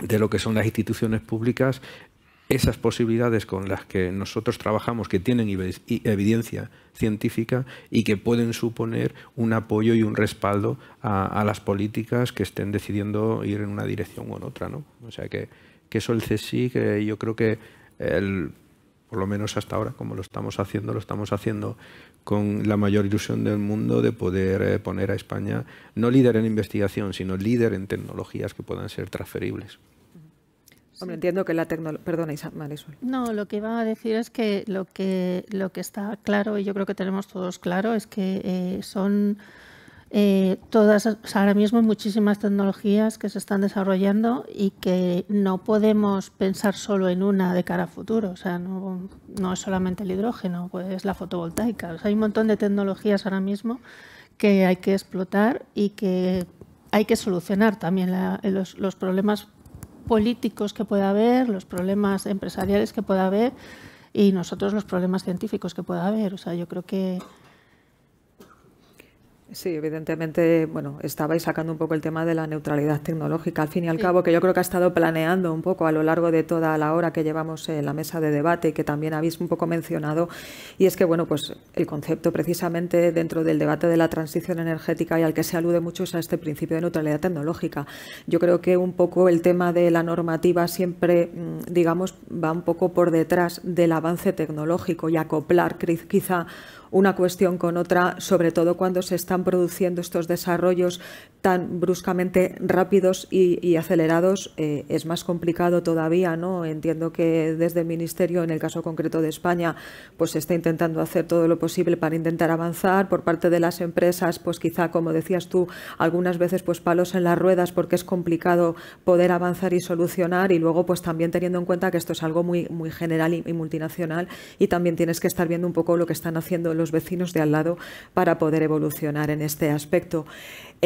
de lo que son las instituciones públicas esas posibilidades con las que nosotros trabajamos, que tienen evidencia científica y que pueden suponer un apoyo y un respaldo a, a las políticas que estén decidiendo ir en una dirección o en otra. ¿no? O sea que que eso el CSIC que yo creo que, por lo menos hasta ahora, como lo estamos haciendo, lo estamos haciendo con la mayor ilusión del mundo de poder eh, poner a España no líder en investigación, sino líder en tecnologías que puedan ser transferibles. entiendo que la tecnología... Perdona, Marisol. No, lo que iba a decir es que lo que, lo que está claro, y yo creo que tenemos todos claro, es que eh, son eh, todas, ahora mismo hay muchísimas tecnologías que se están desarrollando y que no podemos pensar solo en una de cara a futuro. O sea, no, es solamente el hidrógeno, pues es la fotovoltaica. hay un montón de tecnologías ahora mismo que hay que explotar y que hay que solucionar también los, los problemas políticos que pueda haber, los problemas empresariales que pueda haber y nosotros los problemas científicos que pueda haber. O sea, yo creo que Sí, evidentemente, bueno, estabais sacando un poco el tema de la neutralidad tecnológica, al fin y al cabo, que yo creo que ha estado planeando un poco a lo largo de toda la hora que llevamos en la mesa de debate y que también habéis un poco mencionado. Y es que, bueno, pues el concepto precisamente dentro del debate de la transición energética y al que se alude mucho es a este principio de neutralidad tecnológica. Yo creo que un poco el tema de la normativa siempre, mm, digamos, va un poco por detrás del avance tecnológico y acoplar quizá una cuestión con otra, sobre todo cuando se están produciendo estos desarrollos tan bruscamente rápidos y, acelerados, eh, es más complicado todavía. ¿no? Entiendo que desde el Ministerio, en el caso concreto de España, pues se está intentando hacer todo lo posible para intentar avanzar. Por parte de las empresas, pues quizá, como decías tú, algunas veces pues palos en las ruedas porque es complicado poder avanzar y solucionar y luego pues también teniendo en cuenta que esto es algo muy, muy general y multinacional y también tienes que estar viendo un poco lo que están haciendo los los vecinos de al lado para poder evolucionar en este aspecto.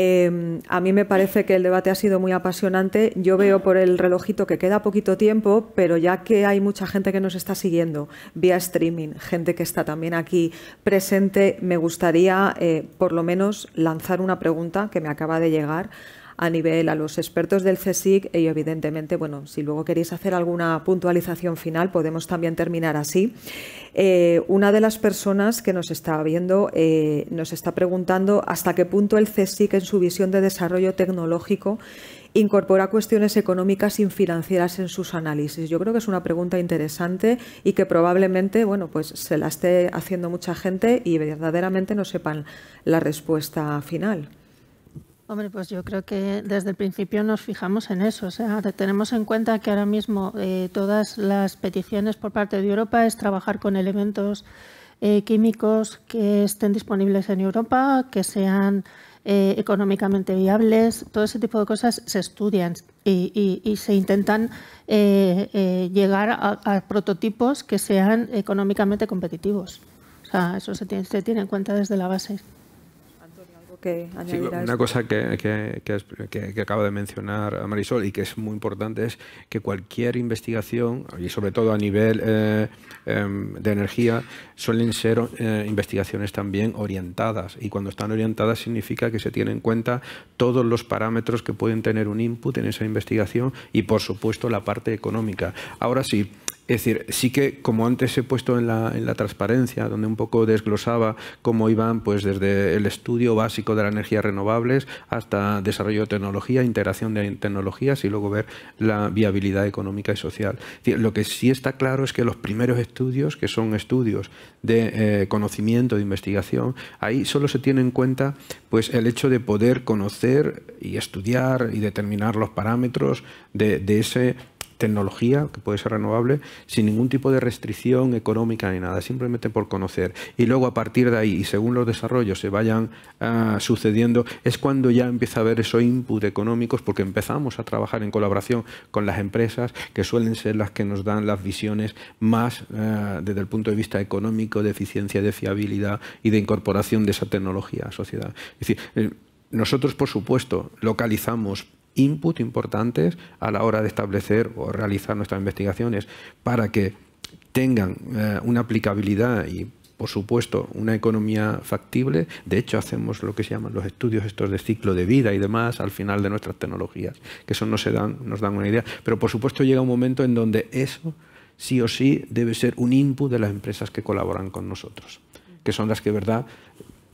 Em, a mí me parece que el debate ha sido muy apasionante. Yo veo por el relojito que queda poquito tiempo, pero ya que hay mucha gente que nos está siguiendo vía streaming, gente que está también aquí presente, me gustaría eh, por lo menos lanzar una pregunta que me acaba de llegar a nivel a los expertos del CSIC y evidentemente, bueno, si luego queréis hacer alguna puntualización final, podemos también terminar así. Eh, una de las personas que nos está viendo eh, nos está preguntando hasta qué punto el CSIC en su visión de desarrollo tecnológico incorpora cuestiones económicas y financieras en sus análisis. Yo creo que es una pregunta interesante y que probablemente, bueno, pues se la esté haciendo mucha gente y verdaderamente no sepan la respuesta final. Hombre, pues yo creo que desde el principio nos fijamos en eso. O sea, tenemos en cuenta que ahora mismo eh, todas las peticiones por parte de Europa es trabajar con elementos eh, químicos que estén disponibles en Europa, que sean eh, económicamente viables. Todo ese tipo de cosas se estudian y, se intentan llegar a, prototipos que sean económicamente competitivos. O sea, eso se se tiene en cuenta desde la base. Una cosa que, que, de mencionar Marisol y que es muy importante es que cualquier investigación, y sobre todo a nivel eh, em, de energía, suelen ser eh, investigaciones también orientadas. Y cuando están orientadas significa que se tienen en cuenta todos los parámetros que pueden tener un input en esa investigación y, por supuesto, la parte económica. Ahora sí, es decir, sí que como antes he puesto en la, transparencia, donde un poco desglosaba cómo iban pues, desde el estudio básico de las energías renovables hasta desarrollo de tecnología, integración de tecnologías y luego ver la viabilidad económica y social. lo que sí está claro es que los primeros estudios, que son estudios de eh, conocimiento, de investigación, ahí solo se tiene en cuenta pues, el hecho de poder conocer y estudiar y determinar los parámetros de ese tecnología, que puede ser renovable, sin ningún tipo de restricción económica ni nada, simplemente por conocer. Y luego a partir de ahí, y según los desarrollos se vayan ah, sucediendo, es cuando ya empieza a haber esos input económicos, porque empezamos a trabajar en colaboración con las empresas, que suelen ser las que nos dan las visiones más ah, desde el punto de vista económico, de eficiencia, de fiabilidad y de incorporación de esa tecnología a la sociedad. Es decir, eh, nosotros, por supuesto, localizamos, input importantes a la hora de establecer o realizar nuestras investigaciones para que tengan eh, una aplicabilidad y por supuesto, una economía factible. De hecho, hacemos lo que se llaman los estudios estos de ciclo de vida y demás al final de nuestras tecnologías, que eso nos dan, nos dan una idea. Pero, por supuesto, llega un momento en donde eso sí o sí debe ser un input de las empresas que colaboran con nosotros, que son las que, verdad,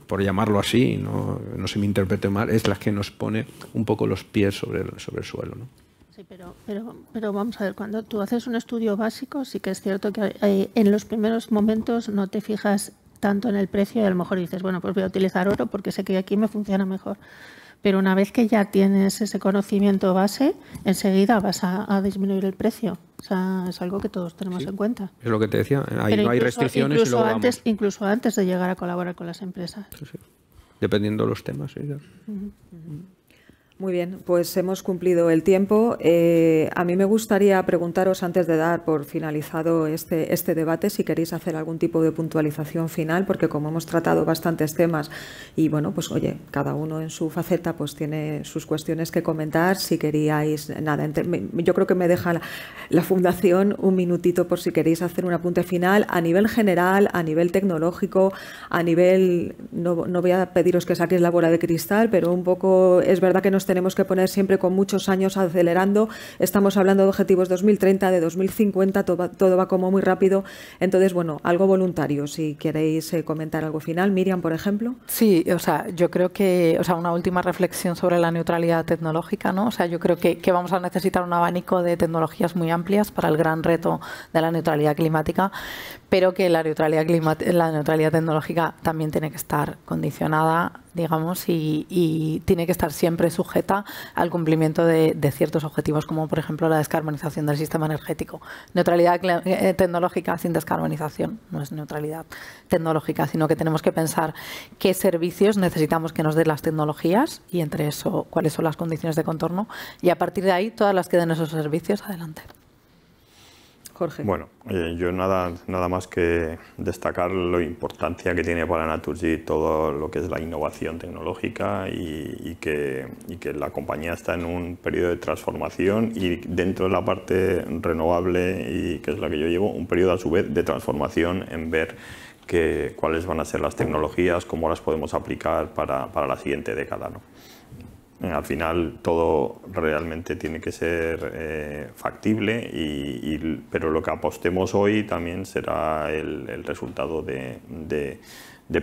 por llamarlo así, no, se me interprete mal, es la que nos pone un poco los pies sobre el, sobre el suelo. Sí, pero, vamos a ver, cuando tú haces un estudio básico, sí que es cierto que eh, en los primeros momentos no te fijas tanto en el precio y a lo mejor dices, bueno, pues voy a utilizar oro porque sé que aquí me funciona mejor pero una vez que ya tienes ese conocimiento base, enseguida vas a, disminuir el precio. O sea, es algo que todos tenemos en cuenta. Es lo que te decía, ahí no hay restricciones. Incluso, antes, incluso antes de llegar a colaborar con las empresas. Dependiendo de los temas. Muy bien, pues hemos cumplido el tiempo. Eh, a mí me gustaría preguntaros, antes de dar por finalizado este, este debate, si queréis hacer algún tipo de puntualización final, porque como hemos tratado bastantes temas y, bueno, pues oye, cada uno en su faceta pues tiene sus cuestiones que comentar. Si queríais, nada, yo creo que me deja la, Fundación un minutito por si queréis hacer un apunte final a nivel general, a nivel tecnológico, a nivel, no, voy a pediros que saquéis la bola de cristal, pero un poco es verdad que nos tenemos que poner siempre con muchos años acelerando. Estamos hablando de objetivos 2030, de 2050, todo, va como muy rápido. Entonces, bueno, algo voluntario. Si queréis eh, comentar algo final, Miriam, por ejemplo. Sí, o sea, yo creo que, o sea, una última reflexión sobre la neutralidad tecnológica, ¿no? O sea, yo creo que, que vamos a necesitar un abanico de tecnologías muy amplias para el gran reto de la neutralidad climática, pero que la neutralidad, la neutralidad tecnológica también tiene que estar condicionada digamos, y, tiene que estar siempre sujeta al cumplimiento de, de, ciertos objetivos, como por ejemplo la descarbonización del sistema energético. Neutralidad eh, eh, tecnológica sin descarbonización no es neutralidad tecnológica, sino que tenemos que pensar qué servicios necesitamos que nos den las tecnologías y entre eso cuáles son las condiciones de contorno y a partir de ahí todas las que den esos servicios adelante. Bueno, eh, yo nada, nada más que destacar la importancia que tiene para Naturgy todo lo que es la innovación tecnológica y, que, que, la compañía está en un periodo de transformación y dentro de la parte renovable, y que es la que yo llevo, un periodo a su vez de transformación en ver que, cuáles van a ser las tecnologías, cómo las podemos aplicar para, para la siguiente década. ¿no? Eh, al final todo realmente tiene que ser eh, factible, y, pero lo que apostemos hoy también será el, resultado de,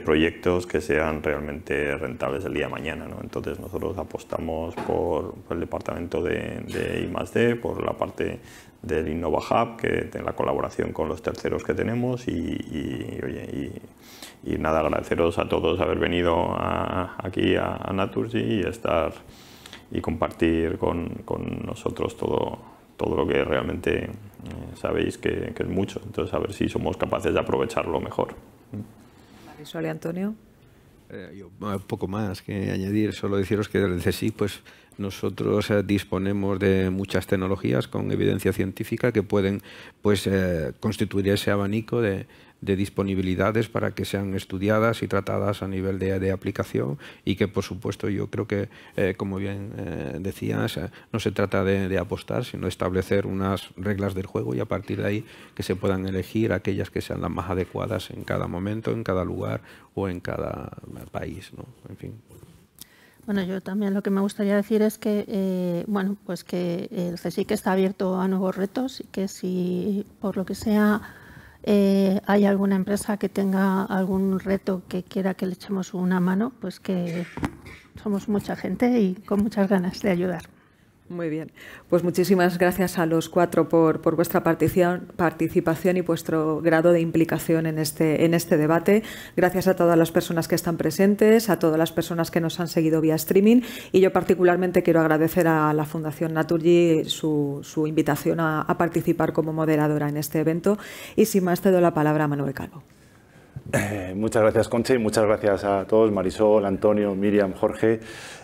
proyectos que sean realmente rentables el día de mañana. Entonces nosotros apostamos por, el departamento de, de I+.D., por la parte del InnovaHub que en la colaboración con los terceros que tenemos y y nada, agradeceros a todos haber venido aquí a, Naturgy y estar y compartir con, nosotros todo, todo lo que realmente eh, sabéis que, es mucho. Entonces, a ver si somos capaces de aprovecharlo mejor. Vale, Antonio. Eh, yo, poco más que añadir, solo deciros que desde sí pues nosotros eh, disponemos de muchas tecnologías con evidencia científica que pueden pues, eh, constituir ese abanico de, de disponibilidades para que sean estudiadas y tratadas a nivel de, aplicación y que, por supuesto, yo creo que, eh, como bien eh, decías, eh, no se trata de, apostar, sino de establecer unas reglas del juego y a partir de ahí que se puedan elegir aquellas que sean las más adecuadas en cada momento, en cada lugar o en cada país. ¿no? En fin. Bueno, yo también lo que me gustaría decir es que, bueno, pues que el CSIC está abierto a nuevos retos y que si por lo que sea eh, hay alguna empresa que tenga algún reto que quiera que le echemos una mano, pues que somos mucha gente y con muchas ganas de ayudar. Muy bien. Pues muchísimas gracias a los cuatro por, por vuestra participación y vuestro grado de implicación en este, en este debate. Gracias a todas las personas que están presentes, a todas las personas que nos han seguido vía streaming. Y yo particularmente quiero agradecer a la Fundación Naturgy su, su invitación a, participar como moderadora en este evento. Y sin más, te doy la palabra a Manuel Calvo. Eh, muchas gracias, Conche, y muchas gracias a todos, Marisol, Antonio, Miriam, Jorge.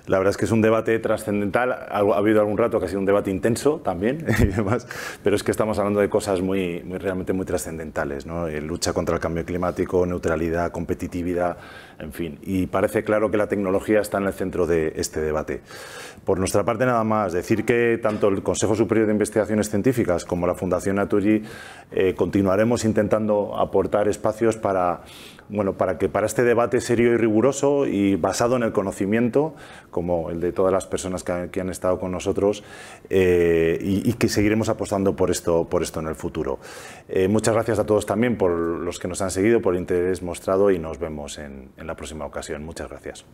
La verdad es que es un debate trascendental. Ha, habido algún rato que ha sido un debate intenso también y demás, pero es que estamos hablando de cosas muy, muy realmente muy trascendentales, ¿no? Eh, lucha contra el cambio climático, neutralidad, competitividad, en fin. Y parece claro que la tecnología está en el centro de este debate. Por nuestra parte nada más decir que tanto el Consejo Superior de Investigaciones Científicas como la Fundación Naturgy eh, continuaremos intentando aportar espacios para bueno, para que para este debate serio y riguroso y basado en el conocimiento, como el de todas las personas que, han, estado con nosotros, eh, y, que seguiremos apostando por esto, por esto en el futuro. Eh, muchas gracias a todos también por los que nos han seguido, por el interés mostrado y nos vemos en la próxima ocasión. Muchas gracias.